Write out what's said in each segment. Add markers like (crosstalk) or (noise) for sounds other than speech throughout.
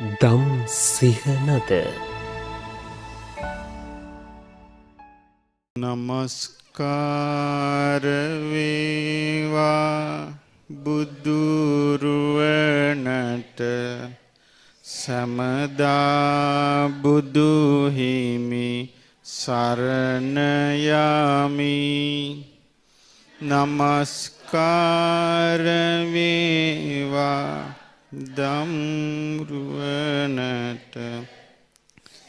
දම් සිහනද නමස්කාරවේවා බුදුරුවනට සැමදා බුදුහිමි සරණයාමි නමස්කාරවේවා දම්රුවනට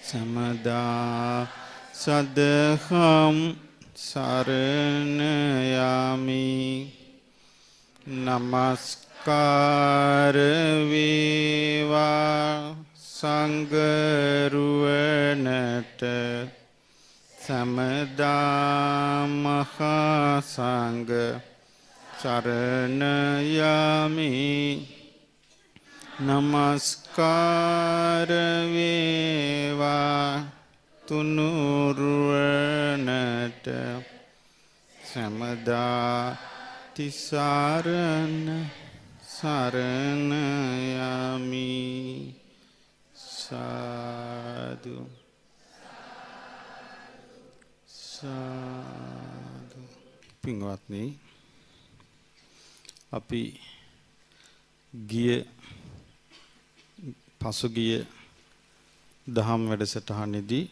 සමදා සදහම් සරණයාමි නමස්කාරවේවා සංගරුවනට සමදාමහා සංග සරණයාමී නමස්කාරවේවා තුනුරුවනට සැමදා තිසාරණ සරණයමි සාදු සාදු පින්වත්නි අපි ගිය පසුගිය දහම් වැඩසටහනේදී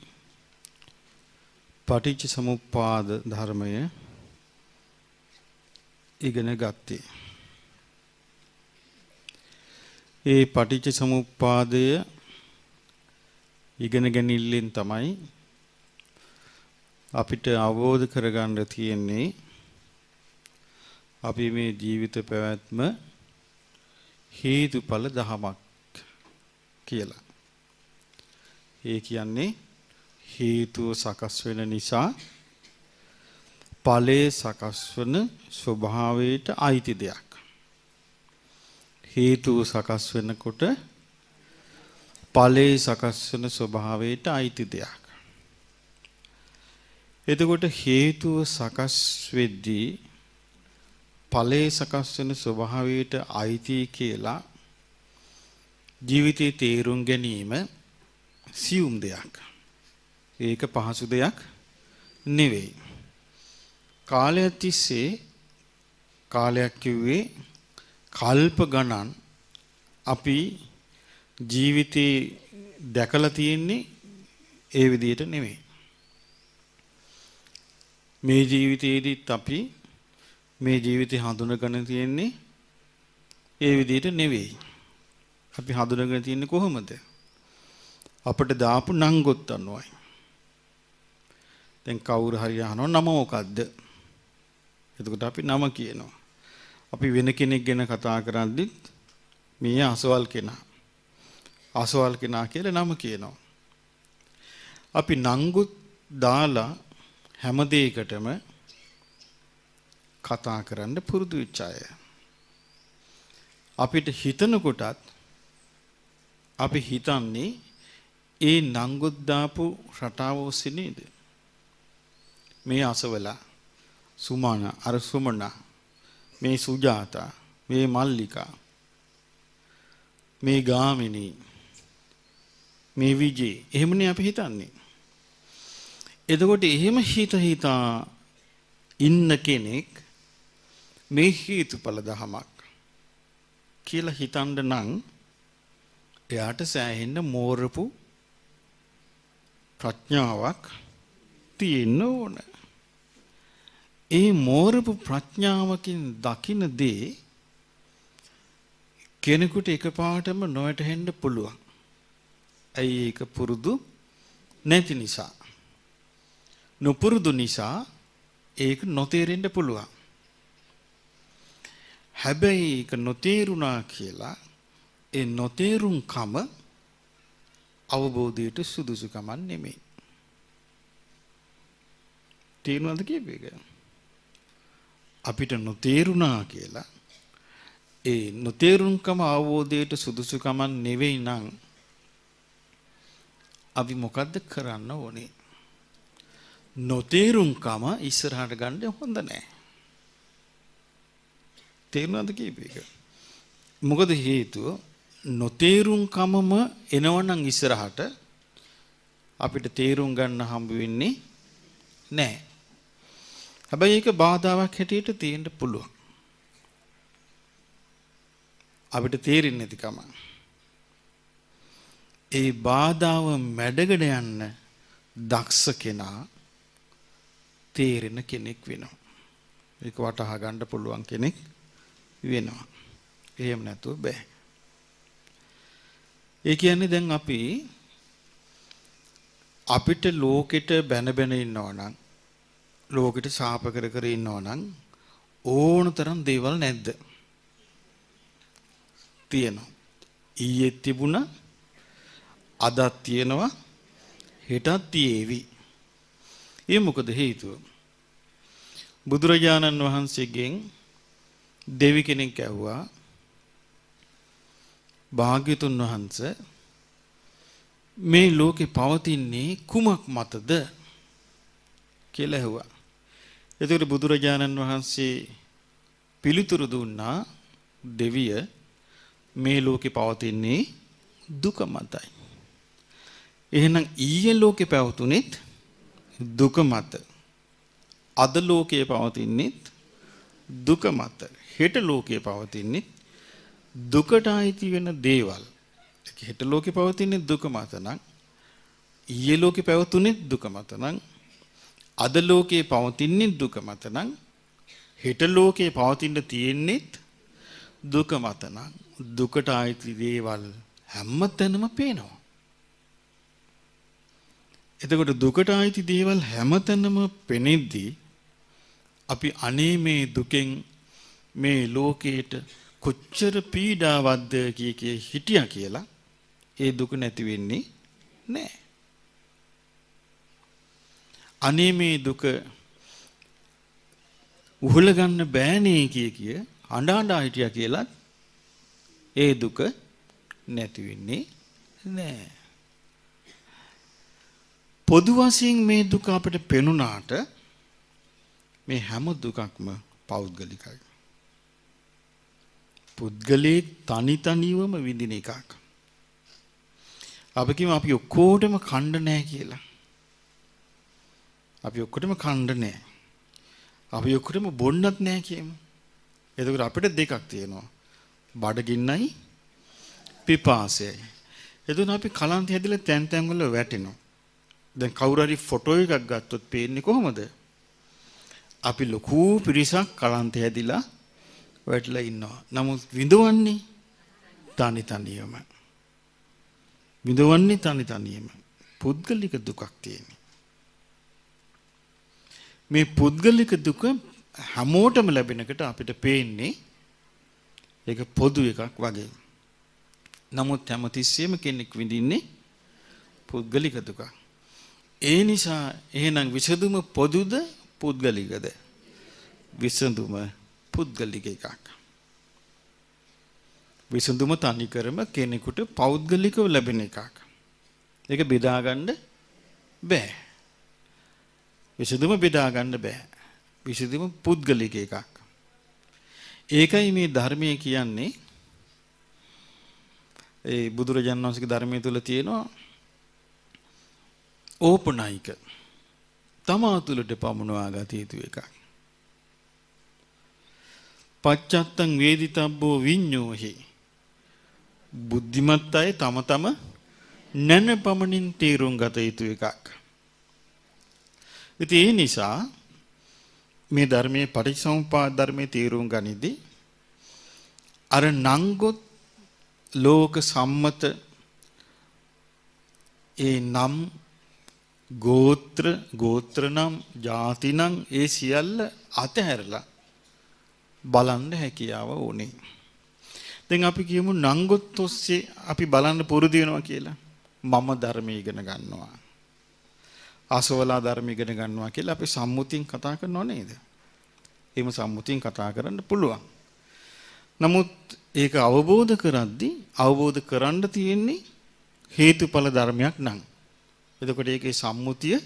පටිච්ච සමුප්පාද ධර්මය ඉගෙන ගත්තේ. ඒ පටිච්ච සමුප්පාදය ඉගෙන ගැනීමෙන් තමයි අපිට අවබෝධ කරගන්න තියෙන්නේ අපි මේ ජීවිත පැවැත්ම හේතුඵල දහමක් කියලා. ඒ කියන්නේ හේතුව සකස් වෙන නිසා ඵලයේ සකස් වන ස්වභාවයට අයිති දෙයක්. හේතුව සකස් වෙනකොට ඵලයේ සකස් වන ස්වභාවයට අයිති දෙයක්. එතකොට හේතුව සකස් වෙද්දී ඵලයේ සකස් වෙන ස්වභාවයට අයිති කියලා ජීවිතයේ තේරුම් ගැනීම සියුම් දෙයක්. ඒක පහසු දෙයක් නෙවෙයි. කාලය තිස්සේ කාලයක් කිව්වේ කල්ප ගණන් අපි ජීවිතේ දැකලා තියෙන්නේ ඒ විදිහට නෙවෙයි. මේ ජීවිතේදීත් අපි මේ ජීවිතේ හඳුනගෙන තියෙන්නේ ඒ විදිහට නෙවෙයි. අපි හඳුනගෙන තියන්නේ කොහොමද? අපිට දාපු නංගොත් අනුවයි. දැන් කවුරු හරි අහනවා නම මොකද්ද? එතකොට අපි නම කියනවා. අපි වෙන කෙනෙක් ගැන කතා කරද්දිත් මේ අසවල් කෙනා. අසවල් කෙනා කියලා නම කියනවා. අපි නංගුත් දාලා හැම දෙයකටම කතා කරන්න පුරුදු වෙච්ච අය. අපිට හිතනකොටත් අපි හිතන්නේ ඒ නංගුත් දාපු රටාව ඔස්සේ නේද? මේ අසවලා සුමාන අර සුමන මේ සුජාතා මේ මල්ලිකා මේ ගාමිණී මේ විජේ එහෙමනේ අපි හිතන්නේ. එතකොට එහෙම හිත හිතා ඉන්න කෙනෙක් මේ හේතුඵල දහමක් කියලා හිතන්න නම් එයාට සෑහෙන්න මෝරපු ප්‍රඥාවක් තියෙන්න ඕන. ඒ මෝරපු ප්‍රඥාවකින් දකින දේ කෙනෙකුට එකපාරටම නොයටහෙන්න පුළුවන්. ඇයි ඒක පුරුදු නැති නිසා. නොපුරුදු නිසා ඒක නොතේරෙන්න පුළුවන්. හැබැයි ඒක නොතේරුණා කියලා ඒ නොතේරුම්කම අවබෝධයට සුදුසුකමක් නෙමෙයි. තේරුණාද කියපේක? අපිට නොතේරුණා කියලා ඒ නොතේරුම්කම අවබෝධයට සුදුසුකමක් නෙවෙයි නම් අපි මොකද්ද කරන්න ඕනේ? නොතේරුම්කම ඉස්සරහට ගන්න හොඳ නෑ. තේරුණාද කියපේක? මොකද හේතුව නොතේරුම්කමම එනවනම් ඉස්සරහට අපිට තේරුම් ගන්න හම්බ වෙන්නේ නැහැ. හැබැයි ඒක බාධාවක් හැටියට තියෙන්න පුළුවන්. අපිට තේරෙන්නේ නැතිකම. ඒ බාධාව මැඩගෙන යන්න දක්ෂ කෙනා තේරෙන කෙනෙක් වෙනවා. ඒක වටහා ගන්න පුළුවන් කෙනෙක් වෙනවා. එහෙම නැතුව බෑ. ඒ කියන්නේ දැන් අපි අපිට ලෝකෙට බැන බැන ඉන්නවනම් ලෝකෙට ශාප කර කර ඉන්නවනම් ඕනතරම් දේවල් නැද්ද? තියෙනවා. ඊයේ තිබුණා අදත් තියෙනවා හෙටත් තියේවි. ඒ මොකද හේතුව? බුදුරජාණන් වහන්සේගෙන් දෙවි කෙනෙක් ඇහුවා භාග්‍යතුන් වහන්ස මේ ලෝකෙ පවතින්නේ කුමක් මතද කියලා ඇහුවා. එතකොට බුදුරජාණන් වහන්සේ පිළිතුරු දුන්නා දෙවිය මේ ලෝකෙ පවතින්නේ දුක මතයි. එහෙනම් ඊයේ ලෝකෙ පැවතුනේත් දුක මත. අද ලෝකයේ පවතින්නේත් දුක මත. හෙට ලෝකයේ පවතින්නේත් දුකට අයිති වෙන දේවල් හෙට ලෝකේ පවතින දුක මත නම් ඊයේ ලෝකේ පැවතුනේ දුක මත නම් අද ලෝකේ පවතින්නේ දුක මත නම් හෙට ලෝකේ පවතින්න තියෙන්නේ දුක මත නම් දුකට අයිති දේවල් හැමතැනම පේනවා එතකොට දුකට අයිති දේවල් හැමතැනම පෙනෙද්දී අපි අනේ මේ දුකෙන් මේ ලෝකේට කොච්චර පීඩාවක්ද කිය කිය හිටියා කියලා ඒ දුක නැති වෙන්නේ නෑ. අනේ මේ දුක උහුල ගන්න බෑනේ කිය කිය අඬ අඬ හිටියා කියලා ඒ දුක නැති වෙන්නේ නෑ. පොදු වශයෙන් මේ දුක අපිට පෙනුනාට මේ හැම දුකක්ම පෞද්ගලිකයි. පුද්ගලයෙක් තනි තනිවම විඳින එකක්. අපි කියමු අපි ඔක්කොටම කණ්ඩ නැහැ කියලා. අපි ඔක්කොටම කණ්ඩ නැහැ. අපි ඔක්කොටම බොන්නත් නැහැ කියමු. එතකොට අපිට දෙකක් තියෙනවා. බඩගින්නයි පිපාසයයි. එතන අපි කලන්ත හැදිලා තැන් තැන් වල වැටෙනවා. දැන් කවුරු හරි ෆොටෝ එකක් ගත්තොත් පේන්නේ කොහොමද? අපි ලොකු පිරිසක් කලන්ත හැදිලා වැටලා ඉන්නවා. නමුත් විඳවන්නේ තනි තනියම. විඳවන්නේ තනි තනියම. පුද්ගලික දුකක් තියෙනවා. මේ පුද්ගලික දුක හැමෝටම ලැබෙනකට අපිට පේන්නේ ඒක පොදු එකක් වගේ. නමුත් හැමතිස්සෙම කෙනෙක් විඳින්නේ පුද්ගලික දුකක්. ඒ නිසා එහෙනම් විසඳුම පොදුද පුද්ගලිකද? විසඳුම පුද්ගලික එකක්. විසඳුම තනිකරම කෙනෙකුට පෞද්ගලිකව ලැබෙන එකක්. ඒක බෙදාගන්න බෑ. විසඳුම බෙදාගන්න බෑ. විසඳුම පුද්ගලික එකක්. ඒකයි මේ ධර්මය කියන්නේ ඒ බුදුරජාණන් වහන්සේගේ ධර්මයේ තුල තියෙනවා ඕපනයික තමා තුළට පමුණවා ගත යුතු එකක්. පච්චත්තං වේදිතබ්බෝ විඤ්ඤෝහි. බුද්ධිමත් අය තම තම නැන පමණින් තීරුම් ගත යුතු එකක්. ඉතින් ඒ නිසා මේ ධර්මයේ පටිච්චසමුප්පාද ධර්මයේ තීරුම් ගනිදී අර නංගොත් ලෝක සම්මත ඒ නම් ගෝත්‍ර ගෝත්‍රනම් ජාතිනම් ඒ සියල්ල අතහැරලා බලන්න හැකියාව ඕනේ. දැන් අපි කියමු නංගොත් ඔස්සේ අපි බලන්න පුරුදු වෙනවා කියලා. මම ධර්මය ඉගෙන ගන්නවා. අසවලා ධර්ම ඉගෙන ගන්නවා කියලා අපි සම්මුතියෙන් කතා කරනව නේද? එහෙම සම්මුතියෙන් කතා කරන්න පුළුවන්. නමුත් ඒක අවබෝධ කරද්දී අවබෝධ කරන්න තියෙන්නේ හේතුඵල ධර්මයක් නම්. එතකොට ඒකේ සම්මුතිය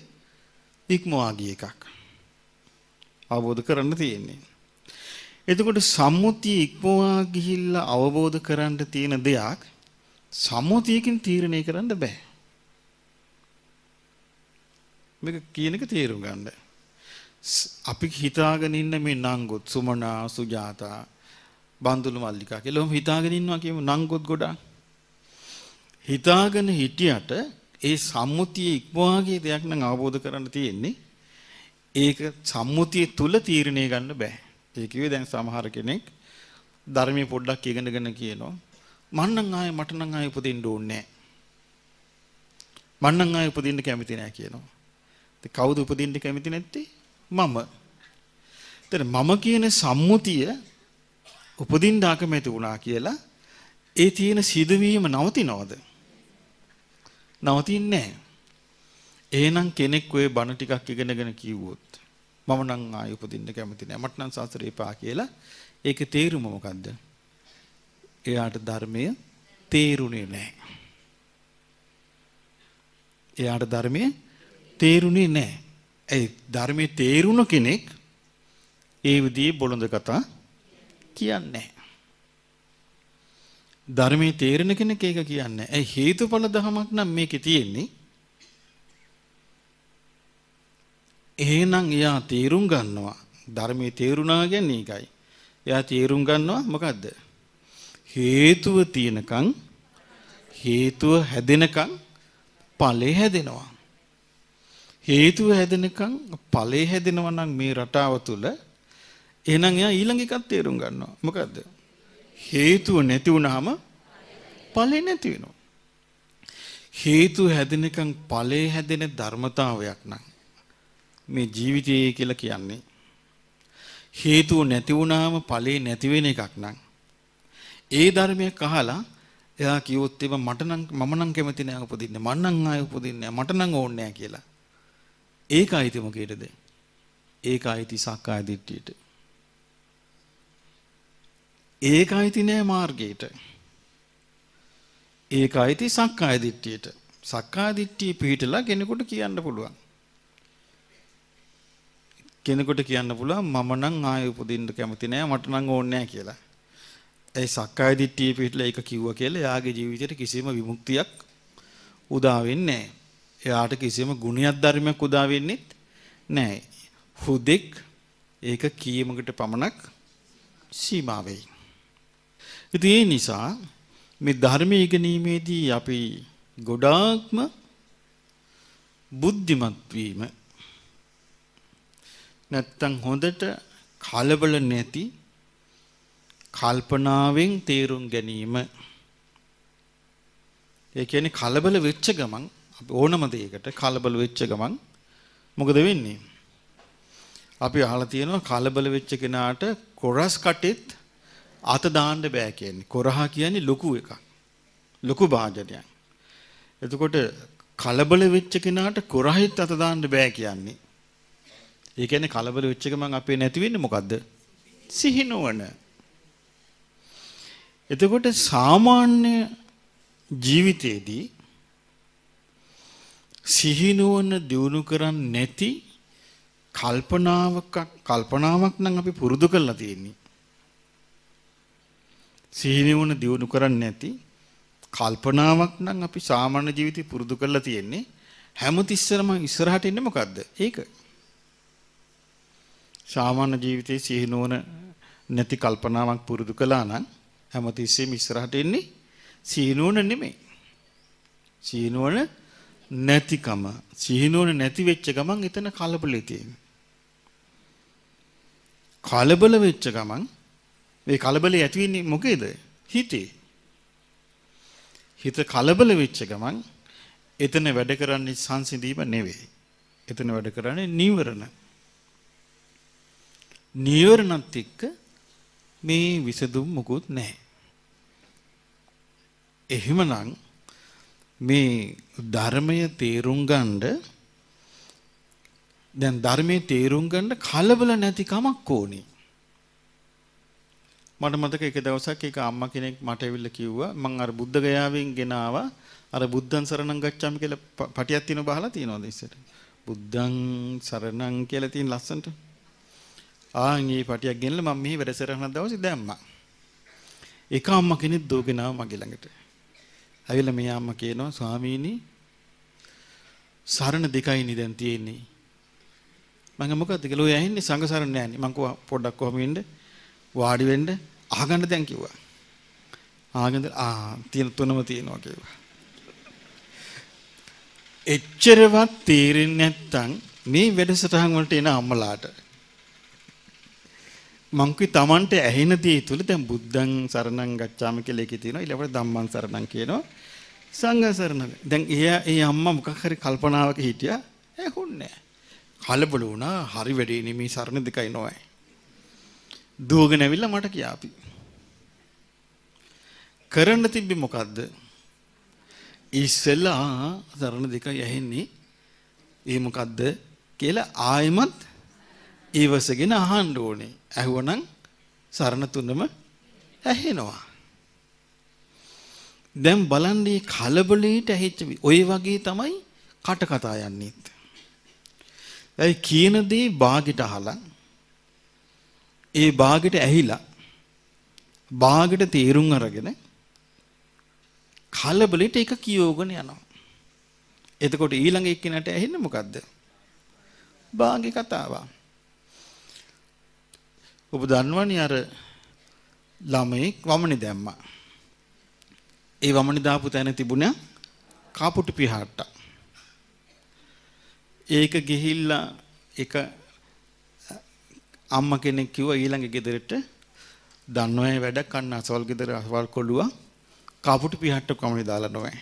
ඉක්මවා ගිය එකක්. අවබෝධ කරන්න තියෙන්නේ. එතකොට සම්මුතිය ඉක්මවා ගිහිල්ලා අවබෝධ කරන්න තියෙන දෙයක් සම්මුතියකින් තීරණය කරන්න බෑ. මේක කියන එක තේරුම් ගන්න. අපි හිතාගෙන ඉන්න මේ නංගොත් සුමනා සුජාතා බන්දුළු මල්ලිකා කියලා හිතාගෙන ඉන්නවා කියමු නංගොත් ගොඩක්. හිතාගෙන හිටියට ඒ සම්මුතිය ඉක්මවාගේ දෙයක් නම් අවබෝධ කරන්න තියෙන්නේ ඒක සම්මුතිය තුල තීරණය ගන්න බෑ. ඒ කිව්වේ දැන් සමහර කෙනෙක් ධර්මයේ පොඩ්ඩක් ඉගෙනගෙන කියනවා මං නම් ආයේ මට නම් ආයේ උපදින්න ඕනේ නැහැ. මං නම් ආයේ උපදින්න කැමති නැහැ කියනවා. ඉතින් කවුද උපදින්න කැමති නැත්තේ? මම. ඉතින් මම කියන සම්මුතිය උපදින්න අකමැති වුණා කියලා ඒ තියෙන සිදුවීම නවතිනවද? නවතින්නේ නැහැ. එහෙනම් කෙනෙක් ওই බණ ටිකක් ඉගෙනගෙන කිව්වොත් මම නම් ආයි උපදින්න කැමති නෑ. මට නම් සසරේ පා කියලා. ඒකේ තේරුම මොකද්ද? එයාට ධර්මය තේරුණේ නෑ. එයාට ධර්මය තේරුණේ නෑ. ඒ ධර්මයේ තේරුණ කෙනෙක් ඒ විදිහේ බොළඳ කතා කියන්නේ ධර්මයේ තේරෙන කෙනෙක් ඒක කියන්නේ. ඒ හේතුඵල ධමයක් නම් මේකේ තියෙන්නේ. එහෙනම් එයා තේරුම් ගන්නවා ධර්මයේ තේරුණා කියන්නේ ඒකයි. එයා තේරුම් ගන්නවා මොකද්ද? හේතුව තියෙනකන් හේතුව හැදෙනකන් ඵලේ හැදෙනවා. හේතුව හැදෙනකන් ඵලේ හැදෙනවා නම් මේ රටාව තුල එහෙනම් එයා ඊළඟ එකක් තේරුම් ගන්නවා. මොකද්ද? හේතුව නැති වුනහම ඵලේ නැති වෙනවා. හේතු හැදෙනකන් ඵලේ හැදෙන ධර්මතාවයක් නම් මේ ජීවිතය කියලා කියන්නේ. හේතුව නැති වුණාම ඵලේ නැති වෙන එකක් නං. ඒ ධර්මයක් අහලා එයා කිව්වොත් එම මට නම් මම නම් කැමති නෑ උපදින්න. මං නම් ආයෙ උපදින්න. මට නම් ඕනේ නෑ කියලා. ඒක ආයිති මොකේද? ඒක ආයිති සක්කාය දිට්ඨියට. ඒක ආයිති නෑ මාර්ගයට. ඒක ආයිති සක්කාය දිට්ඨියට. සක්කාය දිට්ඨිය පිළිටලා කෙනෙකුට කියන්න පුළුවන්. කෙනෙකුට කියන්න පුළුවන් මම නම් ආයෙ උපදින්න කැමති නෑ මට නම් ඕනේ නෑ කියලා. ඒ සක්කාය දිට්ඨිය පිටලා ඒක කිව්වා කියලා එයාගේ ජීවිතේට කිසිම විමුක්තියක් උදා වෙන්නේ නෑ. එයාට කිසිම ගුණයක් ධර්මයක් උදා වෙන්නේත් නෑ. හුදෙක් ඒක කීමකට පමණක් සීමා වෙයි. ඉතින් ඒ නිසා මේ ධර්මයේ ඉගෙනීමේදී අපි ගොඩාක්ම බුද්ධිමත් වීම නැත්තම් හොඳට කලබල නැති කල්පනාවෙන් තේරුම් ගැනීම. ඒ කියන්නේ කලබල වෙච්ච ගමන් ඕනම දෙයකට කලබල වෙච්ච ගමන් මොකද වෙන්නේ? අපි අහලා තියෙනවා කලබල වෙච්ච කෙනාට කොරස් කටෙත් අත දාන්න බෑ කියන්නේ. කොරහා කියන්නේ ලොකු එකක්. ලොකු භාජනයක්. එතකොට කලබල වෙච්ච කෙනාට කොරහෙත් අත දාන්න බෑ කියන්නේ. ඒ කියන්නේ කලබල වෙච්ච ගමන් අපේ නැති වෙන්නේ මොකද්ද? සිහිනුවන. එතකොට සාමාන්‍ය ජීවිතයේදී සිහිනුවන දියුණු කරන්නේ නැති කල්පනාවක් කල්පනාවක් නම් අපි පුරුදු කරලා තියෙන්නේ. සිහිනුවන දියුණු කරන්නේ නැති කල්පනාවක් නම් අපි සාමාන්‍ය ජීවිතේ පුරුදු කරලා තියෙන්නේ. හැමතිස්සෙම ඉස්සරහට ඉන්නේ මොකද්ද? ඒක. සාමාන්‍ය ජීවිතයේ සිහි නුවණ නැති කල්පනාවක් පුරුදු කළා නම් හැමතිස්සෙම ඉස්සරහට එන්නේ සිහි නුවණ නෙමෙයි. සිහි නුවණ නැතිකම. සිහි නුවණ නැති වෙච්ච ගමන් එතන කලබලේ තියෙනවා. කලබල වෙච්ච ගමන් මේ කලබලේ ඇති වෙන්නේ මොකේද? හිතේ. හිත කලබල වෙච්ච ගමන් එතන වැඩ කරන්නේ සංසිඳීම නෙවෙයි. එතන වැඩ කරන්නේ නීවරණ. නීවරණත් එක්ක මේ විසඳුම් මොකුත් නැහැ. එහෙමනම් මේ ධර්මය තේරුම් ගන්නද දැන් ධර්මයේ තේරුම් ගන්න කලබල නැති කමක් ඕනේ. මට මතක එක දවසක් එක අම්මා කෙනෙක් මට ඇවිල්ලා කිව්වා මං අර බුද්ධ ගයාවෙන් ගෙන ආවා අර බුද්ධං සරණං ගච්ඡාමි කියලා පටියක් තියෙනවා බහලා තියෙනවද ඉස්සර? බුද්ධං සරණං කියලා තියෙන ලස්සනට. ආන් මේ පටියක් ගෙනලා මම මෙහි වැඩසටහන දවසේ දැම්මා. එක අම්මා කෙනෙක් දුවගෙන ආවා මගේ ළඟට. ඇවිල්ලා මේ අම්මා කියනවා ස්වාමීනි සරණ දෙකයි නි දැන් තියෙන්නේ. මම මොකද්ද කියලා ඔය ඇහින්නේ සංඝ සරණ නෑනේ. මං කෝ පොඩ්ඩක් කොහොම ඉන්න වාඩි වෙන්න අහගන්න දැන් කිව්වා. ආගෙන ආ තියෙන තුනම තියෙනවා කියලා. එච්චරවත් තේරෙන්නේ නැත්තම් මේ වැඩසටහන් වලට එන අම්මලාට මං කිව්වේ Tamanට ඇහෙන දේ තුල දැන් බුද්ධං සරණං ගච්ඡාමි කියලා එකේ තියෙනවා ඊළඟට ධම්මං සරණං කියනවා සංඝ සරණං දැන් එයා ඒ අම්මා මොකක් හරි කල්පනාවක හිටියා ඇහුන්නේ කලබල වුණා හරි වැඩේ නෙමේ සරණ දෙකයි නොයි දුවගෙන ඇවිල්ලා මට කියාපි කරන්න තිබ්බේ මොකද්ද ඉස්සෙල්ලා සරණ දෙකයි ඇහෙන්නේ ඒ මොකද්ද කියලා ආයෙමත් ඊවසගෙන අහන්න ඕනේ. ඇහුවනම් සරණ තුනම ඇහෙනවා. දැන් බලන්න මේ කලබලයට ඇහිච්ච ඔය වගේ තමයි කට කතා යන්නේත්. ඒ කියන දේ ਬਾගෙට අහලා ඒ ਬਾගෙට ඇහිලා ਬਾගෙට තේරුම් අරගෙන කලබලෙට ඒක කියෝගෙන යනවා. එතකොට ඊළඟ එක්කෙනාට ඇහෙන්නේ මොකද්ද? ਬਾගේ කතාවක්. ඔබ දන්නවනේ අර ළමෙක් වමනේ දැම්මා. ඒ වමනේ දාපු තැන තිබුණා කාපුටු පිහාට්ට. ඒක ගිහිල්ලා එක අම්ම කෙනෙක් කිව්වා ඊළඟ ගෙදරට දන්නවයි වැඩ කන්න අසවල් ගෙදර අසවල් කොළුවා කාපුටු පිහට්ට කමනේ දාලා නොවේ.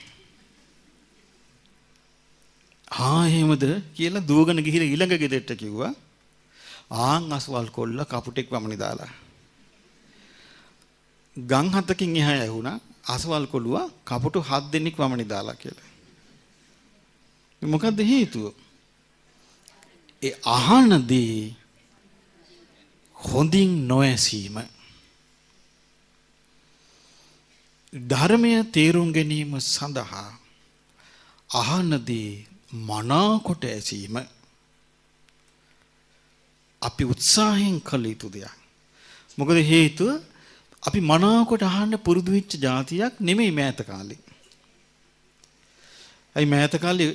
ආ එහෙමද කියලා දුවගෙන ගිහිල්ලා ඊළඟ ගෙදරට කිව්වා ආන් අසවල් කොල්ල කපුටෙක් වමනි දාලා. ගම් හතකින් එහා ඇහුණා අසවල් කොළුවා කපුටු හත් දෙනෙක් වමනි දාලා කියලා. මොකද්ද හේතුව? ඒ අහනදී හොඳින් නොඇසීම ධර්මය තේරුම් ගැනීම සඳහා අහනදී මනාකොට ඇසීම අපි උත්සාහයෙන් කළ යුතු දෙයක්. මොකද හේතුව අපි මනාවකට අහන්න පුරුදු වෙච්ච જાතියක් නෙමෙයි මෑත කාලේ. අයි මෑත කාලේ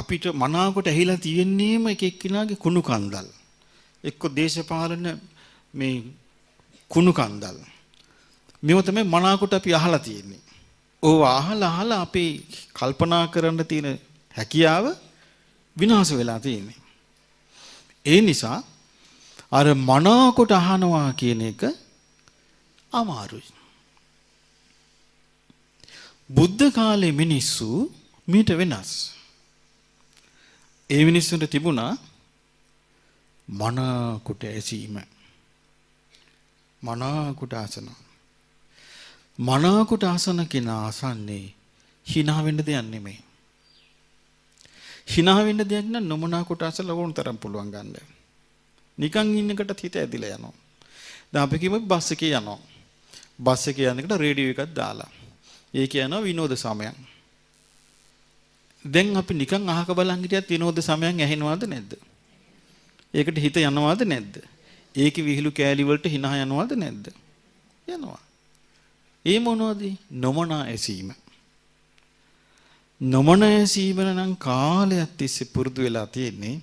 අපිට මනාවකට ඇහිලා තියෙන්නේම එක එක්කිනාගේ කුණු කන්දල්. එක්ක දේශපාලන මේ කුණු කන්දල්. මේව තමයි මනාවකට අපි අහලා තියෙන්නේ. ඕවා අහලා අහලා අපේ කල්පනා කරන්න තියෙන හැකියාව විනාශ වෙලා තියෙන්නේ. ඒ නිසා අර මනාකොට අහනවා කියන එක අමාරුයි. බුද්ධ කාලේ මිනිස්සු මීට වෙනස්. ඒ මිනිස්සුන්ට තිබුණා මනාකොට ඇසීම. මනාකොට අසන. මනාකොට අසන කෙනා අසන්නේ hina වෙන්න දෙයක් නෙමෙයි. hina වෙන්න දෙයක් නම් නොමනාකොට අසලා ඕන තරම් පුළුවන් ගන්නේ. නිකන් ඉන්නකට හිත ඇදිලා යනවා. දැන් අපි කියමු බස් එකේ යනවා. බස් එකේ යනකොට රේඩියෝ එකක් දාලා. ඒ කියනවා විනෝද සමයන්. දැන් අපි නිකන් අහක බලන් හිටියත් විනෝද සමයන් ඇහෙනවද නැද්ද? ඒකට හිත යනවද නැද්ද? ඒකේ විහිළු කෑලි වලට hina යනවද නැද්ද? යනවා. ඒ මොනවද? නොමනා ඇසීම. නොමනා ඇසීම නම් කාලයක් තිස්සේ පුරුදු වෙලා තියෙන්නේ.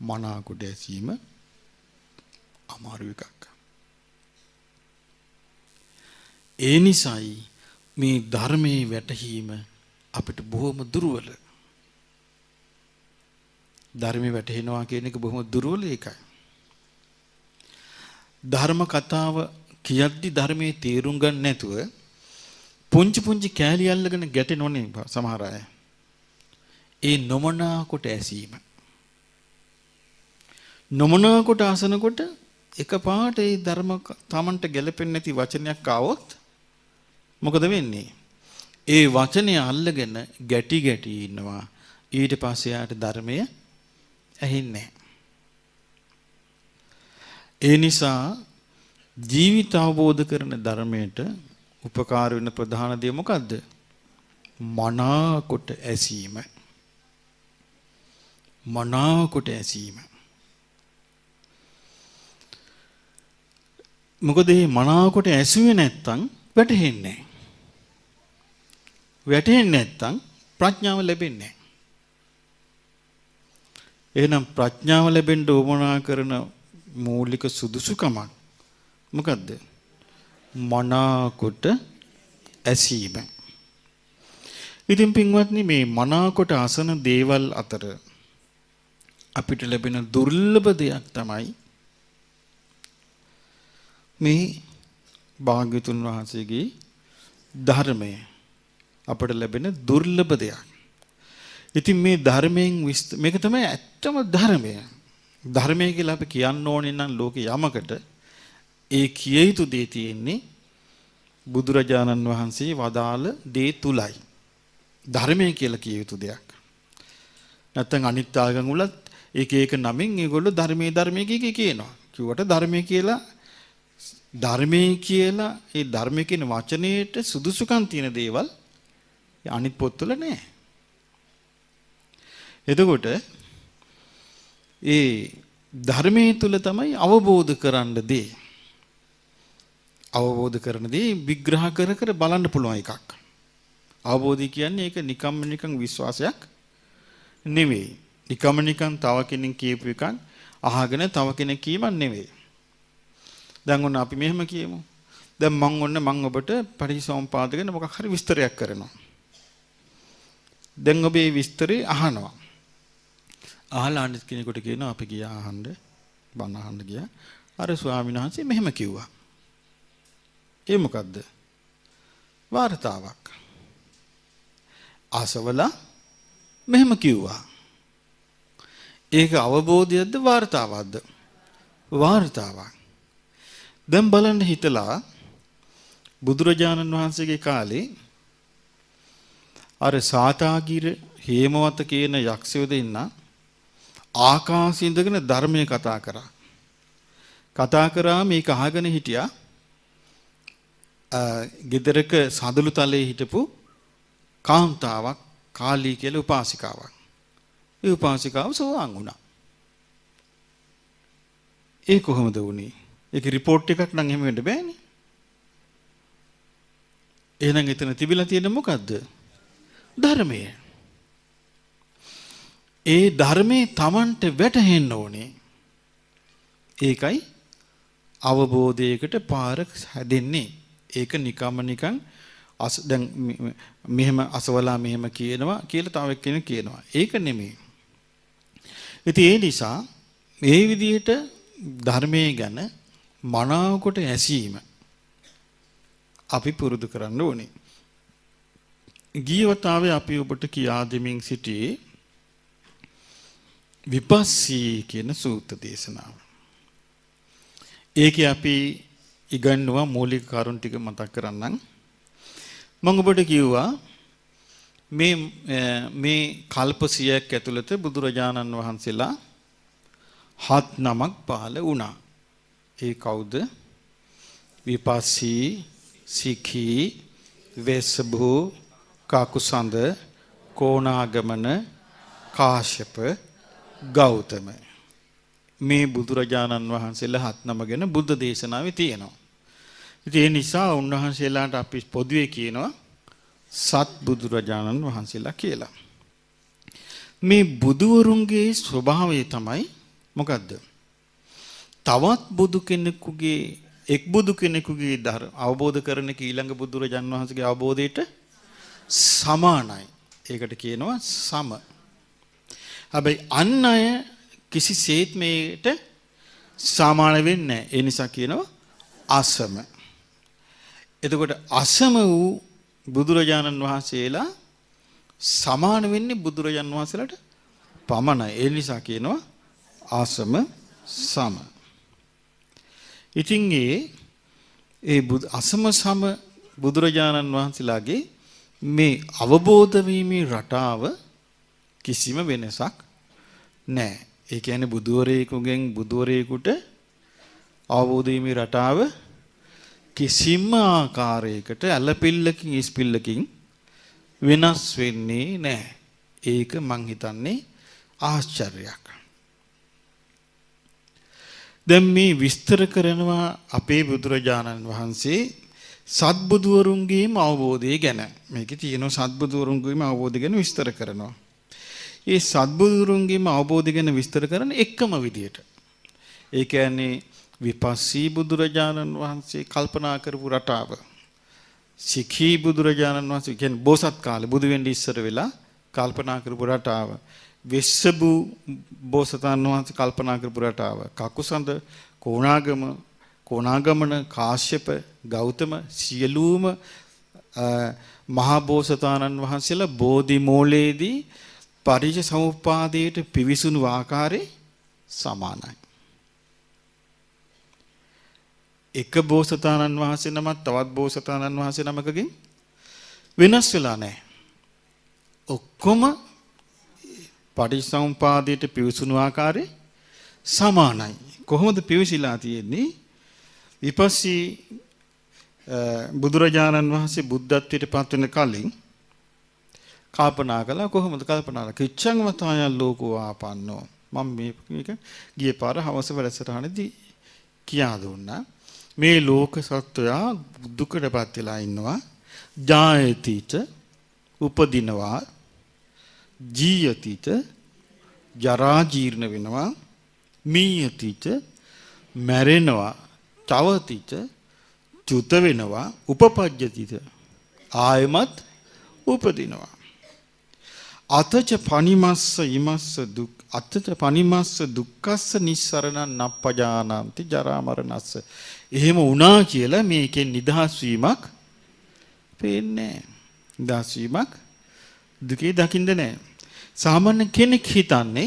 මනාකොට ඇසීම අමාරු එකක්. ඒ නිසායි මේ ධර්මයේ වැටහීම අපිට බොහොම දුර්වල. ධර්මයේ වැටහෙනවා කියන එක බොහොම දුර්වල එකයි. ධර්ම කතාව කියද්දි ධර්මයේ තේරුම් ගන්න නැතුව පුංචි පුංචි කෑලි අල්ලගෙන ගැටෙනෝනේ සමහර අය. ඒ නොමනා කොට ඇසීම. නොමනා කොට අසනකොට එකපාරට ඒ ධර්ම තමන්ට ගැලපෙන්නේ නැති වචනයක් ආවොත් මොකද වෙන්නේ? ඒ වචනේ අල්ලගෙන ගැටි ගැටි ඉන්නවා. ඊට පස්සේ යාට ධර්මය ඇහින්නේ ඒ නිසා ජීවිත අවබෝධ කරන ධර්මයට උපකාර වෙන ප්‍රධාන දේ මොකද්ද? මනාකොට ඇසීම. මනාකොට ඇසීම. මොකද මේ මනාවකට ඇසුවේ නැත්තම් වැටහෙන්නේ නැහැ. වැටහෙන්නේ නැත්තම් ප්‍රඥාව ලැබෙන්නේ නැහැ. එහෙනම් ප්‍රඥාව ලැබෙන්න උවමනා කරන මූලික සුදුසුකමක් මොකද්ද? මනාකොට ඇසීම. ඉතින් පින්වත්නි මේ මනාකොට අසන දේවල් අතර අපිට ලැබෙන දුර්ලභ දෙයක් තමයි මේ භාග්‍යතුන් වහන්සේගේ ධර්මය අපට ලැබෙන දුර්ලභ දෙයක්. ඉතින් මේ ධර්මයෙන් මේක තමයි ඇත්තම ධර්මය. ධර්මය කියලා අපි කියන්න ඕනේ නම් ලෝක යමකට ඒ කිය යුතු දේ තියෙන්නේ බුදුරජාණන් වහන්සේ වදාළ දේ තුලයි. ධර්මය කියලා කිය යුතු දෙයක්. නැත්නම් අනිත් ආගම් වලත් ඒක ඒක නමින් ඒගොල්ලෝ ධර්මයේ ධර්මයේ කියනවා. කිව්වට ධර්මය කියලා ධර්මයේ කියලා ඒ ධර්ම කියන වචනේට සුදුසුකම් තියෙන දේවල් අනිත් පොත්වල නැහැ. එතකොට ඒ ධර්මයේ තුල තමයි අවබෝධ කරන්න දේ. අවබෝධ කරන දේ විග්‍රහ කර කර බලන්න පුළුවන් එකක්. අවබෝධය කියන්නේ ඒක නිකම්ම නිකං විශ්වාසයක් නෙවෙයි. නිකම්ම නිකං තව කෙනෙක් කියපු එකක් අහගෙන තව කෙනෙක් කීමක් නෙවෙයි. දැන් ඔන්න අපි මෙහෙම කියමු. දැන් මම ඔන්න මම ඔබට පරිසම්පාද ගැන මොකක් හරි විස්තරයක් කරනවා. දැන් ඔබ මේ විස්තරේ අහනවා. අහලා අනිත් කෙනෙකුට කියනවා අපි ගියා අහන්න බණ අහන්න ගියා. අර ස්වාමීන් වහන්සේ මෙහෙම කිව්වා. ඒ මොකද්ද? වார்த்தාවක්. ආසවලා මෙහෙම කිව්වා. ඒක අවබෝධයක්ද වார்த்தාවක්ද? වார்த்தාවක්. දැන් බලන්න හිතලා බුදුරජාණන් වහන්සේගේ කාලේ අර සාතාගිර හේමවත කියන යක්ෂයෝ දෙන්න ආකාශයේ ඉඳගෙන ධර්මයේ කතා කරා. කතා කරා මේක අහගෙන හිටියා. ගෙදරක සඳලු තලයේ හිටපු කාන්තාවක් කාලී කියලා උපාසිකාවක්. ඒ උපාසිකාව සෝවාන් වුණා. ඒ කොහොමද වුනේ? ඒක රිපෝට් එකක් නම් එහෙම වෙන්න බෑනේ. එහෙනම් එතන තිබිලා තියෙන මොකද්ද? ධර්මය. ඒ ධර්මයේ Tamanට වැටහෙන්න ඕනේ. ඒකයි අවබෝධයකට පාර හැදෙන්නේ. ඒක නිකම්ම නිකන් අස දැන් මෙහෙම අසවලා මෙහෙම කියනවා කියලා තව එක්කෙනෙක් කියනවා. ඒක නෙමෙයි. ඉතින් ඒ නිසා මේ විදිහට ධර්මයේ ගැන මනාවකොට ඇසීම අපි පුරුදු කරන්න ඕනේ. ගියවතාවේ අපි ඔබට කියා දෙමින් සිටියේ විපස්සී කියන සූත්‍ර දේශනාව. ඒකේ අපි ඉගන්නවා මූලික කරුණු ටික මතක් කරන්නම්. මම ඔබට කිව්වා මේ මේ කල්ප 100ක් ඇතුළත බුදුරජාණන් වහන්සේලා හත් නමක් පහළ වුණා. ඒ කවුද? විපස්සී, සීඛී, වෙස්සභූ, කාකුසඳ, කොණාගමන, කාශ්‍යප, ගෞතම. මේ බුදුරජාණන් වහන්සේලා හත් නම ගැන බුද්ධ දේශනාවේ තියෙනවා. ඉතින් ඒ නිසා උන්වහන්සේලාට අපි පොදුවේ කියනවා සත් බුදුරජාණන් වහන්සේලා කියලා. මේ බුදුවරුන්ගේ ස්වභාවය තමයි මොකද්ද? තවත් බුදු කෙනෙකුගේ එක් බුදු කෙනෙකුගේ ධර්ම අවබෝධ කරන එක ඊළඟ බුදුරජාන් වහන්සේගේ අවබෝධයට සමානයි. ඒකට කියනවා සම. හැබැයි අන් අය කිසිසේත් මේට සාමාන්‍ය වෙන්නේ නැහැ. ඒ නිසා කියනවා අසම. එතකොට අසම වූ බුදුරජාණන් වහන්සේලා සමාන වෙන්නේ බුදුරජාණන් වහන්සේලාට පමණයි. ඒ නිසා කියනවා ආසම සම. ඉතින් ඒ ඒ අසමසම බුදුරජාණන් වහන්සේලාගේ මේ අවබෝධ වීමේ රටාව කිසිම වෙනසක් නැහැ. ඒ කියන්නේ බුදුවරයෙකුගෙන් බුදුවරයෙකුට අවබෝධ වීමේ රටාව කිසිම ආකාරයකට ඇලපිල්ලකින් ඉස්පිල්ලකින් වෙනස් වෙන්නේ නැහැ. ඒක මං හිතන්නේ ආශ්චර්යයක්. දැන් මේ විස්තර කරනවා අපේ බුදුරජාණන් වහන්සේ සත්බුදුවරුන්ගේම අවබෝධය ගැන. මේකේ තියෙන සත්බුදුවරුන්ගේම අවබෝධය ගැන විස්තර කරනවා. ඒ සත්බුදුරුන්ගේම අවබෝධය ගැන විස්තර කරන එකම විදියට. ඒ කියන්නේ විපස්සී බුදුරජාණන් වහන්සේ කල්පනා කරපු රටාව. සිඛී බුදුරජාණන් වහන්සේ කියන්නේ බෝසත් කාලේ බුදු වෙන්න ඉස්සර වෙලා කල්පනා කරපු රටාව. වෙස්සබූ බෝසතාණන් වහන්සේ කල්පනා කරපු රටාව කකුසඳ කොණාගම කොණාගමන කාශ්‍යප ගෞතම සියලුම මහා බෝසතාණන් වහන්සේලා බෝධි මූලයේදී පරිජ සමුප්පාදයට පිවිසුණු ආකාරයේ සමානයි. එක බෝසතාණන් වහන්සේ නමක් තවත් බෝසතාණන් වහන්සේ නමකගෙන් වෙනස් වෙලා නැහැ. ඔක්කොම පටිච්චසමුපාදයට පිවිසුණු ආකාරය සමානයි. කොහොමද පිවිසිලා තියෙන්නේ? විපස්සී බුදුරජාණන් වහන්සේ බුද්ධත්වයට පත් වෙන කලින් කල්පනා කළා කොහොමද කල්පනා කළා? කිච්ඡං වතායන් ලෝකෝ ආපන්නෝ. මම මේක ගිය පාර හවස වැඩසටහනේදී කියා දුන්නා. මේ ලෝක සත්වයා දුකටපත් වෙලා ඉන්නවා. ජායතිච උපදිනවා ජීයතිච ජරා ජීර්ණ වෙනවා මීයතිච මැරෙනවා චවතිච චුත වෙනවා උපපජ්ජතිත ආයමත් උපදිනවා අතච පනිමස්ස ඉමස්ස දුක් අතච පනිමස්ස දුක්කස්ස නිස්සරණං නප්පජානාන්ති ජරා මරණස්ස එහෙම වුණා කියලා මේකෙන් නිදහස් වීමක් පේන්නේ නැහැ නිදහස් වීමක් දුකේ දකින්ද නැහැ සාමාන්‍ය කෙනෙක් හිතන්නේ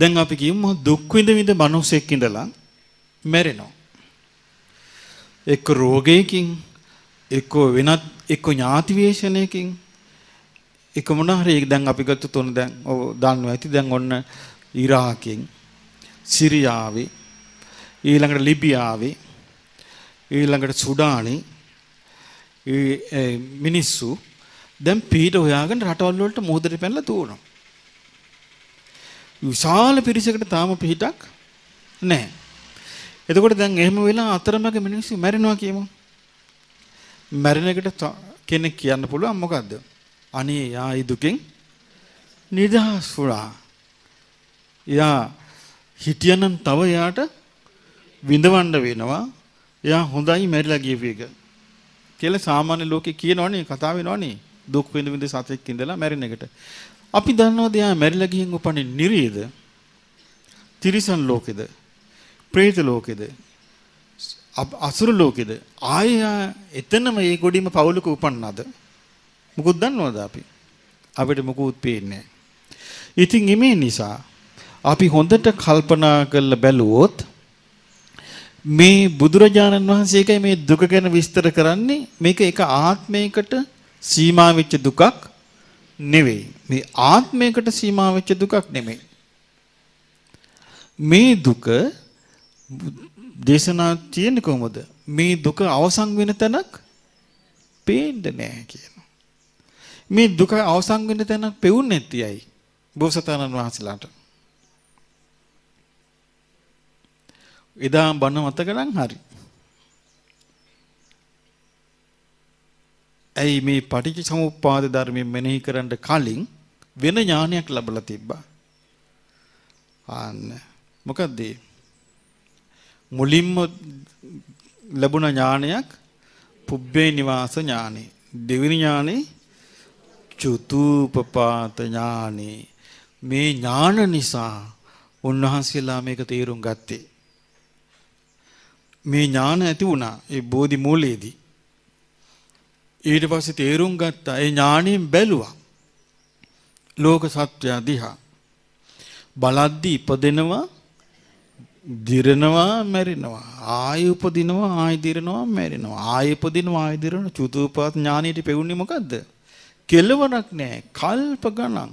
දැන් අපි කියමු දුක් විඳ විඳ මිනිසෙක් ඉඳලා මැරෙනවා. එක්ක රෝගයකින් එක්ක වෙනත් එක්ක ඥාති වේෂණයකින් එක මොන හරි දැන් අපි ගත්ත තොන දැන් ඔව් දන්නවා ඇති දැන් ඔන්න ඉරාකෙන් සිරියාවේ ඊළඟට ලිබියාවේ ඊළඟට සුඩානේ මිනිස්සු දැන් පිට හොයාගෙන රටවල් වලට මොහොතේ පැනලා දුවනවා. විශාල පිරිසකට තාම පිටක් නැහැ. එතකොට දැන් එහෙම වෙලා අතරමඟ මිනිස්සු මැරෙනවා කියමු. මැරෙන එකට කෙනෙක් කියන්න පුළුවන් මොකද්ද? අනේ යායි දුකෙන් නිදහස් වුණා. යා හිටියනම් තව යාට විඳවන්න වෙනවා. යා හොඳයි මැරිලා ගියපු එක. කියලා සාමාන්‍ය ලෝකේ කියනවනේ කතා වෙනවනේ. දුක් විඳ විඳ සතෙක් ඉඳලා මැරෙන එකට. අපි දන්නවද යා මැරිලා ගිහින් උපන්නේ නිරියද? තිරිසන් ලෝකෙද? പ്രേත ලෝකෙද? අසුර ලෝකෙද? ආය එතනම ඒ ගොඩිම පවුලක උපන්නාද? මොකුත් දන්නවද අපි? අපිට මොකුත් පේන්නේ ඉතින් මේ නිසා අපි හොඳට කල්පනා කරලා බැලුවොත් මේ බුදුරජාණන් වහන්සේ මේ දුක ගැන විස්තර කරන්නේ මේක එක ආත්මයකට සීමා වෙච්ච දුකක් නෙවෙයි. මේ ආත්මයකට සීමා වෙච්ච දුකක් නෙමෙයි. මේ දුක දේශනා තියෙන්නේ කොහොමද? මේ දුක අවසන් වෙන තැනක් පේන්නේ නැහැ කියනවා. මේ දුක අවසන් වෙන තැනක් පෙවුන්නේ නැතියි. බෝසතාණන් වහන්සේලාට. එදා බණ මතක නම් හරියි. ඇයි මේ පටිච්චසමුප්පාද ධර්මය මෙනෙහි කරන්න කලින් වෙන ඥානයක් ලැබලා තිබ්බා. ආන්න මොකද්ද මුලින්ම ලැබුණ ඥානයක් පුබ්බේ නිවාස ඥානෙ. දෙවෙනි ඥානෙ චතුූපපාත ඥානෙ. මේ ඥාන නිසා උන්වහන්සේලා මේක තේරුම් ගත්තේ. මේ ඥාන ඇති වුණා ඒ බෝධි මූලයේදී. ඊට පස්සේ තේරුම් ගත්තා ඒ ඥාණයෙන් බැලුවා ලෝක සත්‍ය දිහා බලද්දී ඉපදෙනවා දිරනවා මැරෙනවා ආය උපදිනවා ආය දිරනවා මැරෙනවා ආය උපදිනවා ආය දිරනවා චුතුපත් ඥානෙට පෙවුනේ මොකද්ද කෙලවරක් නැහැ කල්ප ගණන්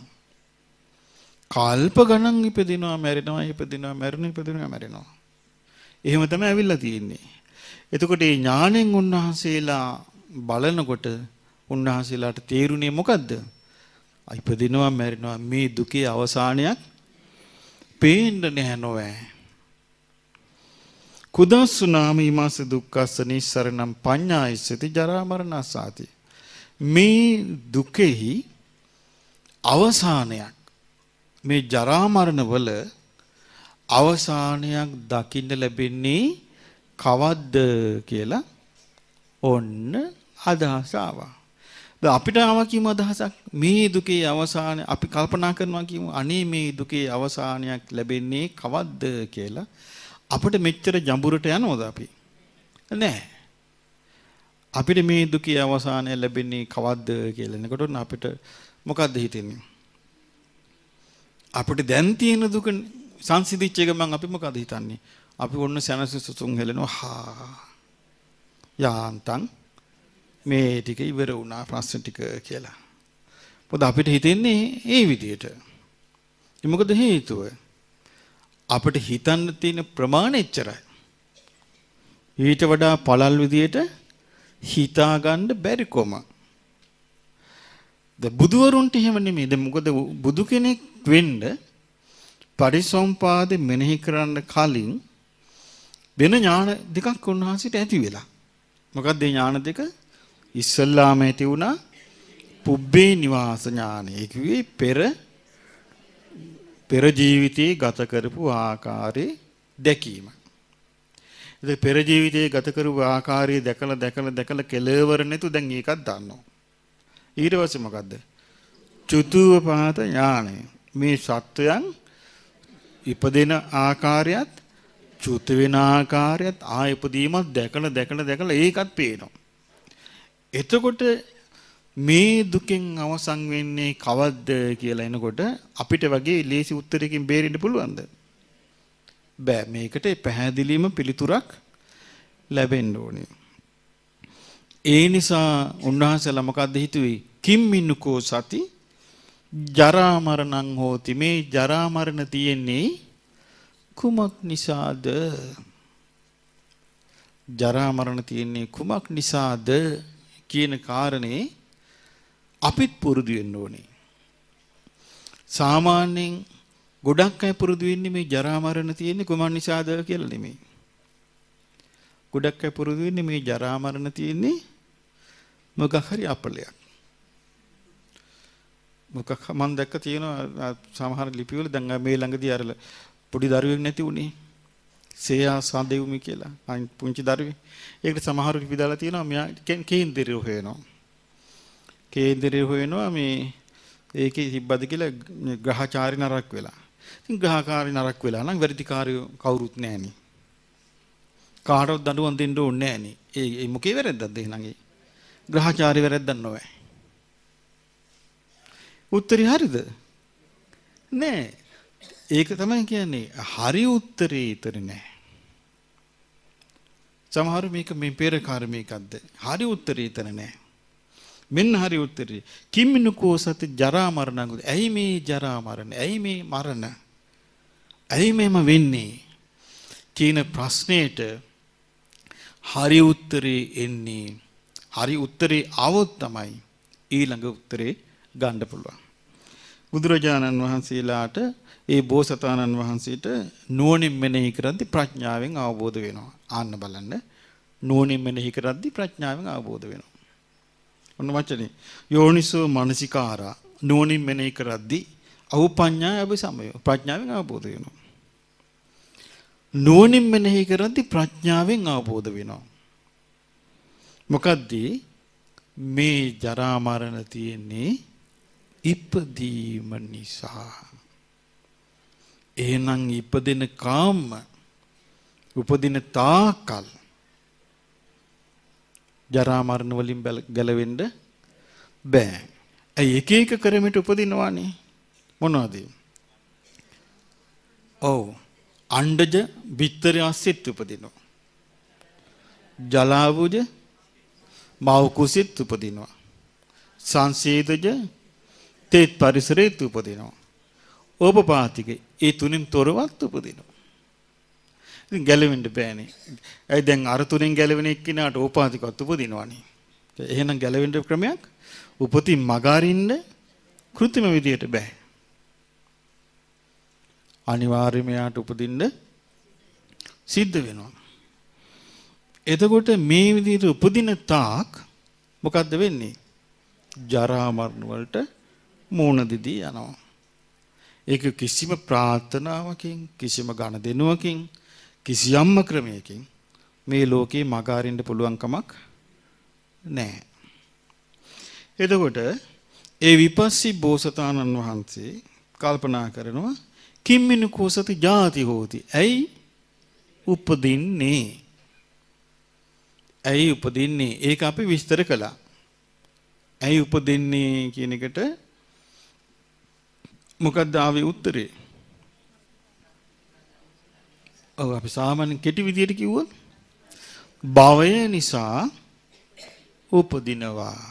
කල්ප ගණන් ඉපදිනවා මැරෙනවා ඉපදිනවා මැරෙනවා ඉපදිනවා මැරෙනවා එහෙම තමයි අවිල්ලා තියෙන්නේ එතකොට මේ ඥාණයෙන් උන්වහන්සේලා බලනකොට උන්වහන්සේලාට තේරුණේ මොකද්ද? ඉපදිනවා මැරෙනවා මේ දුකේ අවසානයක් පේන්න නැහැ නොවැ. කුදස්සු නාමී මාස දුක්ඛස්ස නිස්සරණම් පඤ්ඤායිසති ජරා මරණසාති. මේ දුකෙහි අවසානයක් මේ ජරා මරණ වල අවසානයක් දකින්න ලැබෙන්නේ කවද්ද කියලා ඔන්න අදහස ආවා. ද අපිට ආවා කියමු අදහසක් මේ දුකේ අවසානය අපි කල්පනා කරනවා කියමු අනේ මේ දුකේ අවසානයක් ලැබෙන්නේ කවද්ද කියලා අපිට මෙච්චර ජඹුරට යනවද අපි? නෑ. අපිට මේ දුකේ අවසානය ලැබෙන්නේ කවද්ද කියලා එනකොට අපිට මොකද්ද හිතෙන්නේ? අපිට දැන් තියෙන දුක සංසිඳිච්ච එක මම අපි මොකද හිතන්නේ? අපි ඔන්න සැනසෙසුතුන් හෙලනවා හා යාන්තම් මේ ටික ඉවර වුණා ප්‍රශ්න ටික කියලා. මොකද අපිට හිතෙන්නේ ඒ විදියට. මොකද හේතුව? අපිට හිතන්න තියෙන ප්‍රමාණය එච්චරයි. ඊට වඩා පළල් විදියට හිතාගන්න බැරි කොම. ද බුදුවරුන්ට එහෙම නෙමෙයි. ද මොකද බුදු කෙනෙක් වෙන්න පරිසම්පාදේ මෙනෙහි කරන්න කලින් වෙන ඥාන දෙකක් උන්වහන්සේට ඇති වෙලා. මොකක්ද ඒ ඥාන දෙක? ඉස්සල්ලාම ඇති වුණා පුබ්බේ නිවාස ඥානය. ඒ කිව්වේ පෙර පෙර ජීවිතේ ගත කරපු ආකාරයේ දැකීම. ඉතින් පෙර ජීවිතේ ගත කරපු ආකාරය දැකලා දැකලා දැකලා කෙලවර නැතු දැන් ඒකත් දන්නවා. ඊට පස්සේ මොකද්ද? චතුවපාත ඥානය. මේ සත්වයන් ඉපදෙන ආකාරයත් චුත වෙන ආකාරයත් ආයපදීමත් දැකලා දැකලා දැකලා ඒකත් පේනවා. එතකොට මේ දුකෙන් අවසන් වෙන්නේ කවද්ද කියලා එනකොට අපිට වගේ ලේසි උත්තරයකින් බේරෙන්න පුළුවන්ද? බෑ මේකට පැහැදිලිම පිළිතුරක් ලැබෙන්න ඕනේ. ඒ නිසා උන්වහන්සේලා මොකද්ද හිතුවේ? කිම්මිනුකෝ සති ජරා මරණං හෝති. මේ ජරා මරණ තියෙන්නේ කුමක් නිසාද? ජරා මරණ තියෙන්නේ කුමක් නිසාද? කියන කාරණේ අපිත් පුරුදු වෙන්න ඕනේ. සාමාන්‍යයෙන් ගොඩක් අය පුරුදු වෙන්නේ මේ ජරා මරණ තියෙන්නේ කුමන් නිසාද කියලා නෙමෙයි. ගොඩක් අය පුරුදු වෙන්නේ මේ ජරා මරණ තියෙන්නේ මොකක් හරි අපලයක්. මොකක් මම දැක්ක තියෙනවා සමහර ලිපිවල දැන් මේ ළඟදී අර පොඩි දරුවෙක් නැති වුණේ සේයා සඳෙව්මි කියලා අයින් පුංචි දරුවේ. ඒකට සමහරු විදාලා තියෙනවා මෙයා කේන්දරය හොයනවා. කේන්දරය හොයනවා මේ ඒකේ තිබ්බද කියලා ග්‍රහචාරි නරක් වෙලා. ඉතින් ග්‍රහකාරි නරක් වෙලා නම් වැඩිකාරයෝ කවුරුත් නැහෙනි. කාටවත් දඬුවම් දෙන්න ඕනේ නැහෙනි. ඒ ඒ මොකේ වැරද්දක්ද එහෙනම් ඒ? ග්‍රහචාරි වැරද්දක් නොවේ. උත්තරي හරිද? නෑ. ඒක තමයි කියන්නේ හරි උත්තරේ ඉතර නෑ. සමහරු මේක මේ පෙර කර්මයකක්ද? හරි උත්තරේ එතන නෑ. මෙන්න හරි උත්තරේ. කිම්මිනුකෝ සති ජරා මරණඟුද? ඇයි මේ ජරා මරණ? ඇයි මේ මරණ? ඇයි මේම වෙන්නේ? කියන ප්‍රශ්නයට හරි උත්තරේ එන්නේ හරි උත්තරේ આવොත් තමයි ඊළඟ උත්තරේ ගන්න පුළුවන්. බුදුරජාණන් වහන්සේලාට ඒ බෝසතාණන් වහන්සේට නුවණින් මෙනෙහි කරද්දී ප්‍රඥාවෙන් අවබෝධ වෙනවා. ආන්න බලන්න නුවණින් මෙනෙහි කරද්දී ප්‍රඥාවෙන් අවබෝධ වෙනවා. ඔන්න වචනේ යෝනිසෝ මානසිකාරා නුවණින් මෙනෙහි කරද්දී අවුපඤ්ඤා අபிසමය ප්‍රඥාවෙන් අවබෝධ වෙනවා. නුවණින් මෙනෙහි කරද්දී ප්‍රඥාවෙන් අවබෝධ වෙනවා. මොකද්ද මේ ජරා මරණ තියෙන්නේ ඉපදීම නිසා එහෙනම් ඉපදෙන කාම උපදින තාකල් ජරා මරණ වලින් ගැලවෙන්න බෑ. ඇයි එක එක ක්‍රමයට උපදිනවානේ? මොනවද? ඔව්. අණ්ඩජ බිත්තරය අස්සෙත් උපදිනවා. ජලාවුජ මව් කුසෙත් උපදිනවා. සංසේදජ තේත් පරිසරෙත් උපදිනවා. ඕපපාතික ඒ තුنين තොරවත් උපදිනවා. ඉතින් ගැලවෙන්න බෑනේ. ඇයි දැන් අර තුنين ගැලවෙන එක්කිනාට ඕපාතිකත් උපදිනවනේ. එහෙනම් ගැලවෙන්න ක්‍රමයක් උපතින් මගාරින්න કૃත්‍රිම විදියට බෑ. අනිවාර්යයෙන්ම යාට උපදින්න සිද්ධ වෙනවා. එතකොට මේ විදිහට උපදින තාක් මොකද්ද වෙන්නේ? ජරා මරණ වලට මූණ දෙදී යනවා. ඒක කිසිම ප්‍රාර්ථනාවකින් කිසිම ඝන දෙනුවකින් කිසියම්ම ක්‍රමයකින් මේ ලෝකේ මග අරින්න පුළුවන් කමක් නැහැ. එතකොට ඒ විපස්සී බෝසතාණන් වහන්සේ කල්පනා කරනවා කිම්මිනු කෝසති ජාති හෝති. ඇයි උපදින්නේ? ඇයි උපදින්නේ? ඒක අපි විස්තර කළා. ඇයි උපදින්නේ කියන එකට මොකක්ද ආවේ උත්තරේ? ඔව් අපි සාමාන්‍ය කෙටි විදියට කිව්වොත් භවය නිසා උපදිනවා.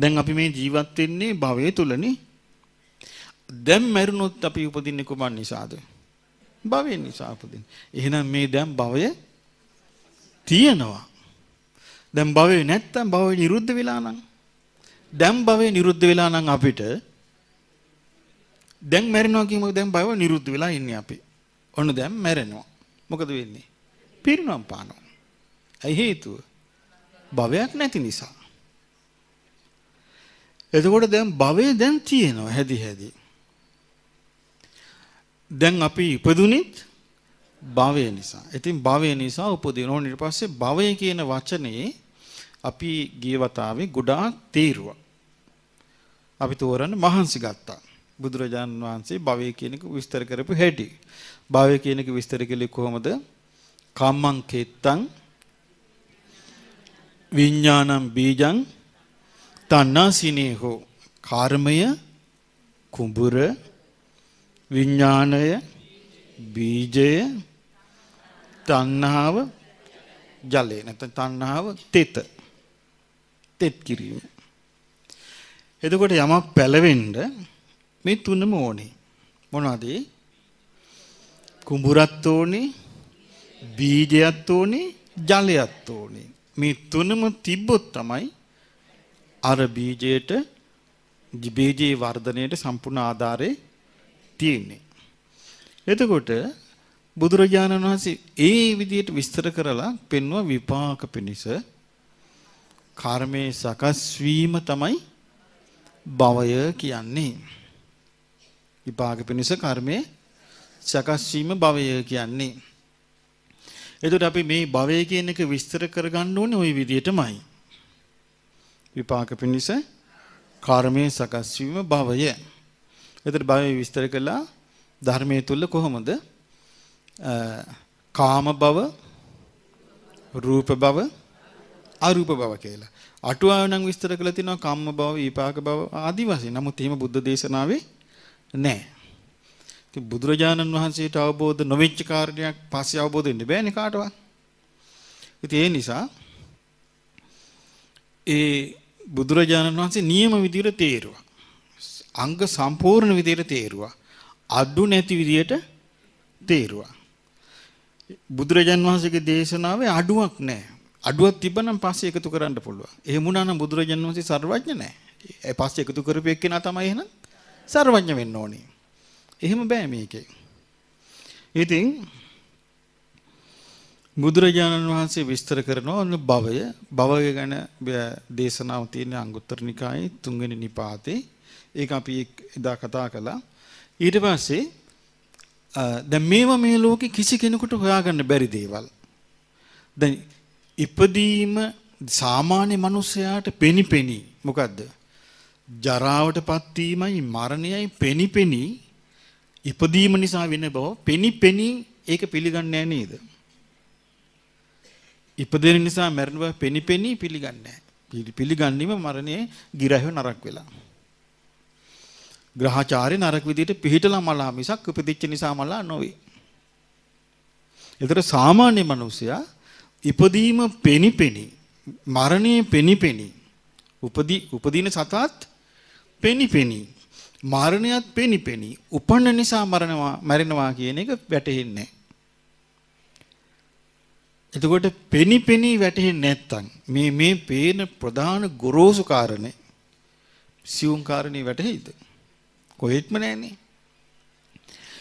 දැන් අපි මේ ජීවත් වෙන්නේ භවය තුලනේ. දැන් මැරුණොත් අපි උපදින්නේ කුමන් නිසාද? භවය නිසා උපදින්නේ. එහෙනම් මේ දැන් භවය තියෙනවා. දැන් භවය නැත්තම් භවය නිරුද්ධ වෙලා නම් දැන් භවය නිරුද්ධ වෙලා නම් අපිට දැන් මැරෙනවා කියමුකෝ දැන් භවය නිරුද්ධ වෙලා ඉන්නේ අපි. ඔන්න දැන් මැරෙනවා. මොකද වෙන්නේ? පිරිනම් පානවා. ඇයි හේතුව? භවයක් නැති නිසා. එතකොට දැන් භවය දැන් තියෙනවා හැදි හැදි. දැන් අපි ඉපදුනෙත් භවය නිසා. ඉතින් භවය නිසා උපදින ඕන ඊට පස්සේ භවය කියන වචනේ අපි ගිය වතාවේ ගොඩාක් තීරුවා. අපි තෝරන්න මහන්සි ගත්තා. බුදුරජාණන් වහන්සේ භවය කියන එක විස්තර කරපු හැටි. භවය කියන එක විස්තර කළේ කොහොමද? කම්මං කෙත්තං විඥානං බීජං තණ්හාසිනේහෝ කර්මය කුඹුර විඥාණය බීජය තණ්හාව ජලය නැත්නම් තණ්හාව තෙත තෙත් කිරීම එතකොට යමක් පැලවෙන්න මේ තුනම ඕනේ. මොනවද? කුඹුරත් ඕනේ, බීජයත් ඕනේ, ජලයත් ඕනේ. මේ තුනම තිබ්බොත් තමයි අර බීජයට බීජේ වර්ධනයට සම්පූර්ණ ආධාරය තියෙන්නේ. එතකොට බුදුරජාණන් වහන්සේ ඒ විදිහට විස්තර කරලා පෙන්වුවා විපාක පිණිස කර්මයේ සකස් වීම තමයි භවය කියන්නේ. විපාක පිණිස කර්මයේ සකස් වීම භවය කියන්නේ. එතකොට අපි මේ භවය කියන එක විස්තර කරගන්න ඕනේ ওই විදිහටමයි. විපාක පිණිස කර්මයේ සකස් වීම භවය. එතකොට භවය විස්තර කළා ධර්මයේ තුල කොහොමද? කාම භව, රූප භව, අරූප භව කියලා. අටුවාව නම් විස්තර කරලා තිනවා කම්ම භව, විපාක භව ආදි වශයෙන්. නමුත් එහෙම බුද්ධ දේශනාවේ නැහැ. ඉතින් බුදුරජාණන් වහන්සේට අවබෝධ නොවෙච්ච කාරණයක් පස්සේ අවබෝධ වෙන්න බෑනේ කාටවත්. ඉතින් ඒ නිසා ඒ බුදුරජාණන් වහන්සේ නියම විදිහට තේරුවා. අංග සම්පූර්ණ විදිහට තේරුවා. අඩු නැති විදිහට තේරුවා. බුදුරජාන් වහන්සේගේ දේශනාවේ අඩුවක් නැහැ. අඩුවක් තිබ්බනම් පස්සේ එකතු කරන්න පුළුවන්. එහෙම වුණා නම් බුදුරජාණන් වහන්සේ සර්වඥ නැහැ. ඒ පස්සේ එකතු කරපු එක්කෙනා තමයි එහෙනම් සර්වඥ වෙන්න ඕනේ. එහෙම බෑ මේකේ. ඉතින් බුදුරජාණන් වහන්සේ විස්තර කරනවා භවය, භවය ගැන දේශනාව තියෙන අංගුත්තර නිකායේ තුන්වෙනි නිපාතේ. ඒක අපි එදා කතා කළා. ඊට පස්සේ දැන් මේවා මේ ලෝකේ කිසි කෙනෙකුට හොයාගන්න බැරි දේවල්. දැන් ඉපදීම සාමාන්‍ය මිනිසයාට පෙනිපෙනි මොකද්ද? ජරාවටපත් වීමයි මරණයයි පෙනිපෙනි ඉපදීම නිසා වෙන බව පෙනිපෙනි ඒක පිළිගන්නේ නේද? ඉපදෙන නිසා මැරෙන බව පෙනිපෙනි පිළිගන්නේ පිළිගන්නීම මරණයේ ගිරහව නරක වෙලා. ග්‍රහචාරේ නරක විදියට පිහිටලා මලා මිසක් උපදිච්ච නිසා මලා නොවේ. ඒතර සාමාන්‍ය මිනිසයා ඉපදීම පෙනිපෙනි මරණය පෙනිපෙනි උපදී උපදින සතාත් පෙනිපෙනි මරණයත් පෙනිපෙනි උපන්න නිසා මරණවා මැරෙනවා කියන එක වැටහෙන්නේ එතකොට පෙනිපෙනි වැටහෙන්නේ නැත්තම් මේ මේ පේන ප්‍රධාන ගොරෝසු කාරණේ සියුම් කාරණේ වැටහෙයිද කොහෙත්ම නැන්නේ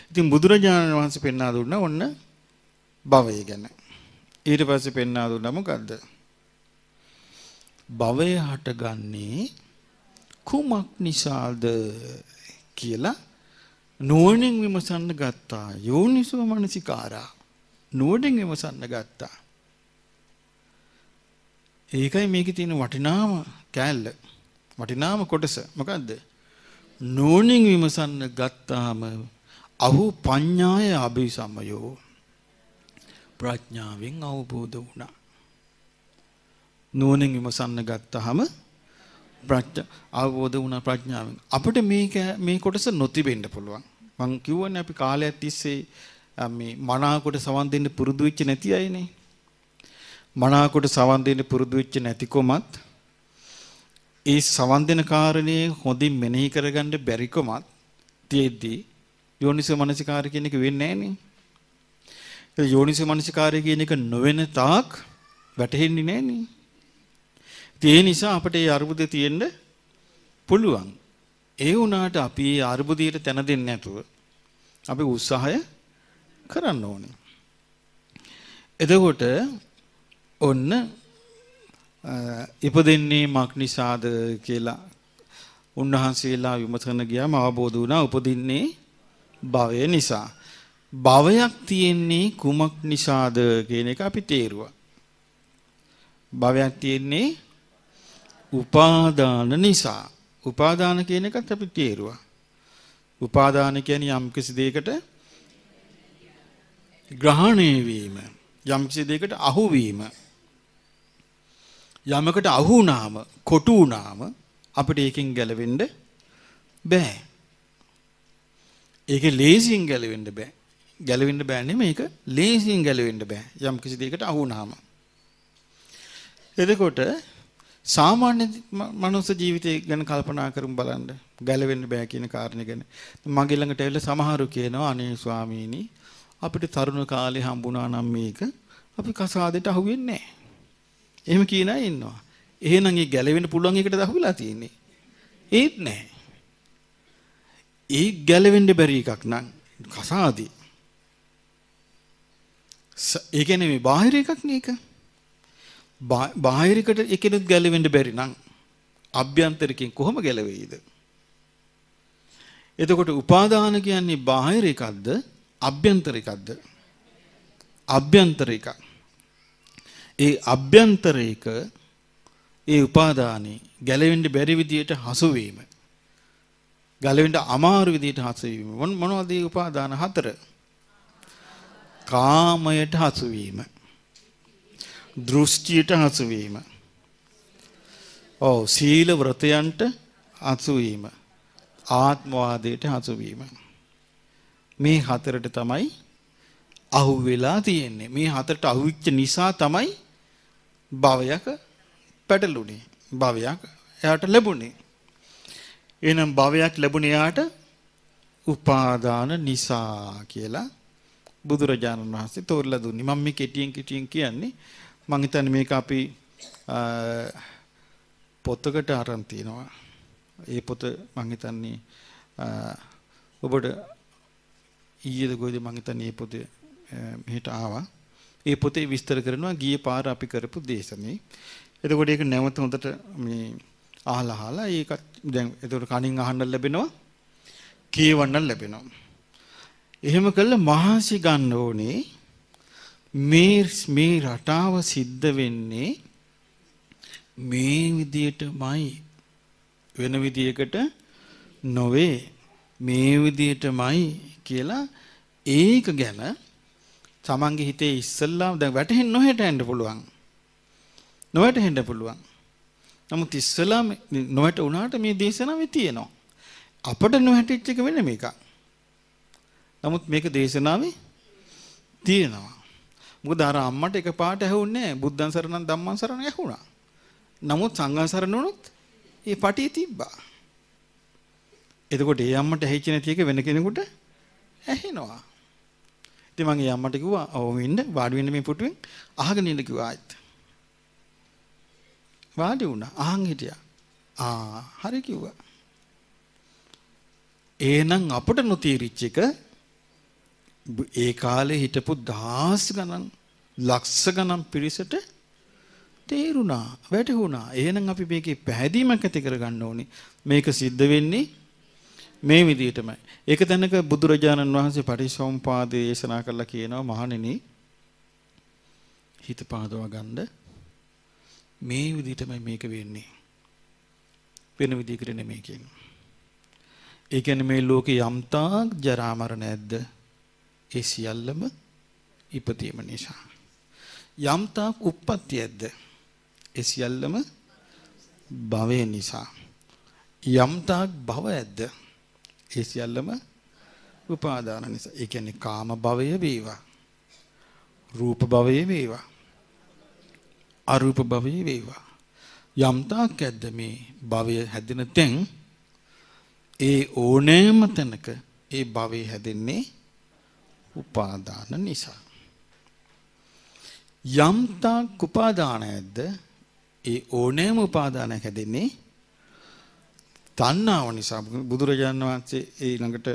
ඉතින් බුදුරජාණන් වහන්සේ පෙන්වා දුන්නා ඔන්න භවය ගැන ඊට පස්සේ පෙන්වා දුන්නා මොකද්ද? භවය හටගන්නේ කුමක් නිසාද කියලා නුවණින් විමසන්න ගත්තා. යෝනිසෝ මනසිකාරා. නුවණින් විමසන්න ගත්තා. ඒකයි මේකේ තියෙන වටිනාම කෑල්ල. වටිනාම කොටස මොකද්ද? නුවණින් විමසන්න ගත්තාම අහු පඤ්ඤාය අபிසමයෝ ප්‍රඥාවෙන් අවබෝධ වුණා. නුවණින් විමසන්න ගත්තහම ප්‍රඥා අවබෝධ වුණා ප්‍රඥාවෙන්. අපිට මේක මේ කොටස නොතිබෙන්න පුළුවන්. මං කිව්වනේ අපි කාලයක් තිස්සේ මේ මනාකොට සවන් දෙන්න පුරුදු වෙච්ච නැති අයනේ. මනාකොට සවන් දෙන්න පුරුදු වෙච්ච නැතිකොමත් ඒ සවන් දෙන කාරණේ හොඳින් මෙනෙහි කරගන්න බැරිකොමත් තියෙද්දී යෝනිසෝ මනසිකාර කියන එක වෙන්නේ නැහනේ. යෝනිසෝ මනසිකාරය කියන එක නොවන තාක් වැටහෙන්නේ නැහනේ. ඒ නිසා අපිට ඒ අරුබුදේ තියෙන්න පුළුවන්. ඒ වුණාට අපි ඒ අරුබුදියට තැන දෙන්නේ නැතුව අපි උත්සාහය කරන්න ඕනේ. එතකොට ඔන්න ඉපදෙන්නේ මක් නිසාද කියලා උන්වහන්සේලා විමසන ගියාම අවබෝධ වුණා උපදින්නේ භවය නිසා. භවයක් තියෙන්නේ කුමක් නිසාද කියන එක අපි තේරුවා. භවයක් තියෙන්නේ උපාදාන නිසා. උපාදාන කියන එකත් අපි තේරුවා. උපාදාන කියන්නේ යම්කිසි දෙයකට ග්‍රහණය වීම, යම්කිසි දෙයකට අහු වීම. යමකට අහු වුණාම, කොටු වුණාම අපිට ඒකෙන් ගැලවෙන්න බෑ. ඒකේ ලේසියෙන් ගැලවෙන්න බෑ. ගැලවෙන්න බෑනේ මේක ලේසියෙන් ගැලවෙන්න බෑ යම් කිසි දෙයකට අහු වුනහම එතකොට සාමාන්‍ය මනුස්ස ජීවිතය ගැන කල්පනා කරමු බලන්න ගැලවෙන්න බෑ කියන කාරණේ ගැන මගේ ළඟට ඇවිල්ලා සමහරු කියනවා අනේ ස්වාමීනි අපිට තරුණ කාලේ හම්බුණා නම් මේක අපි කසාදෙට අහු වෙන්නේ නැහැ එහෙම කියන අය ඉන්නවා එහෙනම් ඒ ගැලවෙන්න පුළුවන් එකටද අහු වෙලා තියෙන්නේ ඒත් නැහැ ඒ ගැලවෙන්න බැරි එකක් නම් කසාදේ ඒ කියන්නේ මේ බාහිර එකක් නේ ඒක. බාහිරකට එකිනෙත් ගැලවෙන්න බැරි නම් අභ්‍යන්තරකින් කොහොම ගැලවෙයිද? එතකොට උපාදාන කියන්නේ බාහිර එකක්ද අභ්‍යන්තර එකක්ද? අභ්‍යන්තර එකක්. ඒ අභ්‍යන්තර එක ඒ උපාදානේ ගැලවෙන්න බැරි විදියට හසු වීම. ගැලවෙන්න අමාරු විදියට හසු වීම. මොනවද මේ උපාදාන හතර? කාමයට හසුවීම දෘෂ්ටියට හසුවීම ඔව් සීල වෘතයන්ට හසුවීම ආත්මවාදයට හසුවීම මේ හතරට තමයි අහු වෙලා තියෙන්නේ මේ හතරට අහුවිච්ච නිසා තමයි භවයක පැටලුනේ භවයක් එයාට ලැබුණේ එහෙනම් භවයක් ලැබුණේ එයාට උපාදාන නිසා කියලා බුදුරජාණන් වහන්සේ තෝරලා දුන්නේ. මම මේ කෙටියෙන් කෙටියෙන් කියන්නේ මං හිතන්නේ මේක අපි පොතකට අරන් තිනවා. ඒ පොත මං හිතන්නේ ඔබට ඊයේද කොයිද මං හිතන්නේ මේ පොතේ මෙහෙට ආවා. ඒ පොතේ විස්තර කරනවා ගිය පාර අපි කරපු දේශනේ. එතකොට ඒක නැවත හොඳට මේ අහලා අහලා ඒකත් දැන් එතකොට කණින් අහන්න ලැබෙනවා. කියවන්න ලැබෙනවා. එහෙම කළා මහන්සි ගන්න ඕනේ මේ මේ රටාව සිද්ධ වෙන්නේ මේ විදියටමයි වෙන විදියකට නොවේ මේ විදියටමයි කියලා ඒක ගැන තමන්ගේ හිතේ ඉස්සල්ලාම දැන් වැටහෙන්න නොහැටෙන්න පුළුවන් නොවැටහෙන්න පුළුවන්. නමුත් ඉස්සලාම නොවැට වුණාට මේ දේශනාවේ තියෙනවා. අපට නොහැටිච්ච එක වෙන මේකක්. නමුත් මේක දේශනාවේ තියෙනවා. මොකද අර අම්මට එකපාරට ඇහුන්නේ නැහැ. බුද්ධං සරණං ධම්මං සරණං ඇහුණා. නමුත් සංඝං සරණ වුණොත් ඒ පටිය තිබ්බා. එතකොට ඒ අම්මට ඇහිච්ච නැති එක වෙන කෙනෙකුට ඇහෙනවා. ඉතින් මම ඒ අම්මට කිව්වා ඔව් ඉන්න වාඩි වෙන්න මේ පුටුවෙන් අහගෙන ඉන්න කිව්වා ආයෙත්. වාඩි වුණා. අහන් හිටියා. ආ හරි කිව්වා. එහෙනම් අපට නොතීරිච්ච එක ඒ කාලේ හිටපු දහස් ගණන් ලක්ෂ ගණන් පිරිසට තේරුණා වැටහුණා එහෙනම් අපි මේකේ පැහැදීමක් ඇති කරගන්න ඕනේ මේක සිද්ධ වෙන්නේ මේ විදිහටමයි ඒක දැනක බුදුරජාණන් වහන්සේ පටිච්චසමුපාදයේ දේශනා කළා කියනවා මහණෙනි හිත පාදව ගන්න මේ විදිහටමයි මේක වෙන්නේ වෙන විදිහකට නෙමෙයි කියනවා ඒ කියන්නේ මේ ලෝකේ යම්තාක් ජරා මරණ නැද්ද ඒ සියල්ලම ඉපදීම නිසා. යම්තාක් උප්පත්ති ඇද්ද ඒ සියල්ලම භවය නිසා. යම්තාක් භව ඇද්ද ඒ සියල්ලම උපාදාන නිසා. ඒ කියන්නේ කාම භවය වේවා. රූප භවය වේවා. අරූප භවය වේවා. යම්තාක් ඇද්ද මේ භවය හැදෙන තැන් ඒ ඕනෑම තැනක ඒ භවය හැදෙන්නේ උපාදාන නිසා. යම්තා කුපාදාන ඇද්ද ඒ ඕනෑම උපාදානයක් හැදෙන්නේ තණ්හාව නිසා බුදුරජාණන් වහන්සේ ඊළඟට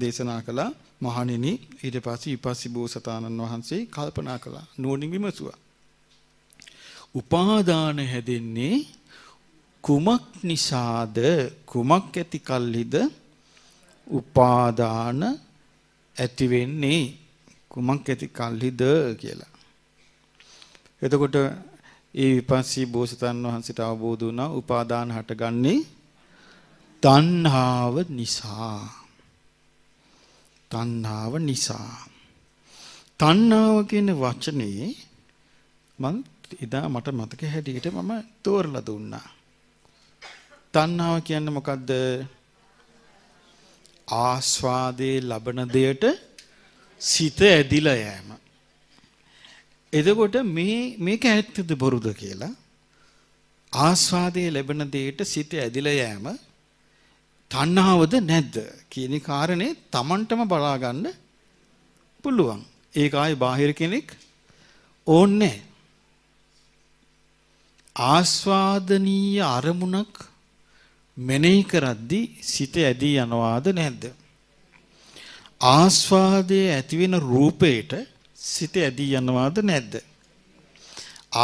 දේශනා කළා මහණෙනි ඊට පස්සේ ඊපස්සි බෝසතාණන් වහන්සේ කල්පනා කළා නුවණින් විමසුවා උපාදාන හැදෙන්නේ කුමක් නිසාද කුමක් ඇති කල්හිද උපාදාන ඇති වෙන්නේ කුමක් ඇති කල්හිද කියලා. එතකොට ඒ විපස්සී බෝසතන් වහන්සේට අවබෝධ වුණා උපාදාන හටගන්නේ තණ්හාව නිසා. තණ්හාව නිසා. තණ්හාව කියන වචනේ මම එදා මට මතක හැටියට මම තෝරලා දුන්නා. තණ්හාව කියන්නේ මොකද්ද? ආස්වාදයේ ලබන දෙයට සිත ඇදිලා යෑම. එතකොට මේ මේක ඇත්තද බොරුද කියලා ආස්වාදයේ ලැබෙන දෙයට සිත ඇදිලා යෑම තණ්හාවද නැද්ද කියන කාරණේ Tamanටම බලා ගන්න පුළුවන්. ඒක ආයේ බාහිර කෙනෙක් ඕන්නේ ආස්වාදනීය අරමුණක් මෙනෙහි කරද්දී සිත ඇදී යනවාද නැද්ද? ආස්වාදයේ ඇතිවෙන රූපේට සිත ඇදී යනවාද නැද්ද?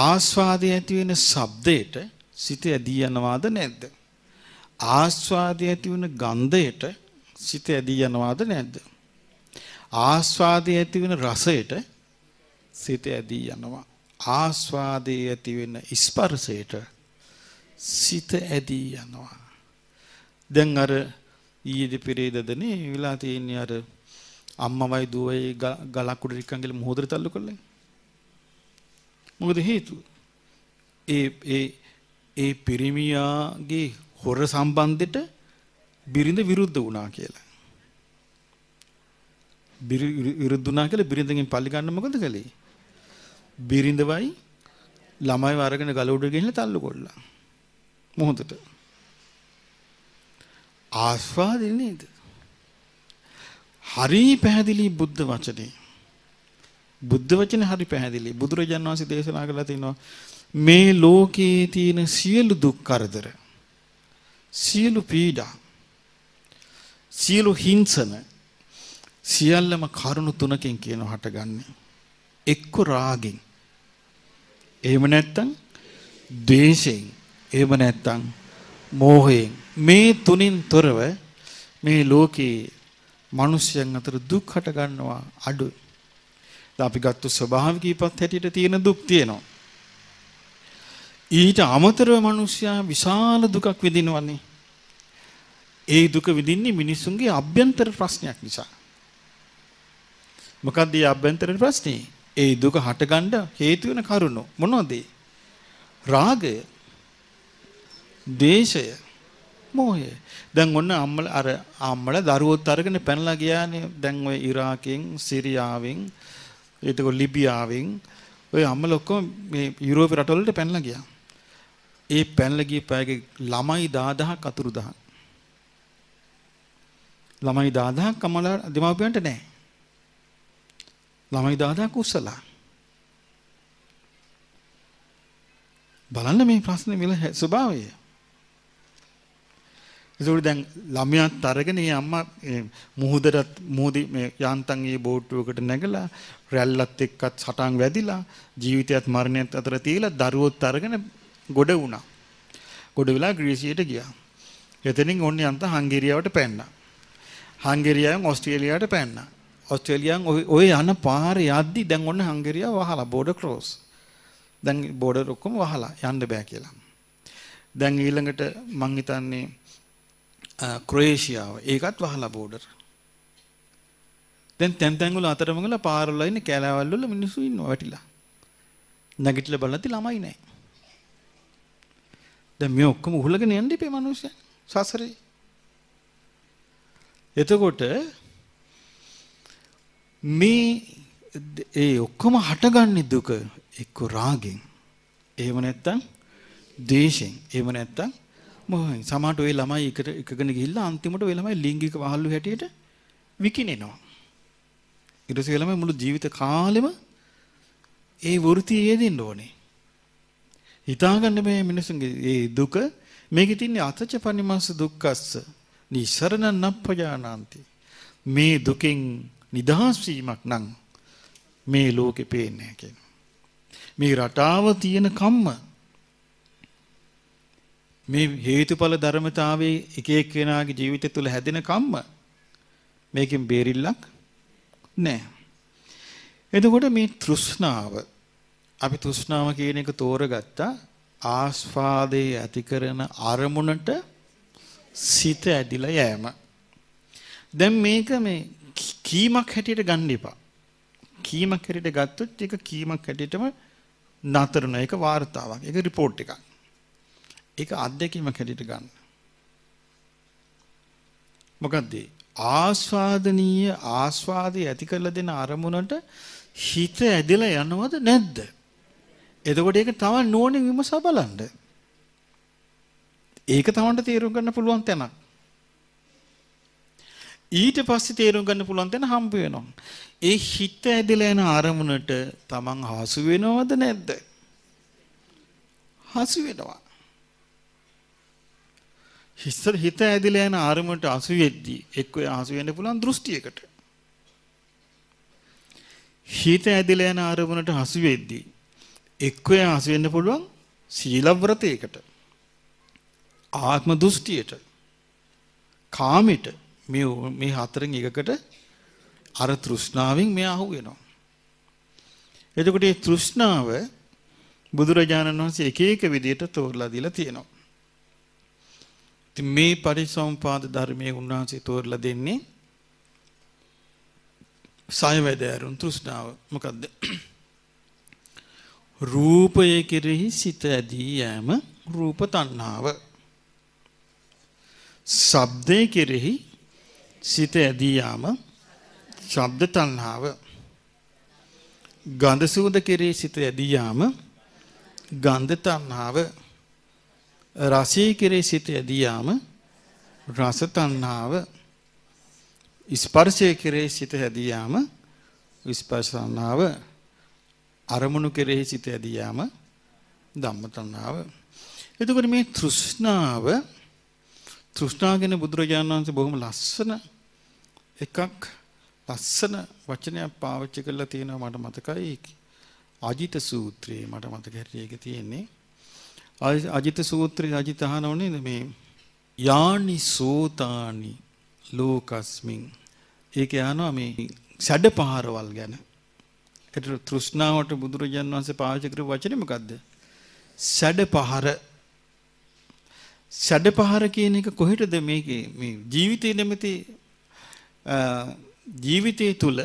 ආස්වාදයේ ඇතිවෙන ශබ්දයට සිත ඇදී යනවාද නැද්ද? ආස්වාදයේ ඇතිවෙන ගන්ධයට සිත ඇදී යනවාද නැද්ද? ආස්වාදයේ ඇතිවෙන රසයට සිත ඇදී යනවා. ආස්වාදයේ ඇතිවෙන ස්පර්ශයට සිත ඇදී යනවා. දැන් අර ඊයේදී පෙරේදදනේ වෙලා තියෙන්නේ අර අම්මවයි දුවයි ගලක් උඩ රික්කන් ගිල මොහොතට තල්ලු කළේ. මොකද හේතුව? ඒ ඒ ඒ පිරිමියාගේ හොර සම්බන්ධෙට බිරිඳ විරුද්ධ වුණා කියලා. විරුද්ධ වුණා කියලා බිරිඳගෙන් පල්ලි ගන්න මොකද කළේ? බිරිඳවයි ළමයිව අරගෙන ගල උඩ ගිහින් තල්ලු කොල්ලා. මොහොතට ආස්වාදෙ නේද? හරි පැහැදිලි බුද්ධ වචනේ. බුද්ධ වචනේ හරි පැහැදිලි. බුදුරජාන් වහන්සේ දේශනා කරලා තිනවා මේ ලෝකයේ තියෙන සියලු දුක් කරදර සියලු පීඩා සියලු හිංසන සියල්ලම කරුණු තුනකින් කියනවා හටගන්නේ. එක්ක රාගෙන්. එහෙම නැත්නම් ද්වේෂයෙන්. එහෙම නැත්නම් මෝහයෙන්. මේ තුنين තොරව මේ ලෝකේ මිනිස්යන් අතර දුක් හට ගන්නවා අඩුයි. අපි ගත්තු ස්වභාවික ඉපත් හැටියට තියෙන දුක් තියෙනවා. ඊට අමතරව මිනිස්යා විශාල දුකක් විඳිනවනේ. ඒ දුක විඳින්නේ මිනිසුන්ගේ අභ්‍යන්තර ප්‍රශ්නයක් නිසා. මොකක්ද මේ අභ්‍යන්තර ප්‍රශ්නේ? ඒ දුක හටගන්න හේතු වෙන කරුණු මොනවද? රාගය, දේශය, මෝහය. දැන් ඔන්න අම්මල අර අම්මල දරුවොත් අරගෙන පැනලා ගියානේ. දැන් ওই ඉරාකෙන්, සිරියාවෙන්, එතකොට ලිබියාවෙන් ওই අම්මල ඔක්කොම මේ යුරෝප රටවලට පැනලා ගියා. ඒ පැනලා ගිය පැයගේ ළමයි 10000ක් අතුරු දහන්. ළමයි 10000ක් අමල දෙමාපියන්ට නැහැ. ළමයි 10000ක් උස්සලා. බලන්න මේ ප්‍රශ්නේ මිල ස්වභාවය. ඒකෝර දැන් ළමයාත් අරගෙන මේ අම්මා මුහුදට මුහුදි මේ යාන්තම් ඒ බෝට්ටුවකට නැගලා රැල්ලත් එක්කත් සටන් වැදිලා ජීවිතයත් මරණයත් අතර තියලා දරුවොත් අරගෙන ගොඩ වුණා. ගොඩ වෙලා ග්‍රීසියට ගියා. එතනින් ඔන්න යන්ත හංගේරියාවට පැන්නා. හංගේරියාවෙන් ඕස්ට්‍රේලියාවට පැන්නා. ඔස්ට්‍රේලියාවෙන් ඔය යන පාරේ යද්දි දැන් ඔන්න හංගේරියාව වහලා බෝඩර් ක්‍රෝස්. දැන් බෝඩර් ඔක්කොම වහලා යන්න බෑ කියලා. දැන් ඊළඟට මං හිතන්නේ ක්‍රොේෂියාව. ඒකත් වහලා බෝඩර්. දැන් තැන් තැන් වල අතරමඟල පාරවල ඉන්න කැලෑවල් වල මිනිස්සු ඉන්නවා වැටිලා. නැගිටලා බලද්දි ළමයි නැහැ. දැන් මේ ඔක්කොම උහුලගෙන යන්න ඉපේ මිනිස්සු සසරේ. එතකොට මේ ඒ ඔක්කොම හටගන්නේ දුක එක්ක රාගෙන්. එහෙම නැත්නම් ද්වේෂෙන්. එහෙම නැත්නම් මම සමහරට ওই ළමයි එකට එකගෙන ගිහිල්ලා අන්තිමට ওই ළමයි ලිංගික වහල්ලු හැටියට විකිනෙනවා. ඊට පස්සේ ළමයි මුළු ජීවිත කාලෙම ඒ වෘතියේ යෙදෙන්න ඕනේ. හිතාගන්න මේ මිනිසුන්ගේ ඒ දුක මේකේ තින්නේ අතච පනිමස්ස දුක්ඛස්ස නිසරණ නප්පජානාන්ති. මේ දුකෙන් නිදහස් වීමක් නම් මේ ලෝකේ පේන්නේ නැහැ කියනවා. මේ රටාව තියෙන කම්ම මේ හේතුඵල ධර්මතාවයේ එක එක්කෙනාගේ ජීවිතය තුළ හැදෙන කම්ම මේකෙන් බේරිල්ලක් නෑ. එතකොට මේ තෘෂ්ණාව අපි තෘෂ්ණාව කියන එක තෝරගත්තා ආස්වාදයේ ඇති කරන අරමුණට සිත ඇදිලා යෑම. දැන් මේක මේ කීමක් හැටියට ගන්න එපා. කීමක් හැටියට ගත්තොත් ඒක කීමක් හැටියටම නතරන එක වார்த்தාවක්. ඒක රිපෝට් එකක්. ඒක අත්දැකීමක් හැටියට ගන්න. මොකද්ද? ආස්වාදනීය ආස්වාදය ඇති කරලා දෙන අරමුණට හිත ඇදලා යනවද නැද්ද? එතකොට ඒක තව නෝනේ විමසා බලන්න. ඒක තමන්ට තේරුම් ගන්න පුළුවන් තැනක්. ඊට පස්සේ තේරුම් ගන්න පුළුවන් තැන හම්බ වෙනවා. ඒ හිත ඇදලා යන අරමුණට තමන් හසු වෙනවද නැද්ද? හසු වෙනවා. හිස්සර හිත ඇදිලා යන ආරමුණට අසු වෙද්දී එක්ක අසු වෙන්න පුළුවන් දෘෂ්ටියකට. හිත ඇදිලා යන ආරමුණට හසු වෙද්දී එක්ක අසු වෙන්න පුළුවන් සීලව්‍රතයකට. ආත්ම දෘෂ්ටියට. කාමයට මේ මේ හතරෙන් එකකට අර තෘෂ්ණාවෙන් මෙයා අහු වෙනවා. එතකොට මේ තෘෂ්ණාව බුදුරජාණන් වහන්සේ එක එක විදිහට තෝරලා දීලා තියෙනවා. ඉතින් මේ පරිසම්පාද ධර්මයේ උන්වහන්සේ තෝරලා දෙන්නේ සයවැදෑරුන් තෘෂ්ණාව මොකක්ද රූපය කෙරෙහි සිත ඇදී යෑම රූප තණ්හාව. ශබ්දය කෙරෙහි සිත ඇදී යාම ශබ්ද තණ්හාව. ගන්ධ සුවඳ කෙරෙහි සිත ඇදී යාම ගන්ධ තණ්හාව. රසය කෙරේ සිට ඇදියාම රස තණ්හාව ස්පර්ශය කෙරේ සිට ඇදියාම ස්පර්ශ තණ්හාව අරමුණු කෙරෙහි සිට ඇදියාම ධම්ම තණ්හාව එතකොට මේ තෘෂ්ණාව තෘෂ්ණා ගැන බුදුරජාණන් වහන්සේ බොහොම ලස්සන එකක් ලස්සන වචනයක් පාවිච්චි කරලා තියෙනවා මට මතකයි ආජිත සූත්‍රයේ මට මතක හැටියට තියෙන්නේ අජිත සූත්‍රයේ අජිත අහනෝනේ මේ යානි සෝතානි ලෝකස්මින් ඒක යනවා මේ සැඩ පහරවල් ගැන. ඒතර තෘෂ්ණාවට බුදුරජාන් වහන්සේ පාවිච්චි කරපු වචනේ මොකද්ද? සැඩ පහර සැඩ පහර කියන එක කොහෙටද මේකේ මේ ජීවිතේ නැමැති ජීවිතයේ තුල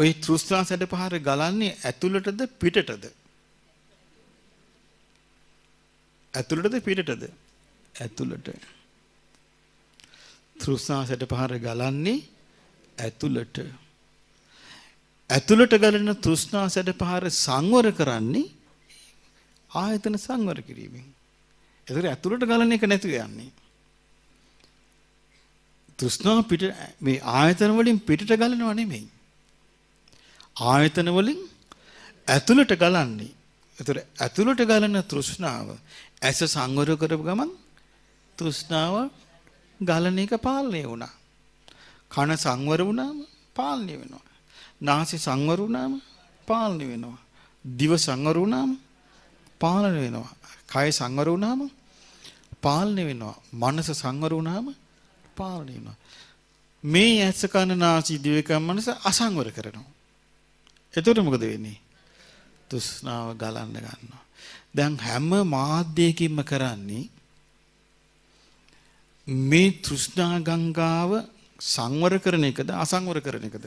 ওই තෘෂ්ණා සැඩ පහර ගලන්නේ ඇතුළටද පිටටද? ඇතුළටද පිටටද? ඇතුළට. තෘෂ්ණා සැටපහර ගලන්නේ ඇතුළට. ඇතුළට ගලන තෘෂ්ණා සැටපහර සංවර කරන්නේ ආයතන සංවර කිරීමෙන්. ඒතර ඇතුළට ගලන එක නැතුව යන්නේ. තෘෂ්ණා පිට මේ ආයතන වලින් පිටට ගලනවා නෙමෙයි. ආයතන වලින් ඇතුළට ගලන්නේ. ඒතර ඇතුළට ගලන තෘෂ්ණාව ඇස සංවර කරපු ගමන් තෘෂ්ණාව ගලන එක පාලනය වුණා. කන සංවර වුණාම පාලනය වෙනවා. නාසය සංවර වුණාම පාලනය වෙනවා. දිව සංවර වුණාම පාලනය වෙනවා. කය සංවර වුණාම පාලනය වෙනවා. මනස සංවර වුණාම පාලනය වෙනවා. මේ ඇස කන නාසය දිව මනස අසංවර කරනවා. එතකොට මොකද වෙන්නේ? තෘෂ්ණාව ගලන්න ගන්නවා. දැන් හැම මාධ්‍යයකින්ම කරන්නේ මේ තෘෂ්ණා ගංගාව සංවර කරන එකද අසංවර කරන එකද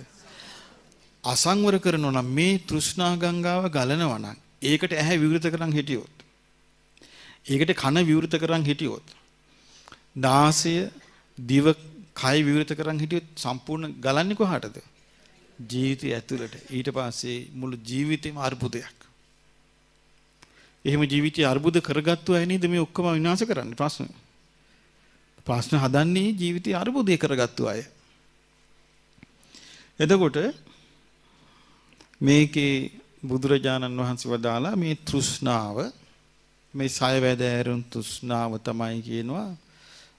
අසංවර කරනවා නම් මේ තෘෂ්ණා ගංගාව ගලනවා නම් ඒකට ඇහැ විවෘත කරන් හිටියොත් ඒකට කන විවෘත කරන් හිටියොත් නාසය දිව කය විවෘත කරන් හිටියොත් සම්පූර්ණ ගලන්නේ කොහටද ජීවිතය ඇතුළට ඊට පස්සේ මුළු ජීවිතේම අර්බුදයක් එහෙම ජීවිතය අර්බුද කරගත්තු අය නේද මේ ඔක්කොම විනාශ කරන්නේ ප්‍රශ්න. ප්‍රශ්න හදන්නේ ජීවිතය අර්බුදේ කරගත්තු අය. එතකොට මේකේ බුදුරජාණන් වහන්සේ වදාලා මේ තෘෂ්ණාව මේ සයවැද ඇරුන් තෘෂ්ණාව තමයි කියනවා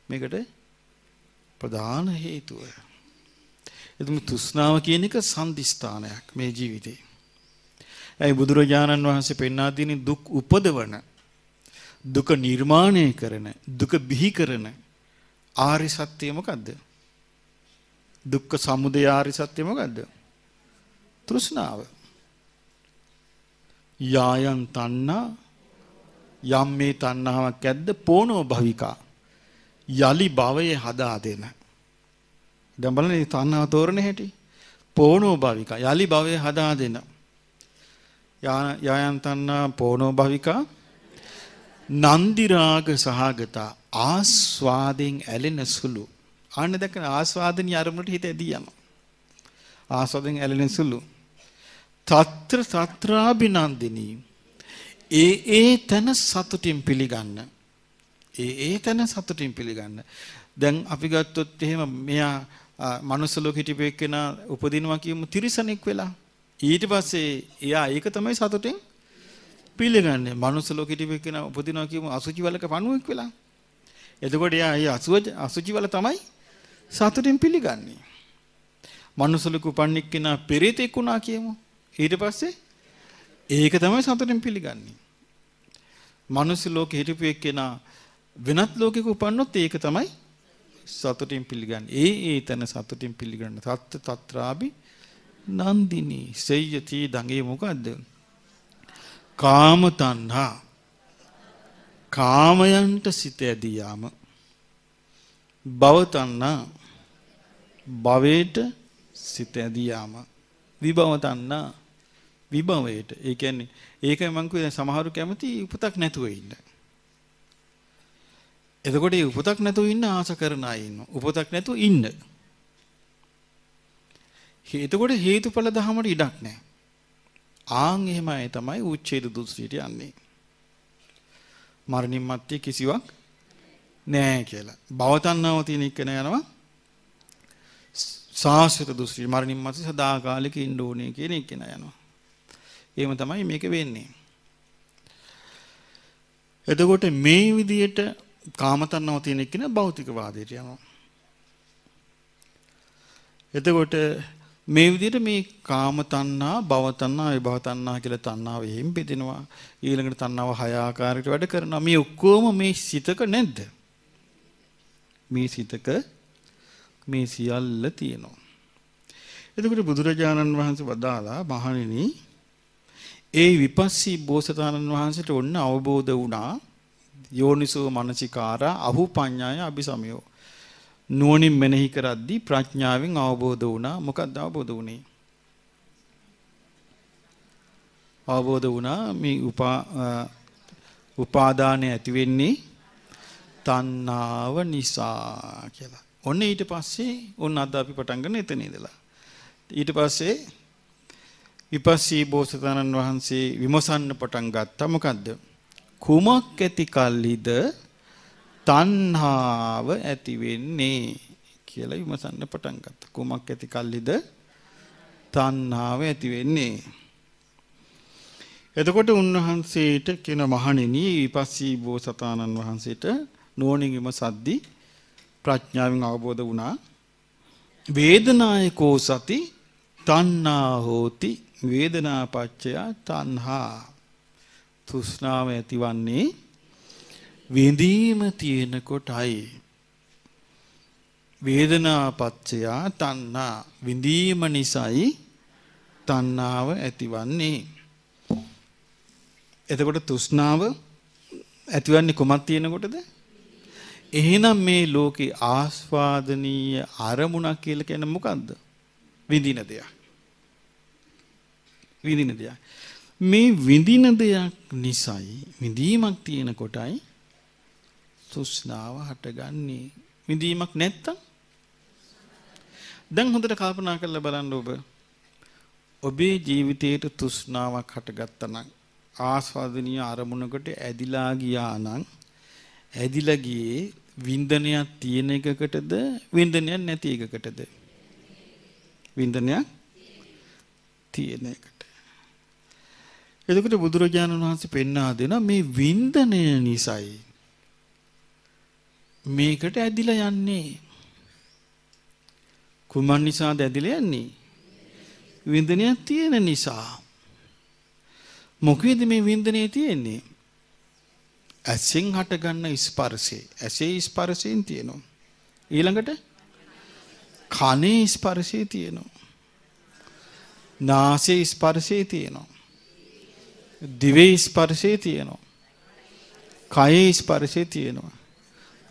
මේකට ප්‍රධාන හේතුව. එතුම තෘෂ්ණාව කියන එක සම්දිස්ථානයක් මේ ජීවිතේ. ඇයි බුදුරජාණන් වහන්සේ පෙන්වා දෙන්නේ දුක් උපදවන දුක නිර්මාණය කරන දුක බිහි කරන ආරි සත්‍ය මොකද්ද? දුක්ඛ සමුදය ආරි සත්‍ය මොකද්ද? තෘෂ්ණාව. යායන් තණ්හා යම් මේ තණ්හාවක් ඇද්ද පෝනෝ භවිකා යලි භවයේ හදා දෙන. දැන් බලන්න තණ්හා තෝරන හැටි. පෝනෝ භවිකා යලි භවයේ හදා දෙනවා. යායන් තණ්හා පෝනෝ භවිකා නන්දි රාග සහගත ආස්වාදෙන් ඇලෙන සුළු ආන්න දැකන ආස්වාදෙනි අරමුණට හිත ඇදී යනවා ආස්වාදෙන් ඇලෙන සුළු తත්‍ර తත්‍රාබිනන්දිනී ඒ ඒ තන සතුටින් පිළිගන්න ඒ ඒ තන සතුටින් පිළිගන්න දැන් අපි ගත්තොත් එහෙම මෙයා මනුස්ස ලෝකෙ හිටපු එක්කෙනා උපදිනවා කියමු තිරිසනෙක් වෙලා ඊට පස්සේ එයා ඒක තමයි සතුටෙන් පිළිගන්නේ. මනුස්ස ලෝකෙට කියන උපදිනවා කියමු අසුචි වලක පණුවෙක් වෙලා. එතකොට එයා ඒ අසුචි අසුචි වල තමයි සතුටින් පිළිගන්නේ. මනුස්ස ලෝකෙ උපන්නෙක් කෙනා පෙරිතෙක් වුණා කියමු. ඊට පස්සේ ඒක තමයි සතුටින් පිළිගන්නේ. මනුස්ස ලෝකෙ හිටපු එක්කෙනා වෙනත් ලෝකෙක උපන්නොත් ඒක තමයි සතුටින් පිළිගන්නේ. ඒ ඒ තන සතුටින් පිළිගන්න. තත්ත తත්‍රාබි නන්දිනී සෙය්‍යතිී දඟේ මොකක්ද. කාමතන්හා කාමයන්ට සිත ඇදයාම බවතන්නා භවයට සිත ඇදයාම විභවතන්නා විභවයට ඒකන්නේ ඒක මංකුව සමහරු කැමති උපතක් නැතුව ඉන්න. එතකොට උපතක් නැතුව ඉන්න ආස කරන ඉන්න උපතක් නැතුව ඉන්න. එතකොට හේතුඵල ධහමට ඉඩක් නැහැ. ආන් එහෙම අය තමයි උච්ඡේද දුස්සීට යන්නේ. මරණින් මත්තේ කිසිවක් නැහැ කියලා. භවතණ්ණාව තියෙන එක යනවා. සාසිත දුස්සී මරණින් මත්තේ සදාකාලික ඉන්න ඕනේ කියන එක යනවා. එහෙම තමයි මේක වෙන්නේ. එතකොට මේ විදියට කාමතණ්ණාව තියෙන එක භෞතිකවාදයට යනවා. එතකොට මේ විදිහට මේ කාම තණ්හා, භව තණ්හා, විභව තණ්හා කියලා තණ්හාව එහෙම් බෙදෙනවා. ඊළඟට තණ්හාව හය ආකාරයකට වැඩ කරනවා. මේ ඔක්කොම මේ සිතක නැද්ද? මේ සිතක මේ සියල්ල තියෙනවා. එතකොට බුදුරජාණන් වහන්සේ වදාලා මහණෙනි ඒ විපස්සී බෝසතාණන් වහන්සේට ඔන්න අවබෝධ වුණා යෝනිසෝ මනසිකාරා අහු පඤ්ඤාය අபிසමයෝ නුවණින් මෙනෙහි කරද්දී ප්‍රඥාවෙන් අවබෝධ වුණා. මොකක්ද අවබෝධ වුනේ? අවබෝධ වුණා මේ උපා උපාදානය ඇති වෙන්නේ තණ්හාව නිසා කියලා. ඔන්න ඊට පස්සේ ඔන්න අද අපි පටන් ගන්න එතන ඉඳලා. ඊට පස්සේ විපස්සී බෝසතාණන් වහන්සේ විමසන්න පටන් ගත්තා මොකද්ද? කුමක් ඇති කල්ලිද තණ්හාව ඇති වෙන්නේ කියලා විමසන්න පටන් ගත්තා. කුමක් ඇති කල්ලිද? තණ්හාව ඇති වෙන්නේ. එතකොට උන්වහන්සේට කියන මහණෙනි විපස්සී බෝසතාණන් වහන්සේට නෝණිගිම සද්දි ප්‍රඥාවෙන් අවබෝධ වුණා වේදනායකෝ සති තණ්හා හෝති වේදනාපච්චය තණ්හා තෘෂ්ණාව ඇතිවන්නේ විඳීම තියෙනකොටයි වේදනාපච්චයා තණ්හා විඳීම නිසායි තණ්හාව ඇතිවන්නේ එතකොට තෘෂ්ණාව ඇතිවන්නේ කොමත් තියෙනකොටද එහෙනම් මේ ලෝකේ ආස්වාදනීය අරමුණක් කියලා කියන්නේ මොකද්ද විඳින දෙයක් විඳින දෙයක් මේ විඳින දෙයක් නිසායි විඳීමක් තියෙන කොටයි තෘෂ්ණාව හටගන්නේ. විඳීමක් නැත්තම් දැන් හොඳට කල්පනා කරලා බලන්න ඔබ. ඔබේ ජීවිතයේ තෘෂ්ණාවක් හටගත්තා නම් ආස්වාදනීය අරමුණකට ඇදිලා ගියා නම් ඇදිලා ගියේ වින්දනයක් තියෙන එකකටද වින්දනයක් නැති එකකටද වින්දනයක් තියෙන එකට එතකොට බුදුරජාණන් වහන්සේ පෙන්වා දෙනවා මේ වින්දනය නිසායි මේකට ඇදිලා යන්නේ. කුමන් නිසාද ඇදිලා යන්නේ? වින්දනයක් තියෙන නිසා. මොකේද මේ වින්දනේ තියෙන්නේ? ඇසෙන් හටගන්න ස්පර්ශේ. ඇසේ ස්පර්ශයෙන් තියෙනවා. ඊළඟට කනේ ස්පර්ශේ තියෙනවා. නාසයේ ස්පර්ශේ තියෙනවා. දිවේ ස්පර්ශේ තියෙනවා. කයේ ස්පර්ශේ තියෙනවා.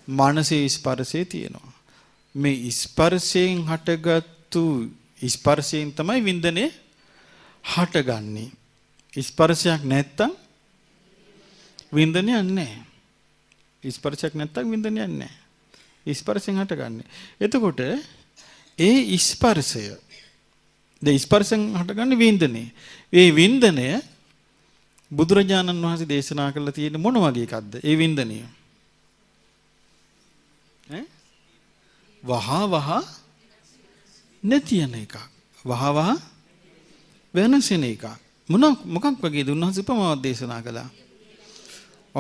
මනසේ ස්පර්ශය තියෙනවා. මේ ස්පර්ශයෙන් හටගත්තු ස්පර්ශයෙන් තමයි වින්දනේ හටගන්නේ. ස්පර්ශයක් නැත්තම් වින්දනයක් නැහැ. ස්පර්ශයක් නැත්තම් වින්දනයක් නැහැ. ස්පර්ශයෙන් හටගන්නේ. එතකොට ඒ ස්පර්ශය ද ස්පර්ශයෙන් හටගන්නේ වින්දනේ. ඒ වින්දනය බුදුරජාණන් වහන්සේ දේශනා කළා තියෙන මොන වගේ එකක්ද? ඒ වින්දනය. වහා වහා නැතියන එකක්. වහා වහා වෙනසෙන එකක්. මොනක් මොකක් වගේද උන්වහන්සේ උපමාවක් දේශනා කළා.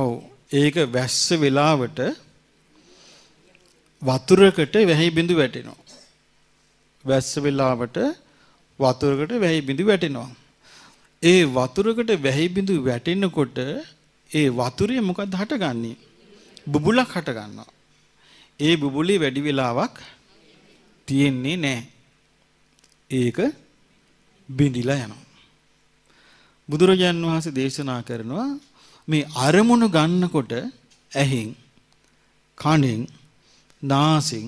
ඔව් ඒක වැස්ස වෙලාවට වතුරකට වැහි බිඳු වැටෙනවා. වැස්ස වෙලාවට වතුරකට වැහි බිඳු වැටෙනවා. ඒ වතුරකට වැහි බිඳු වැටෙනකොට ඒ වතුරේ මොකද හටගන්නේ? බුබුලක් හටගන්නවා. ඒ බුබුලි වැඩි වෙලාවක් තියෙන්නේ නැහැ. ඒක බිඳිලා යනවා. බුදුරජාන් වහන්සේ දේශනා කරනවා මේ අරමුණු ගන්නකොට ඇහෙන් කනෙන් නාසෙන්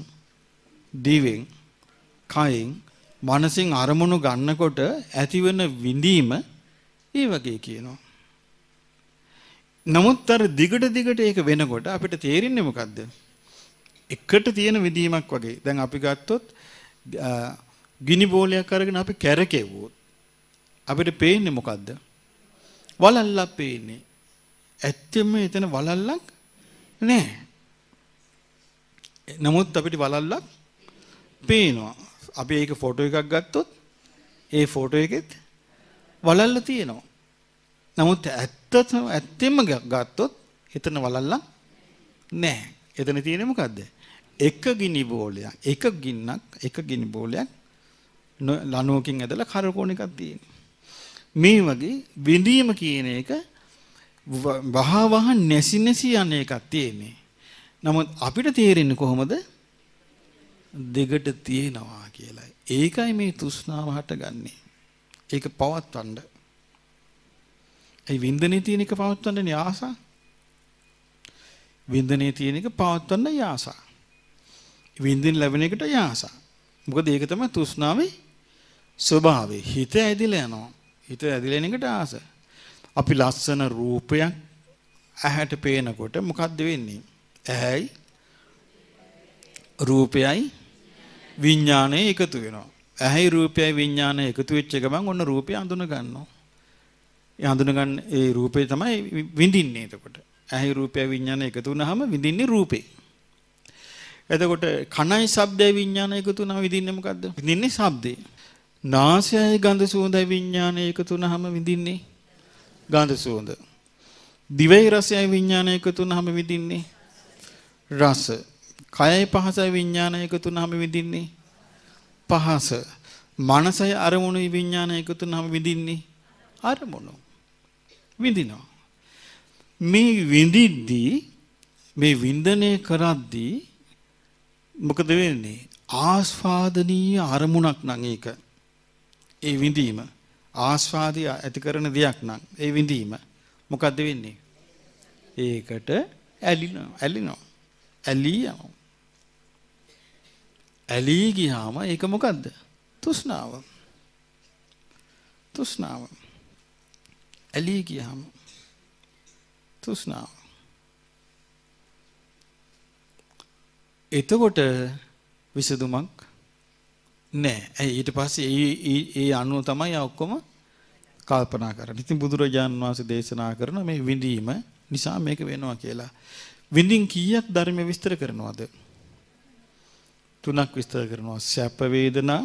දිවෙන් කයෙන් මනසින් අරමුණු ගන්නකොට ඇතිවන විඳීම ඒ වගේ කියනවා. නමුත් අර දිගට දිගට ඒක වෙනකොට අපිට තේරෙන්නේ මොකද්ද? එකට තියෙන විදීමක් වගේ. දැන් අපි ගත්තොත් ගිනි බෝලයක් අරගෙන අපි කැරකෙව්වොත් අපිට පේන්නේ මොකද්ද? වලල්ලක් පේන්නේ. ඇත්තෙම එතන වලල්ලක් නෑ. නමුත් අපිට වලල්ලක් පේනවා. අපි ඒක ෆොටෝ එකක් ගත්තොත් ඒ ෆොටෝ එකෙත් වලල්ල තියෙනවා. නමුත් ඇත්තම ඇත්තෙම ගත්තොත් එතන වලල්ලක් නෑ. එතන තියෙන්නේ මොකද්ද? එක ගිනි බෝලයක් එක ගින්නක් එක ගිනි බෝලයක් ලනුවකින් ඇදලා කරකෝණයක් තියෙනවා. මේ වගේ විඳීම කියන එක වහ වහ නැසි නැසි යන එකක් තියෙන්නේ. නමුත් අපිට තේරෙන්නේ කොහොමද? දෙකට තියෙනවා කියලා. ඒකයි මේ තෘෂ්ණාව හටගන්නේ. ඒක පවත්වන්න. ඒ වින්දනේ තියෙන එක පවත්වන්නනේ ආසා. වින්දනේ තියෙන එක පවත්වන්නයි ආසා. විඳින්න ලැබෙන එකට යාසා. මොකද ඒක තමයි තෘෂ්ණාවේ ස්වභාවය. හිත ඇදිලා යනවා. හිත ඇදිලා එන එකට ආස. අපි ලස්සන රූපයක් ඇහැට පේනකොට මොකද්ද වෙන්නේ? ඇහැයි රූපයයි විඥානය එකතු වෙනවා. ඇහැයි රූපයයි විඥානය එකතු වෙච්ච ගමන් ඔන්න රූපය අඳුන ගන්නවා. ඒ අඳුන ගන්න ඒ රූපේ තමයි විඳින්නේ එතකොට. ඇහැයි රූපයයි විඥානය එකතු වුනහම විඳින්නේ රූපේ. එතකොට කනයි ශබ්දය විඥානය එකතු වුණා විඳින්නේ මොකද්ද? විඳින්නේ ශබ්දේ. නාසයයි ගඳ සුවඳයි විඥානය එකතු වුණාම විඳින්නේ ගඳ සුවඳ. දිවයි රසයයි විඥානය එකතු වුණාම විඳින්නේ රස. කයයි පහසයි විඥානය එකතු වුණාම විඳින්නේ පහස. මනසයි අරමුණුයි විඥානය එකතු වුණාම විඳින්නේ අරමුණු. විඳිනවා. මේ විඳිද්දී මේ වින්දනය කරද්දී මොකද වෙන්නේ ආස්වාදනීය අරමුණක් නම් ඒක ඒ විඳීම ආස්වාදී ඇති කරන දෙයක් නම් ඒ විඳීම මොකද්ද වෙන්නේ ඒකට ඇලිනවා ඇලිනවා ඇලී යනවා ඇලී ගියාම ඒක මොකද්ද තෘෂ්ණාව තෘෂ්ණාව ඇලී ගියාම තෘෂ්ණාව එතකොට විසඳුමක් නෑ. ඇයි ඊට පස්සේ ඒ ඒ අනුව තමයි ඔක්කොම කල්පනා කරන්නේ. ඉතින් බුදුරජාන් වහන්සේ දේශනා කරන මේ විඳීම නිසා මේක වෙනවා කියලා. විඳින් කීයක් ධර්ම විස්තර කරනවද? තුනක් විස්තර කරනවා. සැප වේදනා,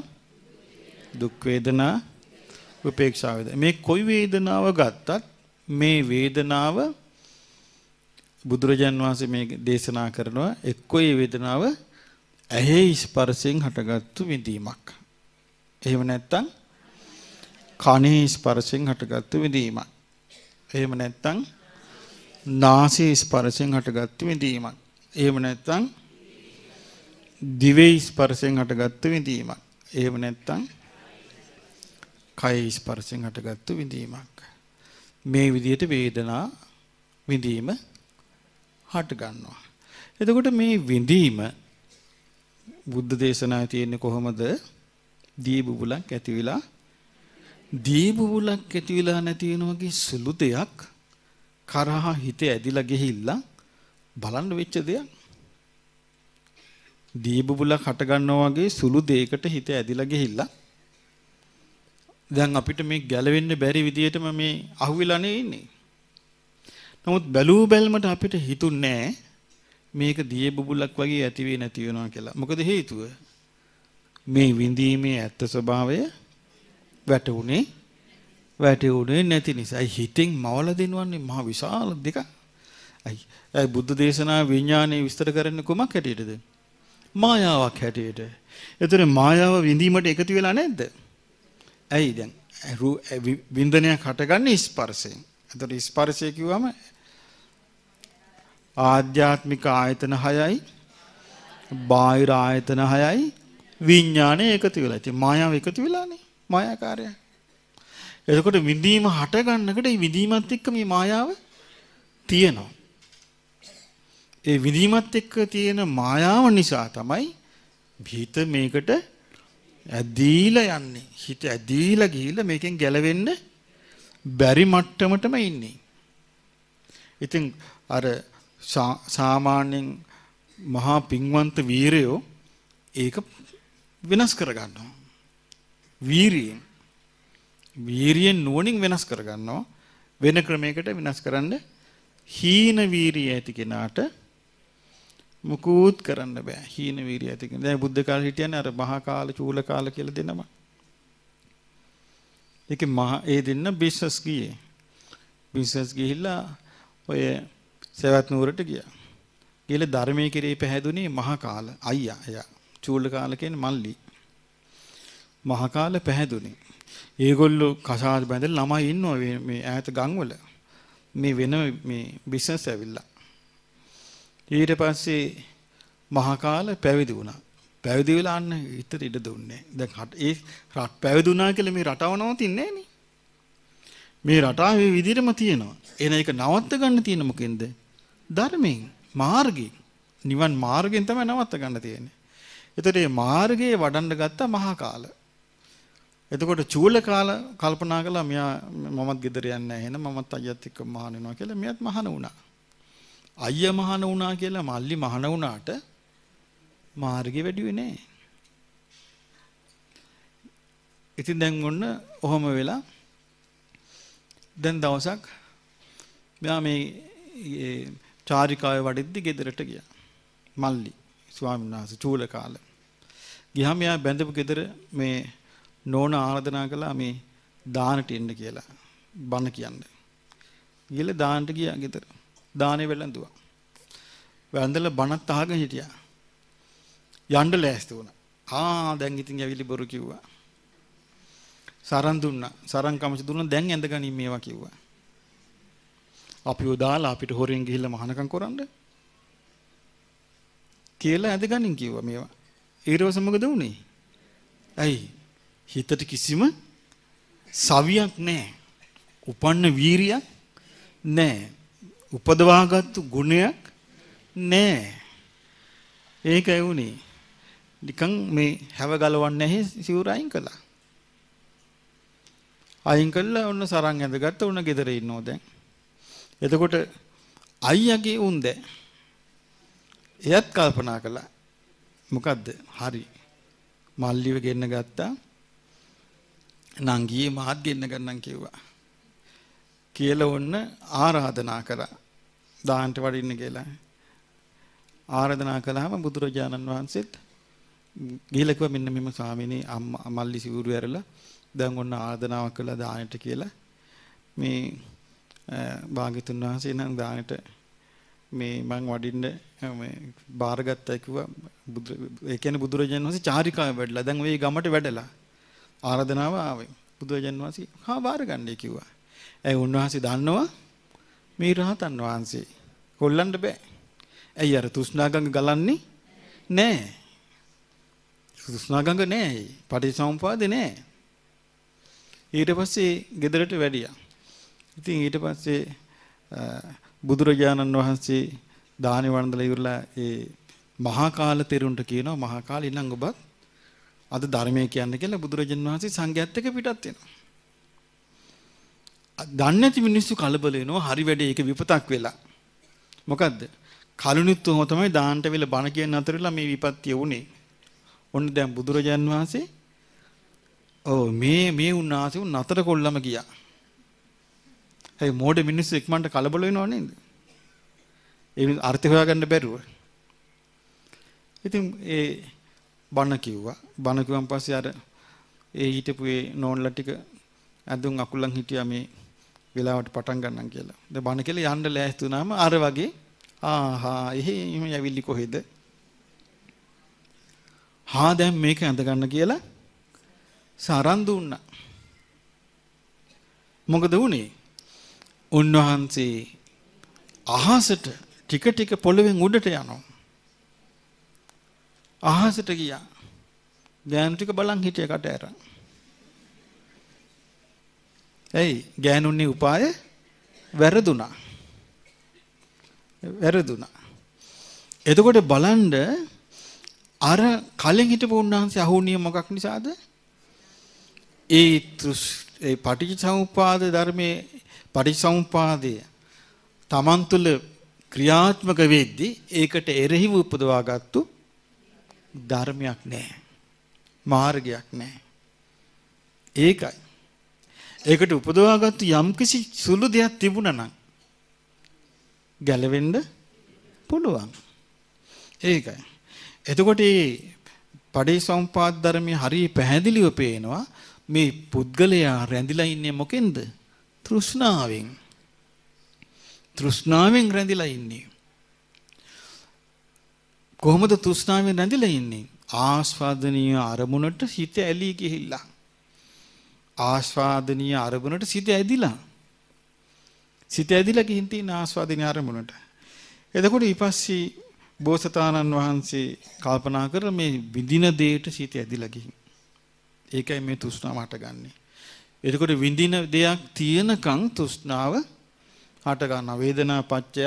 දුක් වේදනා, උපේක්ෂා වේදනා. මේ කොයි වේදනාව ගත්තත් මේ වේදනාව බුදුරජාන් වහන්සේ මේ දේශනා කරනවා එක්කෝ මේ වේදනාව ඇහි ස්පර්ශයෙන් හටගත්තු විඳීමක්. එහෙම නැත්නම් කනේ ස්පර්ශයෙන් හටගත්තු විඳීමක්. එහෙම නැත්නම් නාසයේ ස්පර්ශයෙන් හටගත්තු විඳීමක්. එහෙම නැත්නම් දිවේ ස්පර්ශයෙන් හටගත්තු විඳීමක්. එහෙම නැත්නම් කය ස්පර්ශයෙන් හටගත්තු විඳීමක්. මේ විදිහට වේදනා විඳීම හට ගන්නවා. එතකොට මේ විඳීම බුද්ධ දේශනාවේ තියෙන්නේ කොහොමද? දී බුබුලක් ඇති වෙලා දී බුබුලක් ඇති වෙලා නැති වෙන වගේ සුළු දෙයක් කරහා හිත ඇදිලා ගිහිල්ලා බලන්න වෙච්ච දෙයක් දී බුබුලක් හට ගන්නවා වගේ සුළු දෙයකට හිත ඇදිලා ගිහිල්ලා දැන් අපිට මේ ගැලවෙන්න බැරි විදියටම මේ අහුවෙලා නේ ඉන්නේ නමුත් බැලූ බැල්මට අපිට හිතුන්නේ මේක දිය බුබුලක් වගේ ඇති වෙ නැති වෙනවා කියලා. මොකද හේතුව? මේ විඳීමේ ඇත්ත ස්වභාවය වැටුනේ වැටුනේ නැති නිසා. හිතෙන් මවල දෙනවන්නේ මහ විශාල දෙක. අයි. ඒ බුද්ධ දේශනා විඥානයේ විස්තර කරන්නේ කොමක් හැටියටද? මායාවක් හැටියට. එතන මායාව විඳීමට එකතු වෙලා නැද්ද? ඇයි දැන් වින්දනයක් හටගන්නේ ස්පර්ශයෙන්. එතකොට ස්පර්ශය කිව්වම ආධ්‍යාත්මික ආයතන හයයි බාහිර ආයතන හයයි විඤ්ඥානය එකති වෙලා ඇති මයාව එකති වෙලානේ මයාකාරය. එතකොට විඳීම හටගන්නකට විඳීමත් එක්ක මේ මායාව තියෙනවා. ඒ විඳීමත් එක්ක තියෙන මායාව නිසා තමයි භීත මේකට ඇදීල යන්නේ හිත ඇදීල ගිහිල මේකෙන් ගැලවෙන්න බැරි මට්ටමටම ඉන්නේ. ඉතින් අර සාමාන්‍යයෙන් මහා පින්වන්ත වීරයෝ ඒක වෙනස් කරගන්නවා. වීරියෙන් වීරියෙන් නුවණින් වෙනස් කරගන්නවා. වෙන ක්‍රමයකට වෙනස් කරන්න හීන වීරිය ඇති කෙනාට මුකුත් කරන්න බෑ. හීන වීරිය ඇති කෙනා. දැන් බුද්ධ කාලේ හිටියන්නේ අර මහා කාල චූල කාල කියලා දෙනම. ඒකේ මහා ඒ දෙන්න බිස්නස් ගියේ. බිස්නස් ගිහිල්ලා ඔය සේවත් නුවරට ගියා. ගිහලා ධර්මයේ කෙරේ පැහැදුනේ මහකාල අයියා එයා. චූල කාල කියන්නේ මල්ලි. මහකාල පැහැදුනේ. ඒගොල්ලෝ කසාද බැඳලා ළමයි ඉන්නවා මේ ඈත ගම්වල. මේ වෙන මේ බිස්නස් ඇවිල්ලා. ඊට පස්සේ මහකාල පැවිදි වුණා. පැවිදි වෙලා අන්න හිතට ඉඩ දුන්නේ. දැන් ඒ රට පැවිදි වුණා කියලා මේ රටාව නවතින්නේ මේ රටාව මේ විදිහටම තියෙනවා. එන එක නවත්ත ගන්න තියෙන මොකෙන්ද? ධර්මයෙන් මාර්ගයෙන් නිවන් මාර්ගයෙන් තමයි නවත්ත ගන්න තියෙන්නේ. එතකොට මේ මාර්ගයේ වඩන්න ගත්ත මහා කාල. එතකොට චූල කාල කල්පනා කළා මෙයා මමත් ගෙදර යන්නේ නැහැ එහෙනම් මමත් අයියත් එක්ක මහාන වෙනවා කියලා මෙයාත් මහාන වුණා. අයියා මහාන වුණා කියලා මල්ලි මහාන වුණාට මාර්ගේ වැඩිුවේ නැහැ. ඉතින් දැන් ඔන්න ඔහම වෙලා දැන් දවසක් මෙයා මේ චාරිකාවේ වඩිද්දි ගෙදරට ගියා. මල්ලි ස්වාමීන් වහන්සේ චූල කාලේ. ගියාම යා බැඳපු ගෙදර මේ නෝන ආරාධනා කළා මේ දානට එන්න කියලා. බණ කියන්න. ගිහලා දානට ගියා ගෙදර. දානේ වෙලඳුවා. වැඳලා බණත් අහගෙන හිටියා. යන්න ලෑස්ති වුණා. ආ දැන් ඉතින් ඇවිලි බොරු කිව්වා. සරන් දුන්නා. සරන් කමච දුන්නා දැන් ඇඳ ගනින් මේවා කිව්වා. අපිව දාලා අපිට හොරෙන් ගිහිල්ලා මහානකම් කරන්න කියලා ඇඳගනින් කිව්වා මේවා. ඊරවස මොකද වුනේ? ඇයි? හිතට කිසිම සවියක් නැහැ. උපන්න වීරියක් නැහැ. උපදවාගත්තු ගුණයක් නැහැ. ඒකයි වුනේ. නිකන් මේ හැව ගලවන්නේ නැහැ සිවුර අයින් කළා. අයින් කළා ඔන්න සරන් ඇඳගත්ත ඔන්න ගෙදර ඉන්නෝ දැන්. එතකොට අයියාගේ උන්ද එයත් කල්පනා කළා මොකද්ද හරි මල්ලිව ගෙන්න ගත්තා නංගියේ මාත් ගෙන්න ගන්නම් කිව්වා කියලා ඔන්න ආරාධනා කරා දාහන්ට වඩින්න කියලා ආරාධනා කළාම බුදුරජාණන් වහන්සේත් ගිහිල්ලා කිව්වා මෙන්න මෙම ස්වාමිනේ අම්මා මල්ලි සිවුරු ඇරලා දැන් ඔන්න ආරාධනාවක් කළා දාහයට කියලා මේ භාග්‍යතුන් වහන්සේ නම් දානෙට මේ මං වඩින්න මේ බාරගත්තා කිව්වා බුදු ඒ කියන්නේ බුදුරජාණන් වහන්සේ චාරිකාවේ වැඩලා දැන් ওই ගමට වැඩලා ආරාධනාව ආවේ බුදුරජාණන් වහන්සේ හා බාරගන්නයි කිව්වා ඇයි උන්වහන්සේ දන්නවා මේ රහතන් වහන්සේ කොල්ලන්න බෑ ඇයි අර තෘෂ්ණාගංග ගලන්නේ නෑ තෘෂ්ණාගංග නෑ පටිච්චසමුපාදේ නෑ ඊට පස්සේ ගෙදරට වැඩියා ඉතින් ඊට පස්සේ බුදුරජාණන් වහන්සේ දානි වන්දලා ඉවරලා ඒ මහා කාල තෙරුන්ට කියනවා මහා කාල ඊළඟ ඔබත් අද ධර්මයේ කියන්න කියලා බුදුරජාණන් වහන්සේ සංඝයාත් එක්ක පිටත් වෙනවා. දන්නේ නැති මිනිස්සු කලබල වෙනවා හරි වැඩේ ඒක විපතක් වෙලා. මොකද්ද? කලුණිත් උම තමයි දාන්නට වෙල බණ කියන අතරලා මේ විපත්තිය වුනේ. ඔන්න දැන් බුදුරජාන් වහන්සේ ඔව් මේ මේ උන්වහන්සේ උන් අතර කොල්ලම ගියා. ඒ මෝඩ මිනිස්සු ඉක්මනට කලබල වෙනව නේද? ඒ අර්ථ හොයාගන්න බැරුව. ඉතින් ඒ බණ කිව්වා. බණ කිව්වන් පස්සේ අර ඒ හිටපු ඒ නෝන්ලා ටික ඇඳුම් අකුලන් හිටියා මේ වෙලාවට පටන් ගන්නම් කියලා. දැන් බණ කියලා යන්න ලෑස්ති වුණාම අර වගේ ආහා එහෙම යවිලි කොහෙද? හා දැන් මේක ඇඳ ගන්න කියලා සරන් දුන්නා. මොකද වුනේ? උන්වහන්සේ අහසට ටික ටික පොළොවෙන් උඩට යනවා. අහසට ගියා. ගෑනු ටික බලන් හිටිය කට ඇර. ඇයි ගෑනුන්නේ උපාය වැරදුනා. වැරදුනා. එතකොට බලන්ඩ අර කලින් හිටපු උන්වහන්සේ අහුනිය මොකක් නිසාද? ඒ තෘෂ් ඒ පටිච්චසමුප්පාද ධර්මයේ පරිසම්පාදය තමන් තුළ ක්‍රියාත්මක වෙද්දී ඒකට එරෙහිව උපදවාගත්තු ධර්මයක් නැහැ. මාර්ගයක් නැහැ. ඒකයි. ඒකට උපදවාගත්තු යම්කිසි සුළු දෙයක් තිබුණා නම් ගැලවෙන්න පුළුවන්. ඒකයි. එතකොට මේ පටිසම්පාද ධර්මයේ හරිය පැහැදිලිව පේනවා මේ පුද්ගලයා රැඳිලා ඉන්නේ මොකෙන්ද? තෘෂ්ණාවෙන් තෘෂ්ණාවෙන් රැඳිලා ඉන්නේ කොහොමද තෘෂ්ණාවෙන් රැඳිලා ඉන්නේ ආස්වාදනීය අරමුණට හිත ඇලී ගිහිල්ලා ආස්වාදනීය අරමුණට සිත ඇදිලා සිත ඇදිලා ගිහින් තියෙන ආස්වාදනීය අරමුණට එතකොට ඊපස්සී බෝසතාණන් වහන්සේ කල්පනා කර මේ විඳින දෙයට සිත ඇදිලා ගිහින් ඒකයි මේ තෘෂ්ණාව හටගන්නේ එතකොට විඳින දෙයක් තියෙනකන් තෘෂ්ණාව හට ගන්නවා. වේදනා පච්චය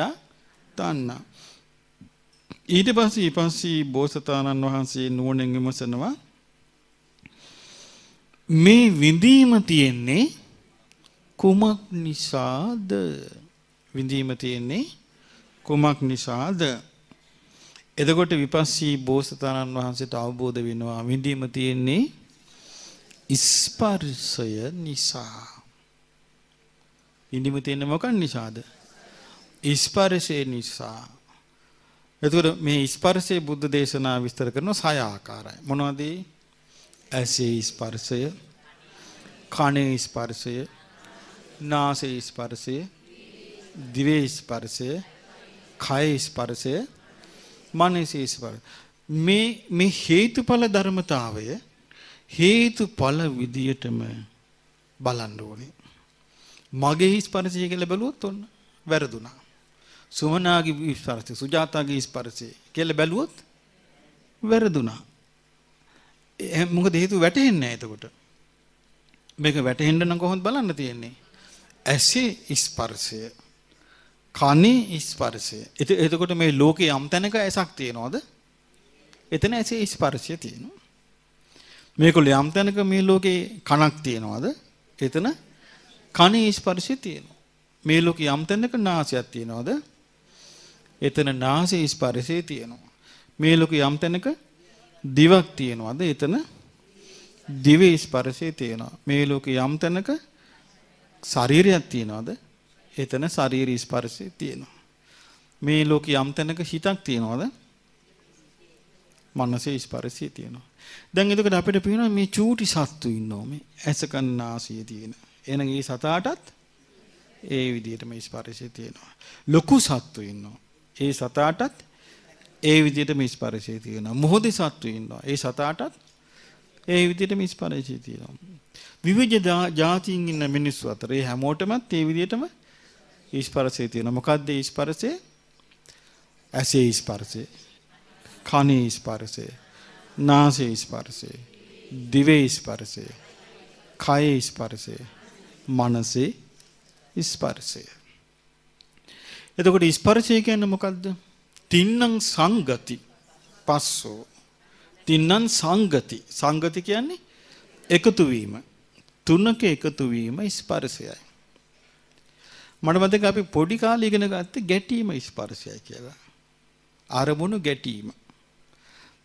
තණ්හා. ඊට පස්සේ ඊපස්සේ බෝසතාණන් වහන්සේ නුවණින් විමසනවා මේ විඳීම තියෙන්නේ කුමක් නිසාද? විඳීම තියෙන්නේ කුමක් නිසාද? එතකොට විපස්සී බෝසතාණන් වහන්සේට අවබෝධ වෙනවා විඳීම තියෙන්නේ ස්පර්ශය නිසා ඉඳිම තියෙන මොකක් නිසාද ස්පර්ශය නිසා එතකොට මේ ස්පර්ශය බුද්ධ දේශනා විස්තර කරන සය ආකාරයි මොනවද ඇසේ ස්පර්ශය කනේ ස්පර්ශය නාසයේ ස්පර්ශය දිවේ ස්පර්ශය කය ස්පර්ශය මනසේ ස්පර්ශය මේ මේ හේතුඵල ධර්මතාවය හේතුඵල විදියටම බලන්න ඕනේ. මගේ ස්පර්ශය කියලා බැලුවොත් ඔන්න වැරදුනා. සුමනාගේ ස්පර්ශය, සුජාතාගේ ස්පර්ශය කියලා බැලුවොත් වැරදුනා. මොකද හේතුව වැටහෙන්නේ නැහැ එතකොට. මේක වැටහෙන්න නම් කොහොමද බලන්න තියෙන්නේ? ඇසේ ස්පර්ශය, කනේ ස්පර්ශය. එතකොට මේ ලෝකේ යම් තැනක ඇසක් තියනවාද? එතන ඇසේ ස්පර්ශය තියෙනවා. මේගොල්ලෝ යම් තැනක මේ ලෝකේ කණක් තියනවාද? එතන කනේ ස්පර්ශය තියෙනවා. මේ ලෝකේ යම් තැනක නාසයක් තියනවාද? එතන නාසයේ ස්පර්ශය තියෙනවා. මේ ලෝකේ යම් තැනක දිවක් තියනවාද? එතන දිවේ ස්පර්ශය තියෙනවා. මේ ලෝකේ යම් තැනක ශරීරයක් තියනවාද? එතන ශරීර ස්පර්ශය තියෙනවා. මේ ලෝකේ යම් තැනක හිතක් තියනවාද? මනසේ ස්පර්ශය තියෙනවා. දැන් එතකොට අපිට පේනවා මේ චූටි සත්තු ඉන්නවා මේ ඇස කන නාසය තියෙන. එහෙනම් ඒ සතාටත් ඒ විදිහටම ස්පර්ශය තියෙනවා. ලොකු සත්තු ඉන්නවා. ඒ සතාටත් ඒ විදිහටම ස්පර්ශය තියෙනවා. මොහොතේ සත්තු ඉන්නවා. ඒ සතාටත් ඒ විදිහටම ස්පර්ශය තියෙනවා. විවිධ જાතියින් ඉන්න මිනිස්සු අතර ඒ හැමෝටමත් ඒ විදිහටම ස්පර්ශය තියෙනවා. මොකද්ද ඒ ස්පර්ශය? ඇසේ ස්පර්ශය. කනේ ස්පර්ශය නාසයේ ස්පර්ශය දිවේ ස්පර්ශය කයේ ස්පර්ශය මනසේ ස්පර්ශය එතකොට ස්පර්ශය කියන්නේ මොකද්ද තින්නම් සංගති පස්සෝ තින්නම් සංගති සංගති කියන්නේ එකතු වීම තුනක එකතු වීම ස්පර්ශයයි මට මතක අපි පොඩි කාලේ ඉගෙන ගත්තේ ගැටීම ස්පර්ශයයි කියලා අරමුණු ගැටීම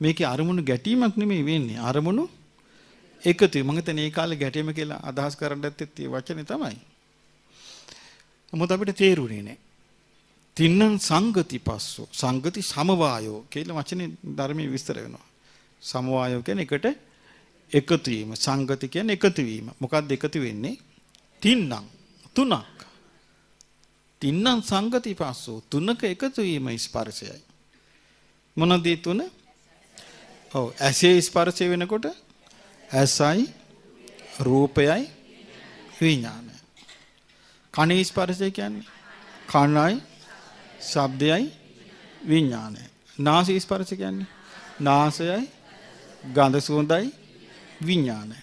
මේකේ අරමුණු ගැටීමක් නෙමෙයි වෙන්නේ. අරමුණු එකතු. මම හිතන්නේ ඒ කාලේ ගැටීම කියලා අදහස් කරන්නත් ඒ වචනේ තමයි. මොකද අපිට තේරුනේ නැහැ. තින්නං සංගති පස්සෝ සංගති සමவாயෝ කියලා වචනේ ධර්මයේ විස්තර වෙනවා. සමவாயෝ කියන්නේ එකට එකතු වීම. සංගති කියන්නේ එකතු වීම. මොකක්ද එකතු වෙන්නේ? තින්නං තුනක්. තින්නං සංගති පස්සෝ තුනක එකතු වීම ස්පර්ශයයි. මොනද තුන? ඔව් ඇසේ ස්පර්ශය වෙනකොට ඇසයි රූපයයි විඥානය. කනේ ස්පර්ශය කියන්නේ කනයි ශබ්දයයි විඥානය. නාසය ස්පර්ශය කියන්නේ නාසයයි ගඳ සුවඳයි විඥානය.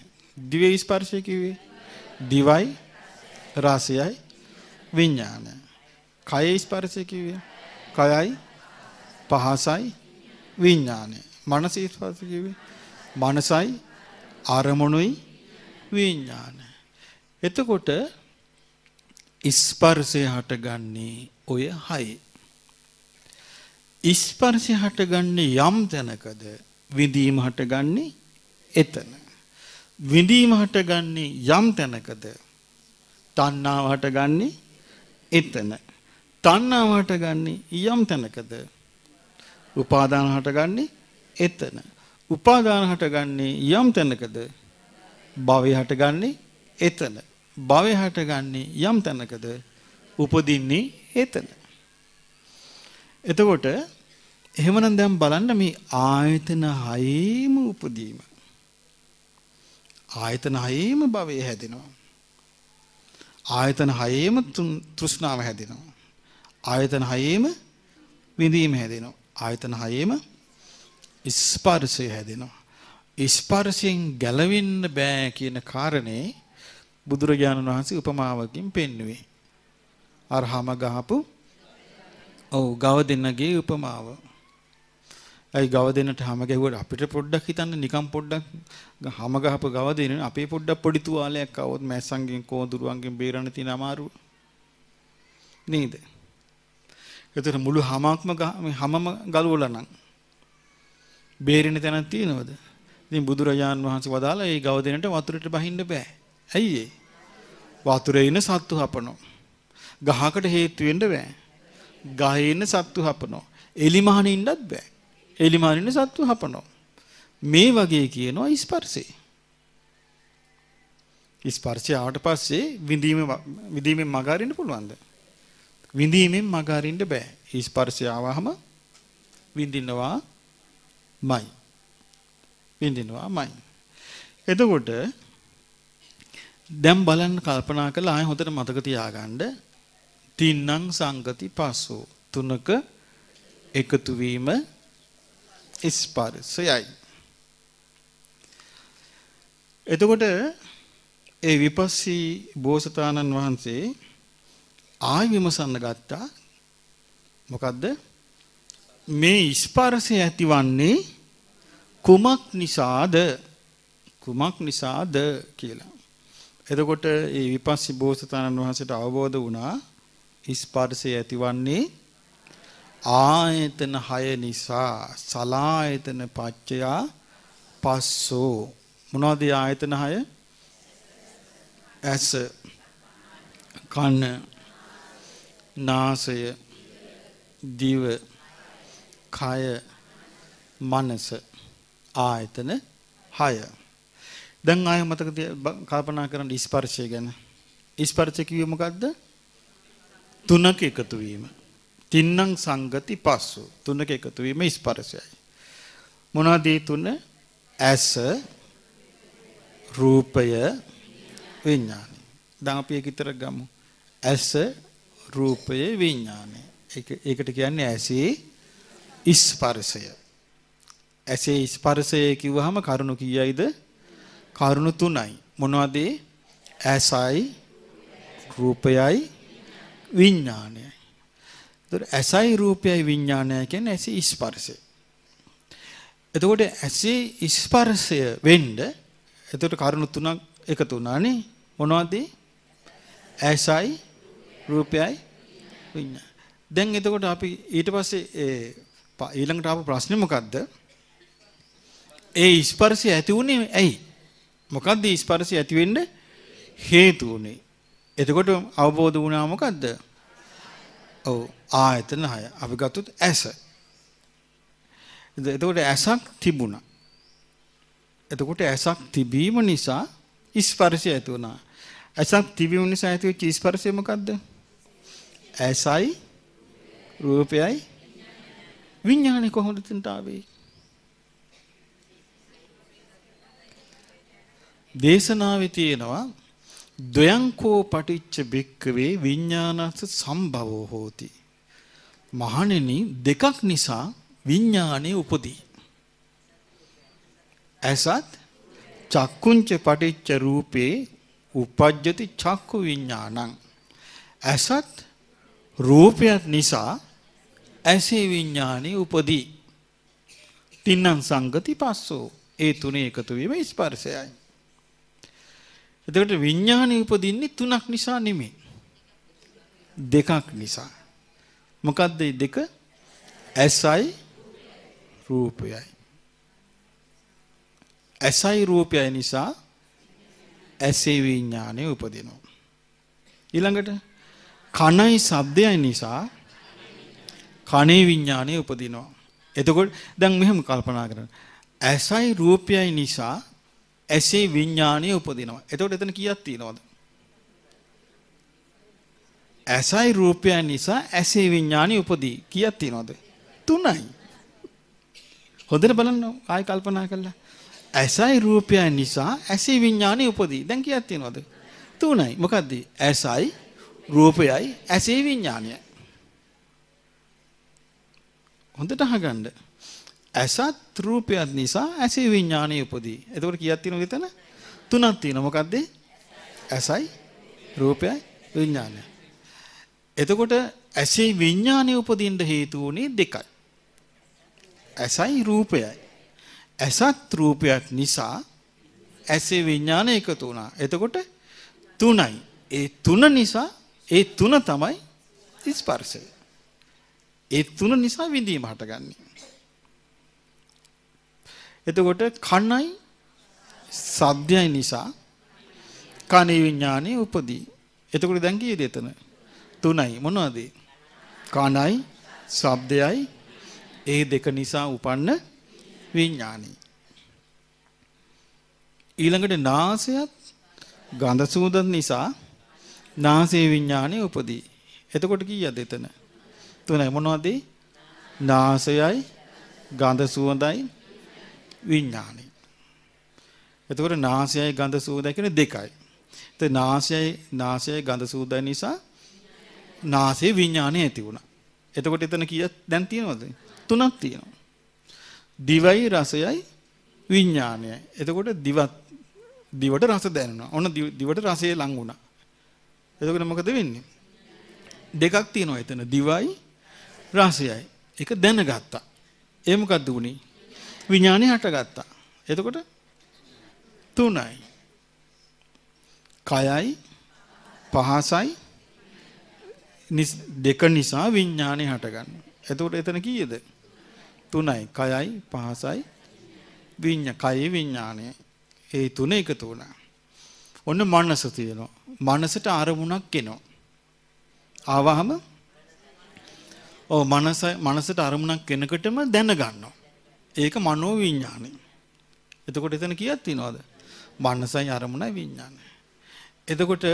දිවේ ස්පර්ශය කිව්වේ දිවයි රසයයි විඥානය. කය ස්පර්ශය කිව්වේ කයයි පහසයි විඥානය. මනස ඊස්වාස කිව්වේ මනසයි අරමුණුයි විඥාන. එතකොට ස්පර්ශය හටගන්නේ ඔය හයේ. ස්පර්ශය හටගන්නේ යම් තැනකද විඳීම හටගන්නේ එතන. විඳීම හටගන්නේ යම් තැනකද තණ්හාව හටගන්නේ එතන. තණ්හාව හටගන්නේ යම් තැනකද උපාදාන හටගන්නේ එතන. උපාදාන හටගන්නේ යම් තැනකද භවය හටගන්නේ එතන. භවය හටගන්නේ යම් තැනකද උපදින්නේ එතන. එතකොට එහෙමනම් දැන් බලන්න මේ ආයතන හයේම උපදීම. ආයතන හයේම භවය හැදෙනවා. ආයතන හයේම තෘෂ්ණාව හැදෙනවා. ආයතන හයේම විඳීම හැදෙනවා. ආයතන හයේම ස්පර්ශය හැදෙනවා. ස්පර්ශයෙන් ගැලවෙන්න බෑ කියන කාරණේ බුදුරජාණන් වහන්සේ උපමාවකින් පෙන්වුවේ. අර හම ගහපු ඔව් ගව දෙන්නගේ උපමාව. ඇයි ගව දෙන්නට හම ගැහුවට අපිට පොඩ්ඩක් හිතන්න නිකම් පොඩ්ඩක් හම ගහපු ගව දෙන්න අපේ පොඩ්ඩක් පොඩි තුවාලයක් આવොත් මැස්සන්ගෙන් කෝඳුරුවන්ගෙන් බේරන්න තියෙන අමාරුව. නේද? ඒතර මුළු හමක්ම හමම ගලවලා නම් බේරෙන තැනක් තියෙනවද? ඉතින් බුදුරජාන් වහන්සේ වදාලා ඒ ගව දෙන්නට වතුරට බහින්න බෑ. ඇයි ඒ? වතුරේ ඉන්න සත්තු හපනවා. ගහකට හේතු වෙන්න බෑ. ගහේ ඉන්න සත්තු හපනවා. එලිමහන ඉන්නත් බෑ. එලිමහන ඉන්න සත්තු හපනවා. මේ වගේ කියනවා ස්පර්ශේ. ස්පර්ශය ආවට පස්සේ විඳීම විඳීමෙන් මග අරින්න පුළුවන්ද? විඳීමෙන් මග අරින්න බෑ. ස්පර්ශය ආවහම විඳිනවා මයි. විඳිනවා මයි. එතකොට දැන් බලන්න කල්පනා කරලා ආයෙ හොඳට මතක තියාගන්න තින්නම් සංගති පස්සෝ තුනක එකතු වීම ස්පර්ශයයි. එතකොට ඒ විපස්සී බෝසතාණන් වහන්සේ ආයි විමසන්න ගත්තා මොකද්ද මේ ස්පර්ශය ඇතිවන්නේ කුමක් නිසාද කුමක් නිසාද කියලා. එතකොට ඒ විපස්සි බෝසතාණන් වහන්සේට අවබෝධ වුණා ස්පර්ශය ඇතිවන්නේ ආයතන 6 නිසා සලායතන පච්චයා පස්සෝ මොනවද ආයතන 6? ඇස කන නාසය දිව කය මනස ආයතන 6 දැන් ආය මතක කල්පනා කරන ස්පර්ශය ගැන ස්පර්ශය කිව්වේ මොකද්ද තුනක එකතු වීම තින්නම් සංගති පස්සු තුනක එකතු වීම ස්පර්ශයයි මොනවද ඒ තුන ඇස රූපය විඥාන දැන් අපි ඒක විතර ගමු ඇස රූපය විඥානය ඒක ඒකට කියන්නේ ඇසී ස්පර්ශය. ඇසේ ස්පර්ශය කිව්වහම කරුණු කීයයිද? කරුණු තුනයි. මොනවද ඒ? ඇසයි, රූපයයි, විඥානයයි. ඒතර ඇසයි රූපයයි විඥානය කියන්නේ ඇසේ ස්පර්ශය. එතකොට ඇසේ ස්පර්ශය වෙන්න එතකොට කරුණු තුනක් එකතු වුණානේ. මොනවද ඒ? ඇසයි, රූපයයි, විඥානයයි. දැන් එතකොට අපි ඊට පස්සේ ඊළඟට ආපු ප්‍රශ්නේ මොකද්ද? ඒ ස්පර්ශය ඇති උනේ ඇයි? මොකද්ද ස්පර්ශය ඇති වෙන්න හේතු උනේ? එතකොට අවබෝධ වුණා මොකද්ද? ඔව් ආයතන 6. අපි ගත්තොත් ඇස. එතකොට ඇසක් තිබුණා. එතකොට ඇසක් තිබීම නිසා ස්පර්ශය ඇති වුණා. ඇසක් තිබීම නිසා ඇතිවෙච්ච ස්පර්ශය මොකද්ද? ඇසයි රූපයයි විඤ්ඥානය කොහොඳ තන්ටාවේ. දේශනාවෙ තියෙනවා දොයංකෝ පටිච්ච භික්කවේ විඤ්ඥානස සම්භවෝ හෝති. මහණෙන දෙකක් නිසා විඤ්ඥානය උපදී. ඇසත් චක්කුංච පටිච්ච රූපේ උපජ්ජති චක්කු විඤ්ඥානං. ඇසත් රූපයත් නිසා ඇසේ විඤ්ඥානය උපදී. තින්නන් සංගති පස්සෝ ඒ තුනේ එකතුවීම ස්පර්සයයි. එතකට විඤ්ඥානය උපදින්නේ තුනක් නිසා නෙමේ. දෙකක් නිසා. මොකක්ද දෙක ඇසයි රූපයයි. ඇසයි රූපයයි නිසා ඇසේ විඤ්ඥානය උපදිනවා. ඊළඟට කණයි සබ්දයයි නිසා කනේ විඥානය උපදිනවා. එතකොට දැන් මෙහෙම කල්පනා කරන්න. ඇසයි රූපයයි නිසා ඇසේ විඥානය උපදිනවා. එතකොට එතන කීයක් තියෙනවද? ඇසයි රූපයයි නිසා ඇසේ විඥානය උපදී. කීයක් තියෙනවද? තුනයි. හොඳට බලන්න ආයි කල්පනා කළා. ඇසයි රූපයයි නිසා ඇසේ විඥානය උපදී. දැන් කීයක් තියෙනවද? තුනයි. මොකද්ද? ඇසයි රූපයයි ඇසේ විඥානයයි. හොඳට අහගන්න. ඇසත් රූපයත් නිසා ඇසේ විඥානය උපදී. එතකොට කීයක් තියෙනවද එතන? තුනක් තියෙනවා. මොකද්ද? ඇසයි රූපයයි විඥානය. එතකොට ඇසේ විඥානය උපදින්න හේතු වුණේ දෙකයි. ඇසයි රූපයයි. ඇසත් රූපයත් නිසා ඇසේ විඥානය එකතු වුණා. එතකොට තුනයි. ඒ තුන නිසා ඒ තුන තමයි ස්පර්ශය. ඒ තුන නිසා විඳීම හටගන්නේ. එතකොට කණයි සද්‍යයි නිසා කණේ විඥානේ උපදී. එතකොට දැන් කීයද එතන? තුනයි මොනවද? කණයි ශබ්දයයි ඒ දෙක නිසා උපන්න විඥානයි. ඊළඟට නාසයත් ගඳ සුවඳ නිසා නාසයේ විඥානේ උපදී. එතකොට කීයද එතන? තුනයි මොනවද? නාසයයි ගඳ සුවඳයි විඥානයි. එතකොට නාසයයි ගඳ සුවඳයි කියන දෙකයි. ඒත් නාසයයි නාසයයි ගඳ සුවඳයි නිසා නාසයේ විඥානය ඇති වුණා. එතකොට එතන කීයක් දැන් තියෙනවද? තුනක් තියෙනවා. දිවයි රසයයි විඥානයයි. එතකොට දිවත් දිවට රස දැනෙනවා. ඔන්න දිවට රසය ලඟ වුණා. එතකොට මොකද වෙන්නේ? දෙකක් තියෙනවා එතන. දිවයි රහසයයි. එක දැනගත්තා. ඒ මොකද්ද වුනේ? විඥානේ හටගත්තා. එතකොට තුනයි. කයයි පහසයි දෙක නිසා විඥානේ හටගන්නවා. එතකොට එතන කීයද? තුනයි. කයයි පහසයි විඤ්ඤා කය විඥානය. ඒ තුන එකතු වුණා. ඔන්න මනස තියෙනවා. මනසට අරමුණක් එනවා. ආවහම ඔව් මනස මනසට අරමුණක් එනකොටම දැනගන්නවා. ඒක මනෝ විඥානයි. එතකොට එතන කීයක් තියනවද? මනසයි අරමුණයි විඥානයි. එතකොට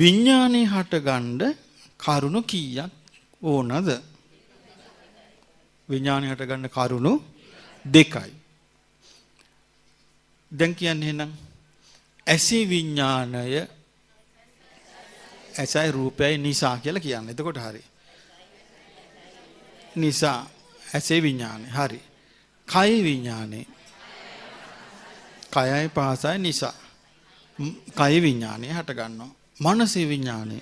විඥානේ හටගන්න කරුණු කීයක් ඕනද? විඥානේ හටගන්න කරුණු දෙකයි. දැන් කියන්නේ එහෙනම් ඇසේ විඥාණය ඇසයි රූපයයි නිසා කියලා කියන්නේ. එතකොට හරියි. නිසා ඇසේ විඥානය හරි. කය විඥානේ කයයි පහසයි නිසා කය විඥානය හටගන්නවා. මනසේ විඥානය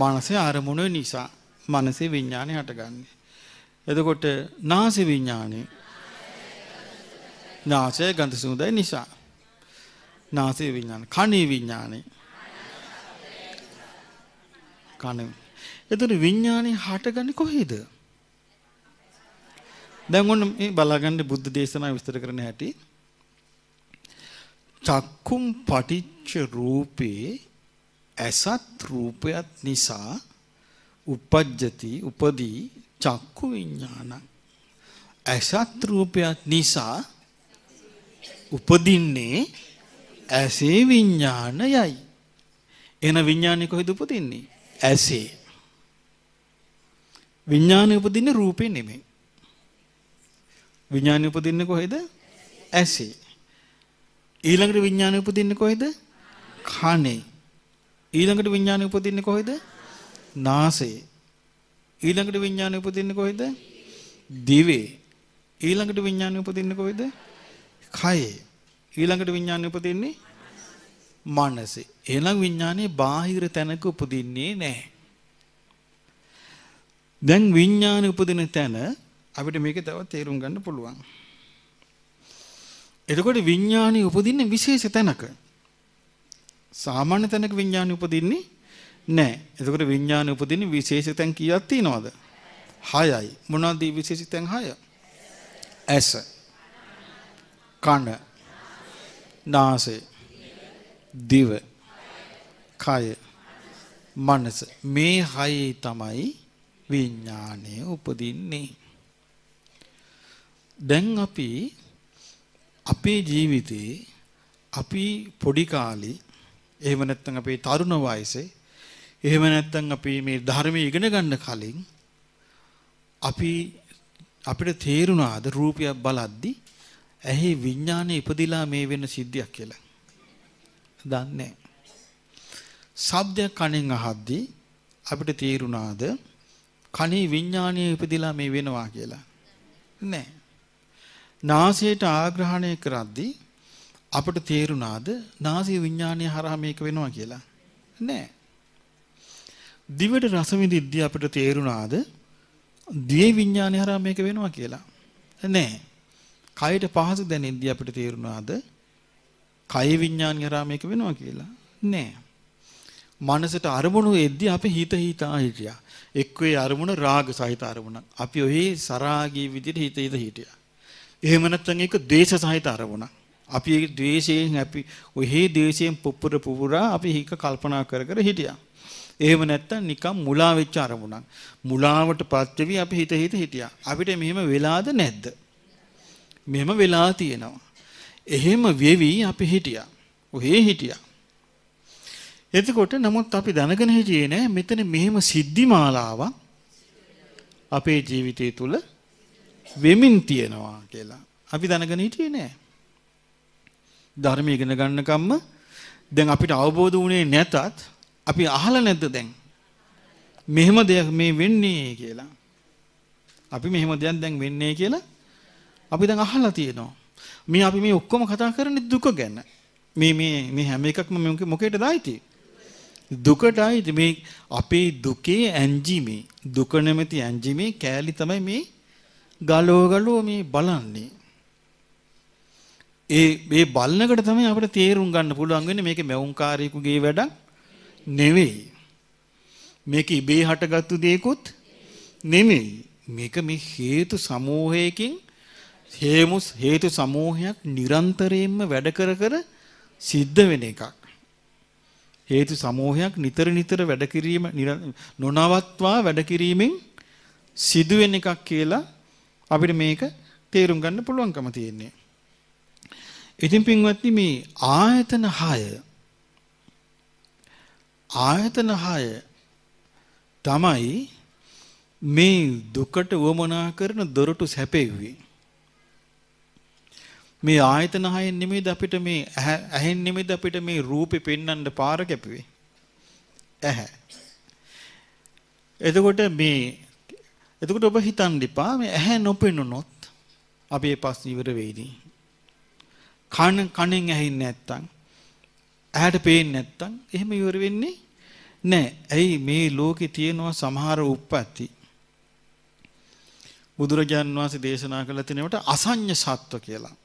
මනසේ අරමුණ නිසා මනසේ විඥානය හටගන්නේ. එතකොට නාසි විඥානය නාසය ගන්ධ සුවඳයි නිසා නාසය විඥාන කණේ විඥානේ කණ එතන විඥානේ හටගන්නේ කොහේද? දැන් ඔන්න මේ බලාගන්න බුද්ධ දේශනාව විස්තර කරන හැටි. චක්කුම් පටිච්ච රූපේ ඇසත් රූපයත් නිසා උපජ්ජති උපදී චක්කු විඥාන ඇසත් රූපයත් නිසා උපදින්නේ ඇසේ විඥානයයි එන විඥානය කොහෙද උපදින්නේ ඇසේ විඥානය උපදින්නේ රූපේ නෙමෙයි. විඥානය උපදින්නේ කොහෙද? ඇසේ. ඊළඟට විඥානය උපදින්නේ කොහෙද? කනේ. ඊළඟට විඥානය උපදින්නේ කොහෙද? නාසයේ. ඊළඟට විඥානය උපදින්නේ කොහෙද? දිවේ. ඊළඟට විඥානය උපදින්නේ කොහෙද? කයේ. ඊළඟට විඥානය උපදින්නේ මනසේ. එහෙනම් විඥානේ බාහිර තැනක උපදින්නේ නැහැ. දැන් විඥාන උපදින තැන අපිට මේක තව තේරුම් ගන්න පුළුවන්. එතකොට විඥානි උපදින්නේ විශේෂ තැනක. සාමාන්‍ය තැනක විඥානි උපදින්නේ නැහැ. එතකොට විඥානි උපදින්නේ විශේෂ තැන් කීයක් තියෙනවද? 6යි. මොනවද මේ විශේෂ තැන් 6? ඇස. කන. නාසය. දිව. කය. මනස. මේ හයේ තමයි විඥානය උපදින්නේ. දැන් අපි අපේ ජීවිතේ අපි පොඩි කාලේ එහෙම නැත්නම් අපේ තරුණ වයසේ එහෙම නැත්නම් අපි මේ ධර්මය ඉගෙන ගන්න කලින් අපි අපිට තේරුණාද රූපයක් බලද්දි ඇහි විඥානය ඉපදිලා මේ වෙන සිද්ධියක් කියලා. දන්නේ. ශබ්දයක් කණෙන් අහද්දි අපිට තේරුණාද කනේ විඥානීය ඉපදිලා මේ වෙනවා කියලා. නෑ. නාසයට ආග්‍රහණය කරද්දී අපට තේරුණාද නාසී විඥානීය හරහා මේක වෙනවා කියලා? නෑ. දිවට රස විඳිද්දී අපට තේරුණාද දිවේ විඥානය හරහා මේක වෙනවා කියලා? නෑ. කයට පහසු දැනෙද්දී අපිට තේරුණාද? කය විඥානය හරහා මේක වෙනවා කියලා? නෑ. මනසට අරමුණු එද්දී අපි හිත හිතා හිටියා. එක්වේ අරමුණ රාග සහිත අරමුණක් අපි ඔහි සරාගී විදිහට හිත හිත හිටියා එහෙම නැත්නම් ඒක ද්වේෂ සහිත අරමුණක් අපි ඒ ද්වේෂයෙන් අපි ඔහි ද්වේෂයෙන් පුපුර පුපුරා අපි හික කල්පනා කර කර හිටියා එහෙම නැත්නම් නිකම් මුලා වෙච්ච අරමුණක් මුලාවටපත් වෙවි අපි හිත හිත හිටියා අපිට මෙහෙම වෙලාද නැද්ද මෙහෙම වෙලා තියෙනවා එහෙම වෙවි අපි හිටියා ඔහේ හිටියා එතකොට නමුත් අපි දැනගෙන හිටියේ නෑ මෙතන මෙහෙම සිද්ධි මාලාවක් අපේ ජීවිතය තුල වෙමින් තියෙනවා කියලා. අපි දැනගෙන හිටියේ නෑ. ධර්ම ඉගෙන ගන්නකම්ම දැන් අපිට අවබෝධ වුණේ නැතත් අපි අහලා නැද්ද දැන්? මෙහෙම දෙයක් මේ වෙන්නේ කියලා. අපි මෙහෙම දෙයක් දැන් වෙන්නේ කියලා අපි දැන් අහලා තියෙනවා. මේ අපි මේ ඔක්කොම කතා කරන්නේ දුක ගැන. මේ මේ මේ හැම එකක්ම මොකේට දායිතියි? දුකටයි ඉතින් මේ අපේ දුකේ ඇංජිමේ දුක නැමැති ඇංජිමේ කෑලි තමයි මේ ගලව ගලව මේ බලන්නේ. ඒ මේ බලනකට තමයි අපිට තේරුම් ගන්න පුළුවන් වෙන්නේ මේකේ මෙවුන්කාරීකුගේ වැඩක් නෙවෙයි. මේක ඉබේ හටගත්තු දෙයකුත් නෙමෙයි. මේක මේ හේතු සමූහයකින් හේමුස් හේතු සමූහයක් නිරන්තරයෙන්ම වැඩ කර කර සිද්ධ වෙන එකක්. හේතු සමූහයක් නිතර නිතර වැඩ කිරීම නොනවත්වා වැඩ කිරීමෙන් සිදුවෙන එකක් කියලා අපිට මේක තේරුම් ගන්න පුළුවන්කම තියෙන්නේ. ඉතින් පින්වත්නි මේ ආයතන 6 ආයතන 6 තමයි මේ දුකට වමනා කරන දොරටු සැපෙව්වේ. මේ ආයතන හයෙන් නෙමෙයිද අපිට මේ ඇහෙන් නෙමෙයිද අපිට මේ රූපේ පෙන්වන්න පාර කැපුවේ ඇහැ එතකොට මේ එතකොට ඔබ හිතන්න එපා මේ ඇහැ නොපෙනුනොත් අපි ඒ පස් ඉවර වෙයිද කන කණෙන් ඇහින්නේ නැත්තම් ඇහැට පේන්නේ නැත්තම් එහෙම ඉවර වෙන්නේ නැහැ ඇයි මේ ලෝකේ තියෙනවා සමහර උප්පත්ති බුදුරජාන් වහන්සේ දේශනා කළ තිනේවට අසඤ්ඤ සත්ව කියලා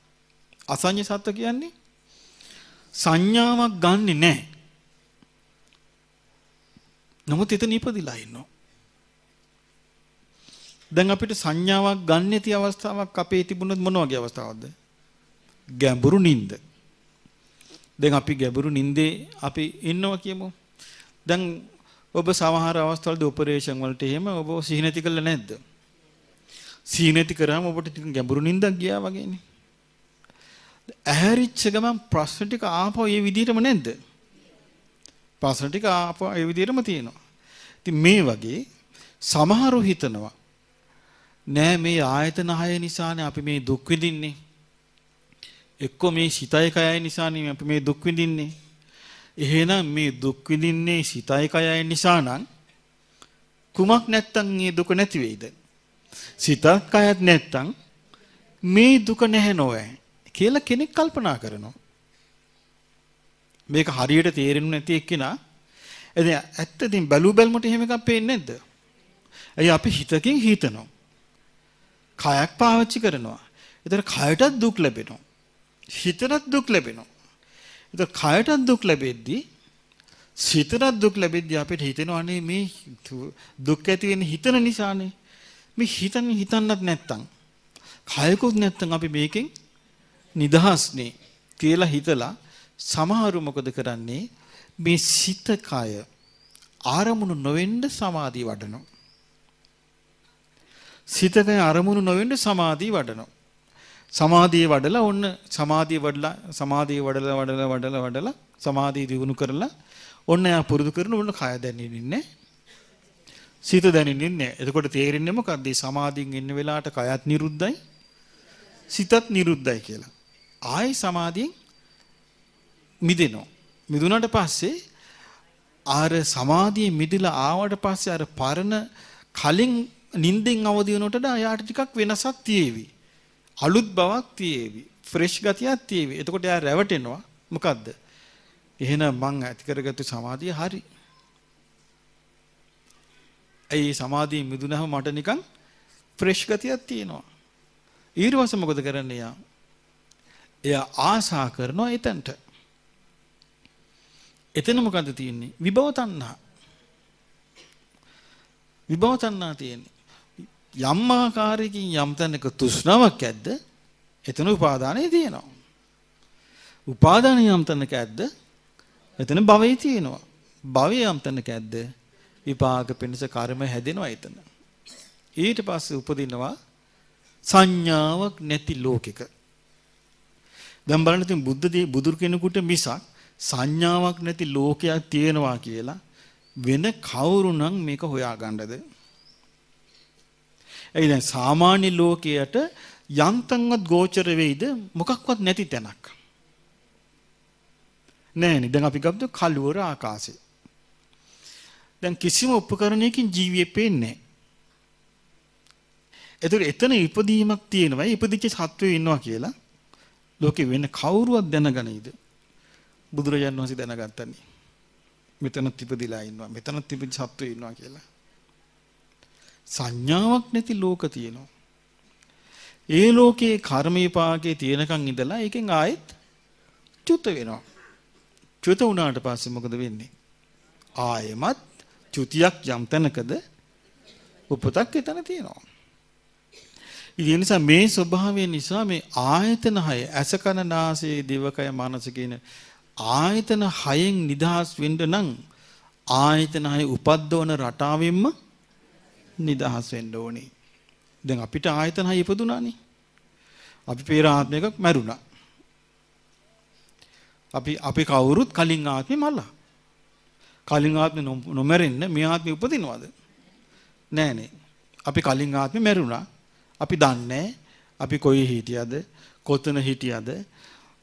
අසඤ්ඤ සත්ත්ව කියන්නේ සංඥාවක් ගන්නෙ නැහැ. නමුත් එතන ඉපදිලා ඉන්නවා. දැන් අපිට සංඥාවක් ගන්න තිය අවස්ථාවක් අපේ තිබුණොත් මොන වගේ අවස්ථාවක්ද? ගැඹුරු නිින්ද. දැන් අපි ගැඹුරු නිින්දේ අපි ඉන්නවා කියමු. දැන් ඔබ සමහර අවස්ථාවලදී ඔපරේෂන් වලට එහෙම ඔබ සිහිනති කළා නැද්ද? සිහිනති කරාම ඔබට ගැඹුරු නිින්දක් ගියා වගේනේ. ඇහැරිච්ච ගමන් ප්‍රශ්න ටික ආපහු ඒ විදිහටම නැද්ද? ප්‍රශ්න ටික ආපහු ඒ විදිහටම තියෙනවා. ඉතින් මේ වගේ සමහරු හිතනවා නෑ මේ ආයතන හය නිසානේ අපි මේ දුක් විඳින්නේ. එක්කෝ මේ සිතයි කයයි නිසානේ අපි මේ දුක් විඳින්නේ. එහෙනම් මේ දුක් විඳින්නේ සිතයි කයයි නිසා නම් කුමක් නැත්තම් මේ දුක නැති වෙයිද? සිතත් කයත් නැත්තම් මේ දුක නැහැ නෝවැ. කියලා කෙනෙක් කල්පනා කරනවා. මේක හරියට තේරෙන්නේ නැති එක්කිනා එදින ඇත්තටින් බැලු බැලමුට එහෙම එකක් පේන්නේ නැද්ද? ඇයි අපි හිතකින් හිතනවා. කයක් පාවිච්චි කරනවා. ඒතර කයටත් දුක් ලැබෙනවා. හිතටත් දුක් ලැබෙනවා. ඒතර කයටත් දුක් ලැබෙද්දී සිතටත් දුක් ලැබෙද්දී අපිට හිතෙනවානේ මේ දුක් ඇති වෙන්නේ හිතන නිසානේ. මේ හිතන්නේ හිතන්නත් නැත්තම් කයකුත් නැත්තම් අපි මේකෙන් නිදහස්නේ කියලා හිතලා සමහරු මොකද කරන්නේ මේ සිත කය ආරමුණු නොවෙන්න සමාධිය වඩනවා. සිත කය ආරමුණු නොවෙන්න සමාධිය වඩනවා. සමාධිය වඩලා ඔන්න සමාධිය වඩලා සමාධිය වඩලා වඩලා වඩලා වඩලා සමාධිය දියුණු කරලා ඔන්න යා පුරුදු කරන ඔන්න කය දැනෙන්නේ සිත දැනෙන්නේ නැහැ. එතකොට තේරෙන්නේ මොකක්ද? සමාධියෙන් ඉන්න වෙලාවට කයත් නිරුද්ධයි සිතත් නිරුද්ධයි කියලා. ආයෙ සමාධියෙන් මිදෙනවා. මිදුණාට පස්සේ අර සමාධියේ මිදලා ආවට පස්සේ අර පරණ කලින් නිින්දෙන් අවදි වෙනකොට ඩයාට ටිකක් වෙනසක් තියේවි. අලුත් බවක් තියේවි. ෆ්‍රෙෂ් ගතියක් තියේවි. එතකොට එයා රැවටෙනවා. මොකද්ද? එහෙනම් මං ඇති කරගත්ත සමාධිය හරි. ඒ සමාධිය මිදුනහම මට නිකන් ෆ්‍රෙෂ් ගතියක් තියෙනවා. ඊර්වස මොකද කරන්නේ යා? එයා ආසා කරනවා එතනට. එතන මොකද තියෙන්නේ? විභව තණ්හා. විභව තණ්හා තියෙන්නේ. යම් ආකාරයකින් යම් තැනක තෘෂ්ණාවක් ඇද්ද? එතන උපාදානය තියෙනවා. උපාදානය යම් තැනක ඇද්ද? එතන භවය තියෙනවා. භවය යම් තැනක ඇද්ද? විපාක පිණිස කර්ම හැදෙනවා එතන. ඊට පස්සේ උපදිනවා සංඥාවක් නැති ලෝකෙක. දැන් බලන්න ඉතින් බුද්ධදී බුදුරු කෙනෙකුට මිසක් සංඥාවක් නැති ලෝකයක් තියෙනවා කියලා වෙන කවුරුනම් මේක හොයාගන්නද? ඒ දැන් සාමාන්‍ය ලෝකයට යන්තම්වත් ගෝචර වෙයිද මොකක්වත් නැති තැනක්. නෑනේ දැන් අපි ගත්ත කළුවර ආකාශය. දැන් කිසිම උපකරණයකින් ජීවියේ පේන්නේ එතකොට එතන ඉපදීමක් තියෙනවා. ඉපදිච්ච සත්වයෝ ඉන්නවා කියලා. ලෝකේ වෙන කවුරුවත් දැනගනේද? බුදුරජාණන් වහන්සේ දැනගත්තනේ. මෙතනත් ඉපදිලා ඉන්නවා. මෙතනත් ඉපදි සත්වය ඉන්නවා කියලා. සංඥාවක් නැති ලෝක තියෙනවා. ඒ ලෝකේ කර්මී පාකේ තියෙනකන් ඉඳලා ඒකෙන් ආයෙත් චුත වෙනවා. චුත වුණාට පස්සේ මොකද වෙන්නේ? ආයෙමත් චුතියක් යම් තැනකද උපතක් එතන තියෙනවා. ඉතින් නිසා මේ ස්වභාවය නිසා මේ ආයතන හය ඇස කන නාසය දිවකය මනස කියන ආයතන හයෙන් නිදහස් වෙන්න නම් ආයතන හය උපද්දවන රටාවෙන්ම නිදහස් වෙන්න ඕනේ. දැන් අපිට ආයතන හය ඉපදුනානේ. අපි පෙර ආත්මයකක් මැරුණා. අපි අපි කවුරුත් කලින් ආත්මේ මල්ලා. කලින් ආත්මේ නොමැරෙන්න මේ ආත්මේ උපදිනවද? නෑ නේ. අපි කලින් ආත්මේ මැරුණා. අපි දන්නේ අපි කොයි හිටියද කොතන හිටියද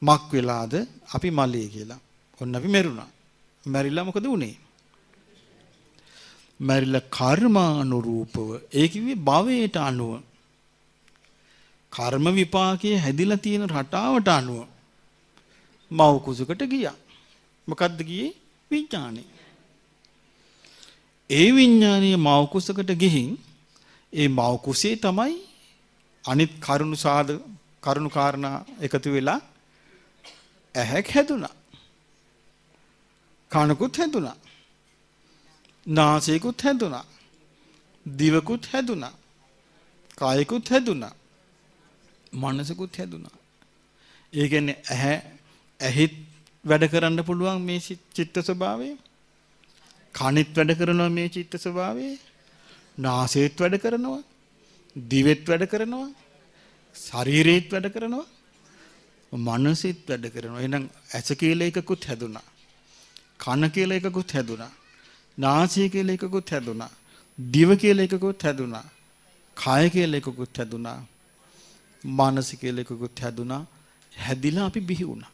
මක් වෙලාද අපි මලේ කියලා. ඔන්න අපි මෙරුණා. මැරිලා මොකද වුනේ? මැරිලා කර්මානුරූපව ඒ කිව්වේ භවයට අනුව කර්ම විපාකයේ හැදිලා තියෙන රටාවට අනුව මව් කුසකට ගියා. මොකද්ද ගියේ? විඥානේ. ඒ විඥානීය මව් කුසකට ගිහින් ඒ මව් කුසේ තමයි අනිත් කරුණු සාද කරුණු කාරණා එකතු වෙලා ඇහැක් හැදුනා. කනකුත් හැදුනා. නාසයකුත් හැදුනා. දිවකුත් හැදුනා. කායකුත් හැදුනා. මනසකුත් හැදුනා. ඒ කියන්නේ ඇහැ ඇහිත් වැඩ කරන්න පුළුවන් මේ චිත්ත ස්වභාවය. කනිත් වැඩ කරනවා මේ චිත්ත ස්වභාවය. නාසයත් වැඩ කරනවා. දිවෙත් වැඩ කරනවා ශරීරේත් වැඩ කරනවා මනසෙත් වැඩ කරනවා එහෙනම් ඇස කියලා එකකුත් හැදුනා කන කියලා එකකුත් හැදුනා නාසය කියලා එකකුත් හැදුනා දිව කියලා එකකුත් හැදුනා කය කියලා එකකුත් හැදුනා මනස කියලා එකකුත් හැදුනා හැදිලා අපි බිහි වුණා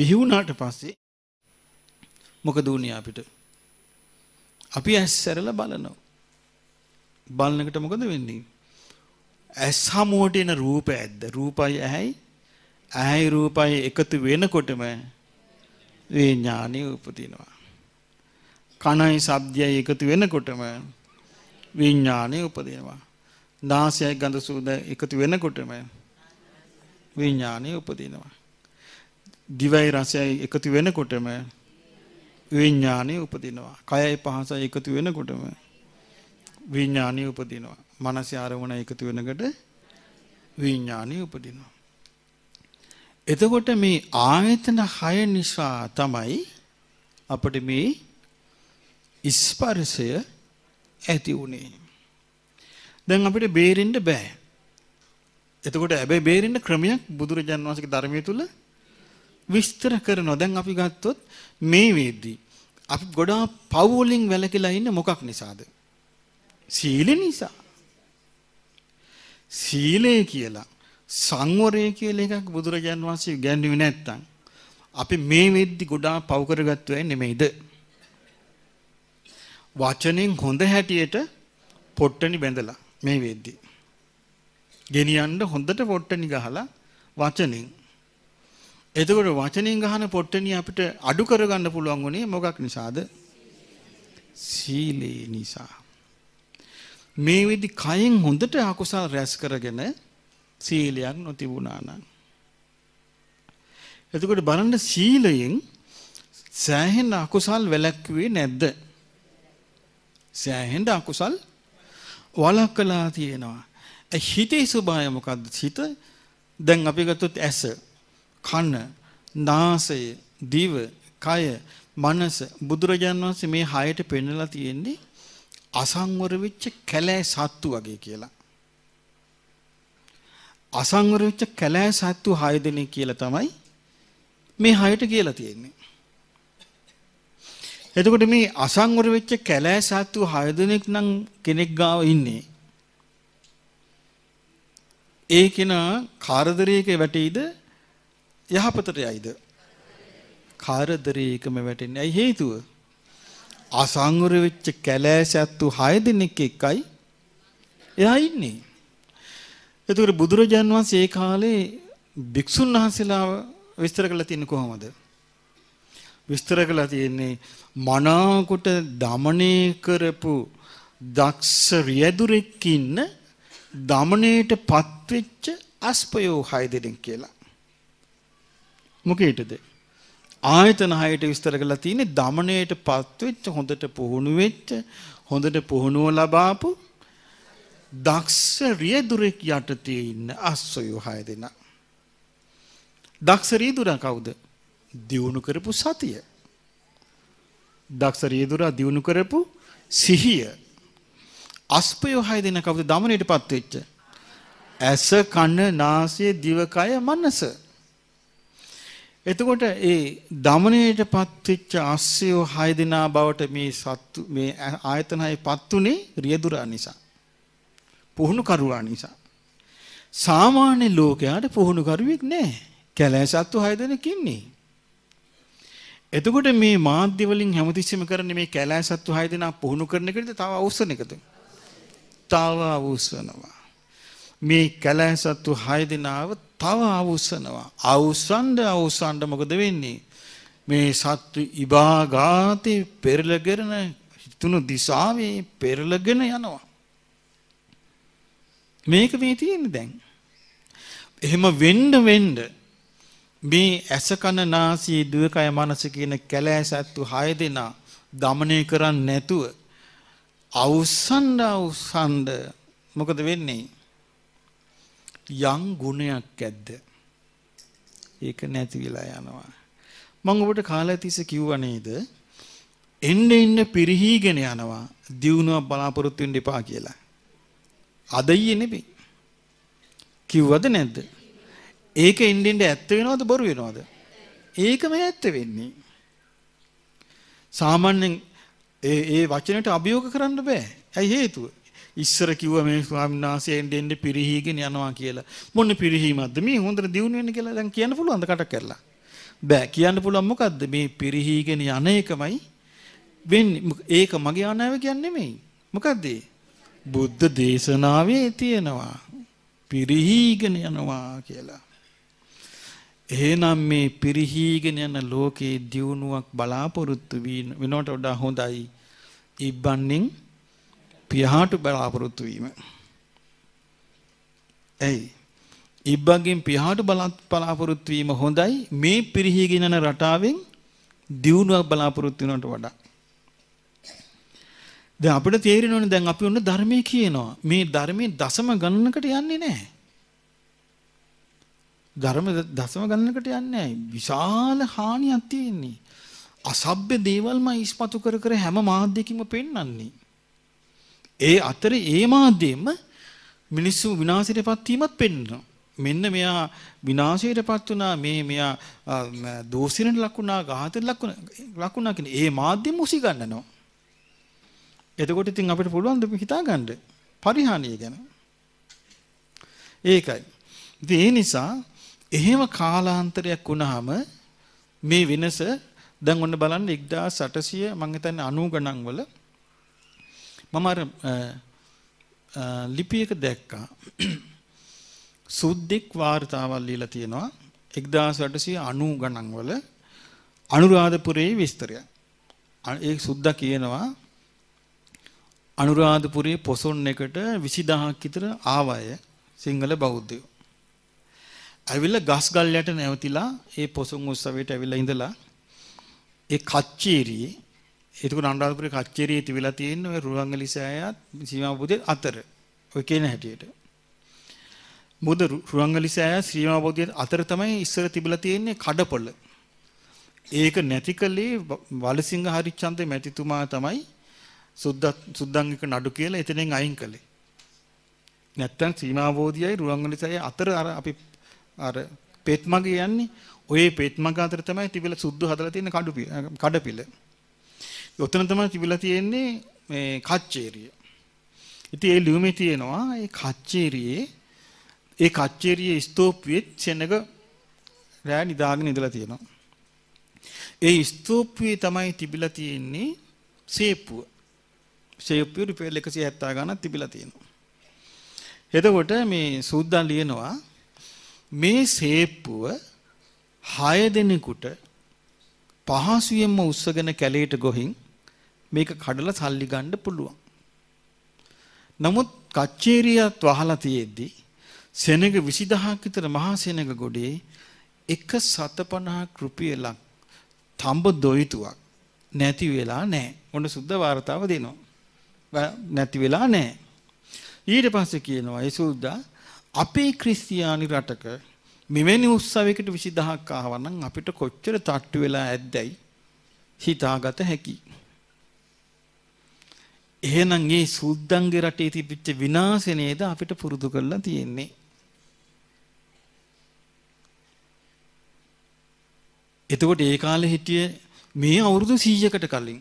බිහි වුණාට පස්සේ මොකද වුණේ අපිට අපි ඇස් සැරලා බලනවා බලනකොට මොකද වෙන්නේ? ඇස් හමුවට එන රූප ඇද්ද? රූපයි ඇහැයි ඇහැයි රූපයි එකතු වෙනකොටම විඥානය උපදිනවා. කනයි ශබ්දයයි එකතු වෙනකොටම විඥානය උපදිනවා. නාසයයි ගඳ සුවඳ එකතු වෙනකොටම විඥානය උපදිනවා. දිවයි රසයයි එකතු වෙනකොටම විඥානය උපදිනවා. කයයි පහසයි එකතු වෙනකොටම විඥානය උපදිනවා. මනස ආරමුණ එකතු වෙනකොට විඥානය උපදිනවා. එතකොට මේ ආයතන 6 නිසා තමයි අපිට මේ ස්පර්ශය ඇති උනේ. දැන් අපිට බේරෙන්න බෑ. එතකොට හැබැයි බේරෙන්න ක්‍රමයක් බුදුරජාන් වහන්සේගේ ධර්මයේ තුල විස්තර කරනවා. දැන් අපි ගත්තොත් මේ වේදී අපි ගොඩාක් පව් වලින් වැළකීලා ඉන්නේ මොකක් නිසාද? සීලෙ නිසා. සීලය කියලා සංවරය කියල එකක් බුදුරජාන් වහන්සේ ගැන්ඩුව නැත්තං. අපි මේ වෙද්දි ගොඩා පවකරගත්තුවයි නෙමෙයිද. වචනෙන් හොඳ හැටියට පොට්ටනි බැඳලා මේ වෙද්දි. ගෙනියන්ට හොඳට පොට්ටනි ගහලා වචනෙන්. එතකොට වචනින් ගහන පොට්ටනිය අපිට අඩු කරගන්න පුළුවන් වුණේ මොකක් නිසාද? සීලේ නිසා. මේ විදි කයෙන් හොඳට අකුසල් රැස් කරගෙන සීලයක් නොතිබුණා නම් එතකොට බලන්න සීලයෙන් සෑහෙන අකුසල් වැළැක්ුවේ නැද්ද සෑහෙන අකුසල් වළක්වලා තියෙනවා හිතේ ස්වභාවය මොකද්ද හිත දැන් අපි ගත්තොත් ඇස කන නාසය දිව කය මනස බුදුරජාණන් වහන්සේ මේ හයට පෙන්වලා තියෙන්නේ අසංවර වෙච්ච කැලෑ සත්තු වගේ කියලා. අසංවර වෙච්ච කැලෑ සත්තු 6 දෙනෙක් කියලා තමයි මේ 6ට කියලා තියෙන්නේ. එතකොට මේ අසංවර වෙච්ච කැලෑ සත්තු 6 දෙනෙක් නම් කෙනෙක් ගාව ඉන්නේ. ඒ කෙනා කාරදරයක වැටෙයිද යහපතට යයිද? කාරදරයකම වැටෙන්නේ. ඇයි හේතුව? අසංවර වෙච්ච කැලෑස් ඇත්තු 6 දෙනෙක් එකයි එයා ඉන්නේ. එතකොට බුදුරජාන් වහන්සේ ඒ කාලේ භික්ෂුන් වහන්සේලා විස්තර කළා තියෙන්නේ කොහොමද? විස්තර කළා තියෙන්නේ මනාකොට দমনය කරපු දක්ෂ රියදුරෙක් ඉන්න দমনයට පත්වෙච්ච අස්පයෝ 6 දෙනෙක් කියලා. මොකේටද? ආයතන හයට විස්තර කරලා තියෙන්නේ দমনයට පත්වෙච්ච හොඳට පුහුණු වෙච්ච හොඳට පුහුණුව ලබාපු දක්ෂ රියදුරෙක් යටතේ ඉන්න අස්සයෝ හය දෙනා. දක්ෂ රියදුරා කවුද? දියුණු කරපු සතිය. දක්ෂ රියදුරා දියුණු කරපු සිහිය. අස්පයෝ හය දෙනා කවුද? দমনයට පත්වෙච්ච ඇස කන නාසය දිවකය මනස එතකොට ඒ දමණයට පත්වෙච්ච අස්සයෝ 6 දිනා බවට මේ සත්තු මේ ආයතන 6පත් උනේ රියදුරා නිසා. පුහුණු කරුවා නිසා. සාමාන්‍ය ලෝකයාට පුහුණු කරුවෙක් නැහැ. කැලෑ සත්තු 6 දෙනෙක් ඉන්නේ. එතකොට මේ මාධ්‍ය වලින් හැමතිස්සෙම කරන මේ කැලෑ සත්තු 6 දෙනා පුහුණු කරන එකද තව අවශ්‍යන එකද? තව අවශ්‍යනවා. මේ කැලෑ සත්තු 6 දෙනාව තව අවුස්සනවා. අවුස්සන්ඩ අවුස්සන්ඩ මොකද වෙන්නේ. මේ සත්තු ඉබාගාතය පෙරලගෙන හිතුණු දිසාවේ පෙරලගෙන යනවා. මේක මේ තියෙන දැන්. එහෙම වෙන්ඩ වෙන්ඩ මේ ඇස කන නාසී දුවකය මනස කියන කැලෑ සැත්තු හය දෙනා දමනය කරන්න නැතුව අවසන්ඩ අවසන්ඩ මොකද වෙන්නේ යම් ගුණයක් ඇද්ද ඒක නැති වෙලා යනවා මම ඔබට කාලය තිස්සේ කිව්වා නේද එන්න ඉන්න පිරිහීගෙන යනවා දියුණුවක් බලාපොරොත්තු වෙන්න එපා කියලා අද ඊයේ නෙමෙයි කිව්වද නැද්ද ඒක ඉන්දින්ට ඇත්ත වෙනවද බොරු වෙනවද ඒකම ඇත්ත වෙන්නේ සාමාන්‍යයෙන් ඒ ඒ වචනට අභියෝග කරන්න බෑ ඇයි හේතුව ඉස්සර කිව්වා මේ ස්වාමීන් වහන්සේෙන් දෙන්න පිරිහීගෙන යනවා කියලා. මොන පිරිහීමක්ද? මේ හොඳට දියුණු වෙන්න කියලා දැන් කියන්න පුළුවන්ද කටක් කරලා? බෑ කියන්න පුළුවන් මොකද්ද? මේ පිරිහීගෙන යන එකමයි වෙන්නේ. ඒක මගේ ආනාව කියන්නේ නෙමෙයි. මොකද්ද? බුද්ධ දේශනාවේ තියෙනවා. පිරිහීගෙන යනවා කියලා. එහෙනම් මේ පිරිහීගෙන යන ලෝකේ දියුණුවක් බලාපොරොත්තු වෙනවට වඩා හොඳයි. ඉබ්බන්නින් පියාට බලාපොරොත්තු වීම. ඇයි? ඉබ්බන්ගෙන් පියාට බලාපොරොත්තු වීම හොඳයි මේ පිරිහි රටාවෙන් දියුණුවක් බලාපොරොත්තු වෙනවට වඩා. දැන් අපිට තේරෙනවනේ දැන් අපි ඔන්න ධර්මයේ කියනවා. මේ ධර්මයේ දශම ගණනකට යන්නේ නැහැ. ධර්ම දශම ගණනකට යන්නේ නැහැ. විශාල හානියක් තියෙන්නේ. අසභ්‍ය දේවල්ම ඉස්පතු කර කර හැම මාධ්‍යකින්ම පෙන්වන්නේ. ඒ අතරේ ඒ මාධ්‍යෙම මිනිස්සු විනාශයටපත් වීමත් පෙන්වනවා. මෙන්න මෙයා විනාශයටපත් වුණා මේ මෙයා දෝෂිනට ලක් වුණා ඝාතයට ලක් වුණා ලක් වුණා කියන ඒ මාධ්‍යෙම උසි ගන්නනවා. එතකොට ඉතින් අපිට පුළුවන් දෙපි හිතාගන්න පරිහානිය ගැන. ඒකයි. ඉතින් ඒ නිසා එහෙම කාලාන්තරයක් වුණාම මේ වෙනස දැන් ඔන්න බලන්න 1800 මම හිතන්නේ 90 ගණන් වල මම අර ලිපියක දැක්කා (clears throat) සුද්දෙක් වාර්තාවල් ලියලා තියෙනවා 1890 ගණන් වල අනුරාධපුරයේ විස්තරය. ඒ සුද්දා කියනවා අනුරාධපුරයේ පොසොන් එකට 20000ක් විතර ආවය සිංහල බෞද්ධයෝ. ඇවිල්ලා ගස්ගල් යට නැවතිලා ඒ පොසොන් උත්සවයට ඇවිල්ලා ඉඳලා ඒ කච්චේරියේ එතකොට අනුරාධපුරේ කච්චේරියේ තිබිලා තියෙන ඔය රුවන්වැලිසෑයත් සීමාබෝධිය අතර ඔය කියන හැටියට. මොකද රුවන්වැලිසෑය සීමාබෝධිය අතර තමයි ඉස්සර තිබිලා තියෙන්නේ කඩපොළ. ඒක නැතිකලේ වලසිංහ හරිච්ඡන්ද මැතිතුමා තමයි සුද්ධත් සුද්ධංගික නඩු කියලා එතනින් අයින් කළේ. නැත්තම් සීමාබෝධියයි රුවන්වැලිසෑය අතර අර අපි අර පෙත්මග යන්නේ ඔය පෙත්මග අතර තමයි තිබිලා සුද්ධ හදලා තියෙන කඩපිල. ඔතන තමයි තිබිලා තියෙන්නේ මේ කච්චේරිය. ඉතින් ඒ ලියුමේ තියෙනවා ඒ කච්චේරියේ ඒ කච්චේරියේ ස්තූපයේ සෙනඟ රෑ නිදාගෙන ඉඳලා තියෙනවා. ඒ ස්තූපයේ තමයි තිබිලා තියෙන්නේ සේපුව. සේපුව රුපියල් 170 ගණන් තිබිලා තියෙනවා. එතකොට මේ සූද්දන් ලියනවා මේ සේප්පුව හය දෙනෙකුට පහසුවෙන්ම උස්සගෙන කැලේට ගොහින් මේක කඩලා සල්ලි ගන්න පුළුවන්. නමුත් කච්චේරියත් වහලා තියෙද්දි සෙනඟ 20000ක් විතර මහා සෙනඟ ගොඩේ එක 750 රුපියලක් තඹ දොයිතුවක් නැති වෙලා නැහැ. මොන සුද්ධ වார்த்தාව දෙනවා. නැති වෙලා නැහැ. ඊට පස්සේ කියනවා ඒ සුද්දා අපේ ක්‍රිස්තියානි රටක මෙවැනි උත්සවයකට 20000ක් ආවනම් අපිට කොච්චර තට්ටු වෙලා ඇද්දයි හිතාගත හැකියි. එහෙනම් මේ සුද්ධංගේ රටේ තිබිච්ච විනාශය නේද අපිට පුරුදු කරලා තියෙන්නේ. එතකොට ඒ කාලේ හිටිය මේ අවුරුදු 100කට කලින්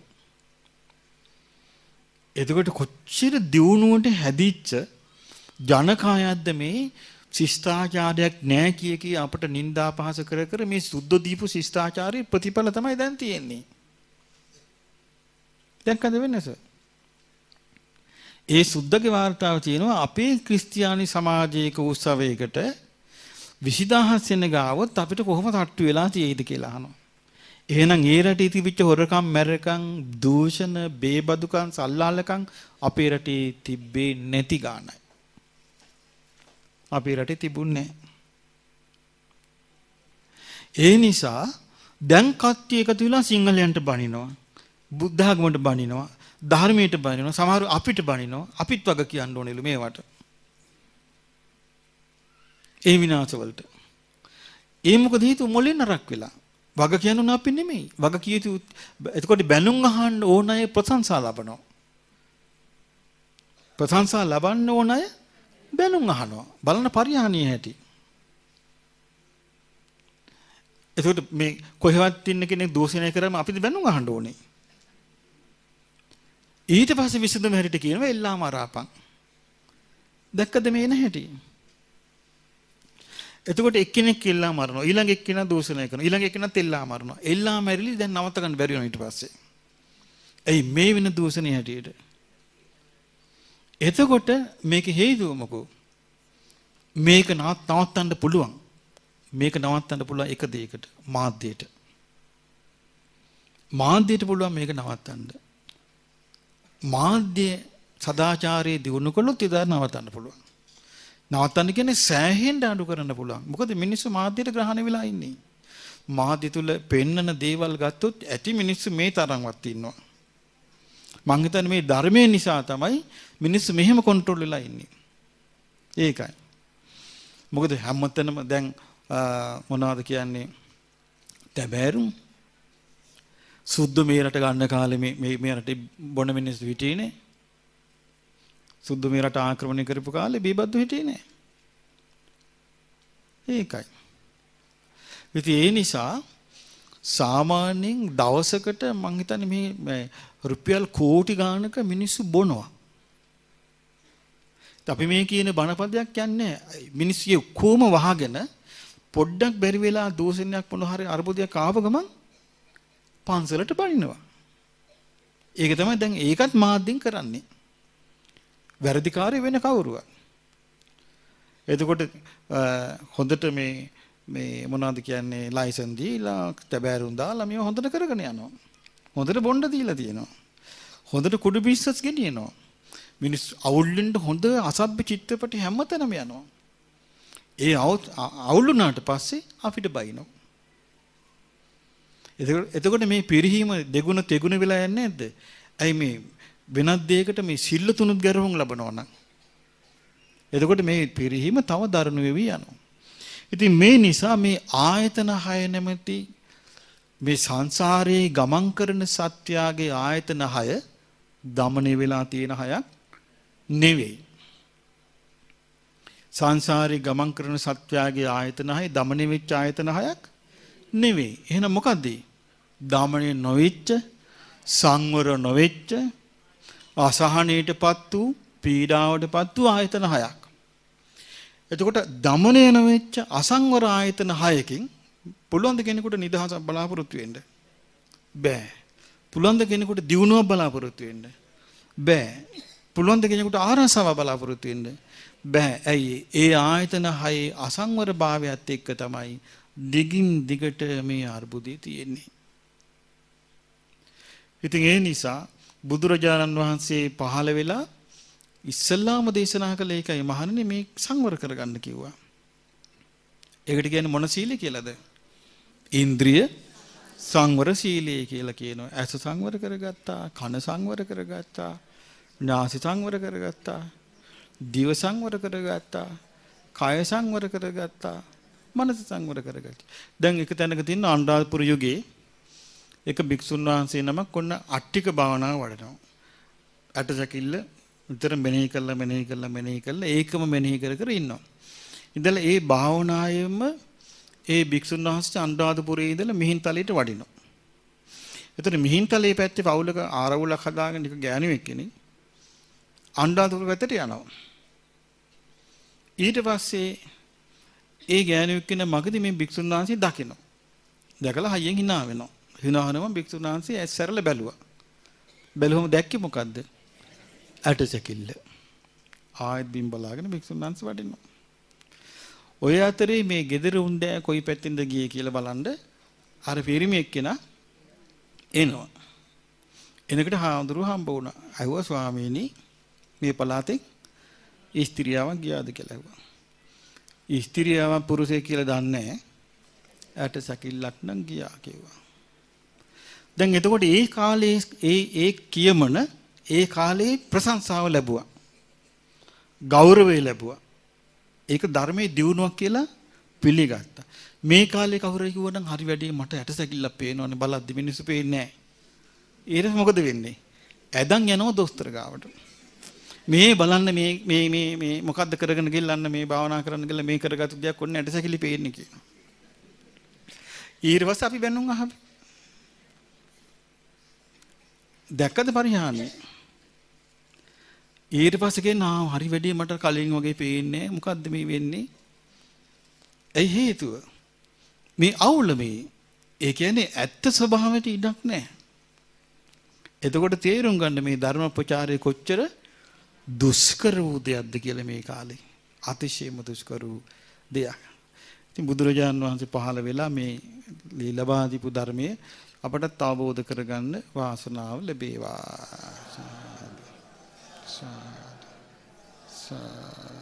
එතකොට කොච්චර දියුණුවට හැදිච්ච ජනකායක්ද මේ ශිෂ්ටාචාරයක් නැහැ කිය කී අපට නින්දා පහස කර කර මේ සුද්ධ දීපු ශිෂ්ටාචාරයේ ප්‍රතිඵල තමයි දැන් තියෙන්නේ. දැන් කද වෙන්නේ සර්? ඒ සුද්දගේ වார்த்தාව තියෙනවා අපේ ක්‍රිස්තියානි සමාජයක උත්සවයකට 20000 සෙනග ආවොත් අපිට කොහොම තට්ටු වෙලා තියෙයිද කියලා අහනවා. එහෙනම් ඒ රටේ තිබිච්ච හොරකම්, මැරකම්, දූෂණ, බේබදුකම්, සල්ලාලකම් අපේ රටේ තිබ්බේ නැති ගානයි. අපේ රටේ තිබුණේ ඒ නිසා දැන් කට්ටිය එකතු වෙලා සිංහලයන්ට බනිනවා. බුද්ධ ආගමට බනිනවා. ධර්මයට බනිනවා සමහර අපිට බනිනවා අපිත් වග කියන්න ඕනෙලු මේවට. ඒ විනාශවලට. ඒ මොකද හේතුව මොලේ නරක් වෙලා. වග කියන උන අපි නෙමෙයි. වග කිය යුතු එතකොට බැනුම් අහන්න ඕන අය ප්‍රශංසා ලබනවා. ප්‍රශංසා ලබන්න ඕන අය බැනුම් අහනවා. බලන පරිහානිය හැටි. එතකොට මේ කොහෙවත් ඉන්න කෙනෙක් දෝෂණය කරාම අපිට බැනුම් අහන්න ඕනේ. ඊට පස්සේ විසඳුම හැටියට කියනවා එල්ලාම අරාපන්. දැක්කද මේ නැහැටි? එතකොට එක්කෙනෙක් එල්ලා මරනවා. ඊළඟ එක්කෙනා දූෂණය කරනවා. ඊළඟ එක්කෙනාත් එල්ලා මරනවා. එල්ලා මැරිලි දැන් නවත්ත ගන්න බැරි වෙනවා ඊට පස්සේ. එයි මේ වෙන දූෂණේ හැටියට. එතකොට මේක හේතුව මොකෝ? මේක නවත්තන්න පුළුවන්. මේක නවත්තන්න පුළුවන් එක දෙයකට මාධ්‍යයට. මාධ්‍යයට පුළුවන් මේක නවත්තන්න. මාධ්‍ය සදාචාරයේ දියුණු කළොත් ඉදා නවත්තන්න පුළුවන්. නවත්තන්න කියන්නේ සෑහෙන්න අඩු කරන්න පුළුවන්. මොකද මිනිස්සු මාධ්‍යයට ග්‍රහණය වෙලා ඉන්නේ. මාධ්‍ය තුල පෙන්නන දේවල් ගත්තොත් ඇති මිනිස්සු මේ තරම්වත් ඉන්නවා. මං හිතන්නේ මේ ධර්මයේ නිසා තමයි මිනිස්සු මෙහෙම කන්ට්‍රෝල් වෙලා ඉන්නේ. ඒකයි. මොකද හැමතැනම දැන් මොනවද කියන්නේ? තැබෑරුම් සුද්ද මේ රට ගන්න කාලේ මේ මේ රටේ බොන මිනිස්සු හිටියේ නේ. සුද්ද මේ රට ආක්‍රමණය කරපු කාලේ බීබද්දු හිටියේ නේ. ඒකයි. ඉතින් ඒ නිසා සාමාන්‍යයෙන් දවසකට මං හිතන්නේ මේ රුපියල් කෝටි ගානක මිනිස්සු බොනවා. අපි මේ කියන බණපදයක් කියන්නේ මිනිස්සු කොහොම වහගෙන පොඩ්ඩක් බැරි වෙලා දෝෂණයක් මොන හරි අරුබුදයක් ආව ගමන් පන්සලට බනිනවා. ඒක තමයි දැන් ඒකත් මාධ්‍යෙන් කරන්නේ. වැරදිකාරය වෙන කවුරුවක්. එතකොට හොඳට මේ මේ මොනවද කියන්නේ ලයිසන් දීලා තැබෑරුම් දාලා මේව හොඳට කරගෙන යනවා. හොඳට බොණ්ඩ දීලා තියෙනවා. හොඳට කුඩු බිස්නස් ගෙනියනවා. මිනිස් අවුල්ලෙන් හොඳ අසභ්‍ය චිත්‍රපට හැමතැනම යනවා. ඒ අවුල් වුණාට පස්සේ අපිට බයිනවා. එතකොට මේ පිරිහීම දෙගුණ තෙගුණ වෙලා යන්නේ නැද්ද? ඇයි මේ වෙනත් දෙයකට මේ සිල්ල තුනුත් ගැරහුම් ලබනවා නම්? එතකොට මේ පිරිහීම තව දරුණු වෙවි යනවා. ඉතින් මේ නිසා මේ ආයතන හය නැමැති මේ සංසාරයේ ගමන් කරන සත්‍යයේ ආයතන හය දමණය වෙලා තියෙන හයක් නෙවෙයි. සංසාරේ ගමන් කරන සත්වයාගේ ආයතන හය දමණය වෙච්ච ආයතන හයක් නෙවෙයි. එහෙනම් මොකද්ද? දමණය නොවෙච්ච සංවර නොවෙච්ච අසහනයට පත් වූ පීඩාවට පත් වූ ආයතන හයක්. එතකොට දමණය නොවෙච්ච අසංවර ආයතන හයකින් පුළුවන් ද කෙනෙකුට නිදහස බලාපොරොත්තු වෙන්න? බෑ. පුළුවන් ද කෙනෙකුට දියුණුවක් බලාපොරොත්තු වෙන්න? බෑ. පුළුවන් ද කෙනෙකුට ආරසාව බලාපොරොත්තු වෙන්න? බෑ. ඇයි ඒ ආයතන හයේ අසංවර භාවයත් එක්ක තමයි දිගින් දිගට මේ අර්බුදය තියෙන්නේ. ඉතින් ඒ නිසා බුදුරජාණන් වහන්සේ පහළ වෙලා ඉස්සල්ලාම දේශනා කළ එකයි මහණනි මේ සංවර කරගන්න කිව්වා. ඒකට කියන්නේ මොන සීලය කියලාද? ඉන්ද්‍රිය සංවර සීලය කියලා කියනවා. ඇස සංවර කරගත්තා, කන සංවර කරගත්තා, නාසය සංවර කරගත්තා, දිව සංවර කරගත්තා, කය සංවර කරගත්තා, මනස සංවර කරගත්තා. දැන් එක තැනක තියෙන අනුරාධපුර යුගයේ එක භික්ෂුන් වහන්සේ නමක් ඔන්න අට්ටික භාවනාව වඩනවා. අට සැකිල්ල විතර මෙනෙහි කරලා මෙනෙහි කරලා මෙනෙහි කරලා ඒකම මෙනෙහි කර කර ඉන්නවා. ඉඳලා ඒ භාවනාවෙම ඒ භික්ෂුන් වහන්සේ අනුරාධපුරයේ ඉඳලා මිහින්තලයට වඩිනවා. එතන මිහින්තලේ පැත්තේ පවුලක ආරවුලක් හදාගෙන එක ගෑණියෙක් කෙනෙක් අනුරාධපුර පැත්තට යනවා. ඊට පස්සේ ඒ ගෑණියෙක් කෙනා මගදී මේ භික්ෂුන් වහන්සේ දකිනවා. දැකලා හයියෙන් hina වෙනවා. හිනානම භික්ෂුන් වහන්සේ ඇස් සැරල බැලුවා. බැලුවම දැක්කේ මොකද්ද? ඇටසැකිල්ල. ආයෙත් බිම් බලාගෙන භික්ෂුන් වහන්සේ වඩිනවා. ඔය අතරේ මේ gedara උණ්ඩෑ කොයි පැත්තෙන්ද ගියේ කියලා බලන්න අර පිරිමියෙක් කෙනා එනවා. එනකොට හාමුදුරුව හම්බ වුණා. අහුවා ස්වාමීනි මේ පළාතෙන් ස්ත්‍රියාවන් ගියාද කියලා අහුවා. ස්ත්‍රියාවන් පුරුෂය කියලා දන්නේ ඇට සැකිල්ලක් නම් ගියා කිව්වා. දැන් එතකොට ඒ කාලේ ඒ ඒ කියමන ඒ කාලේ ප්‍රශංසාව ලැබුවා. ගෞරවය ලැබුවා. ඒක ධර්මයේ දියුණුවක් කියලා පිළිගත්තා. මේ කාලේ කවුරු කිව්වනම් හරි වැඩේ මට ඇටසැකිල්ලක් පේනවනේ බලද්දි මිනිස්සු පේන්නේ නැහැ. ඊට මොකද වෙන්නේ? ඇදන් යනවා දොස්තර ගාවට. මේ බලන්න මේ මේ මේ මේ මොකද්ද කරගෙන ගෙල්ලන්න මේ භාවනා කරන්න ගිහලා මේ කරගත්තු දෙයක් ඔන්න ඇටසැකිලි පේන්නේ කියනවා. ඊට පස්සේ අපි බැනුම් අහපේ. දැක්කද පරිහානිය? ඊට පස්සේ කියනවා හරි වැඩේ මට කලින් වගේ පේන්නේ මොකද්ද මේ වෙන්නේ? ඒ හේතුව මේ අවුල මේ ඒ කියන්නේ ඇත්ත ස්වභාවයට ඉඩක් නැහැ. එතකොට තේරුම් ගන්න මේ ධර්ම ප්‍රචාරය කොච්චර දුෂ්කර වූ දෙයක්ද කියලා මේ කාලේ. අතිශයම දුෂ්කර වූ දෙයක්. ඉතින් බුදුරජාන් වහන්සේ පහළ වෙලා මේ ලබා දීපු ධර්මයේ අපට අවබෝධ කරගන්න වාසනාව ලැබේවා. සාදු. සාදු. සාදු.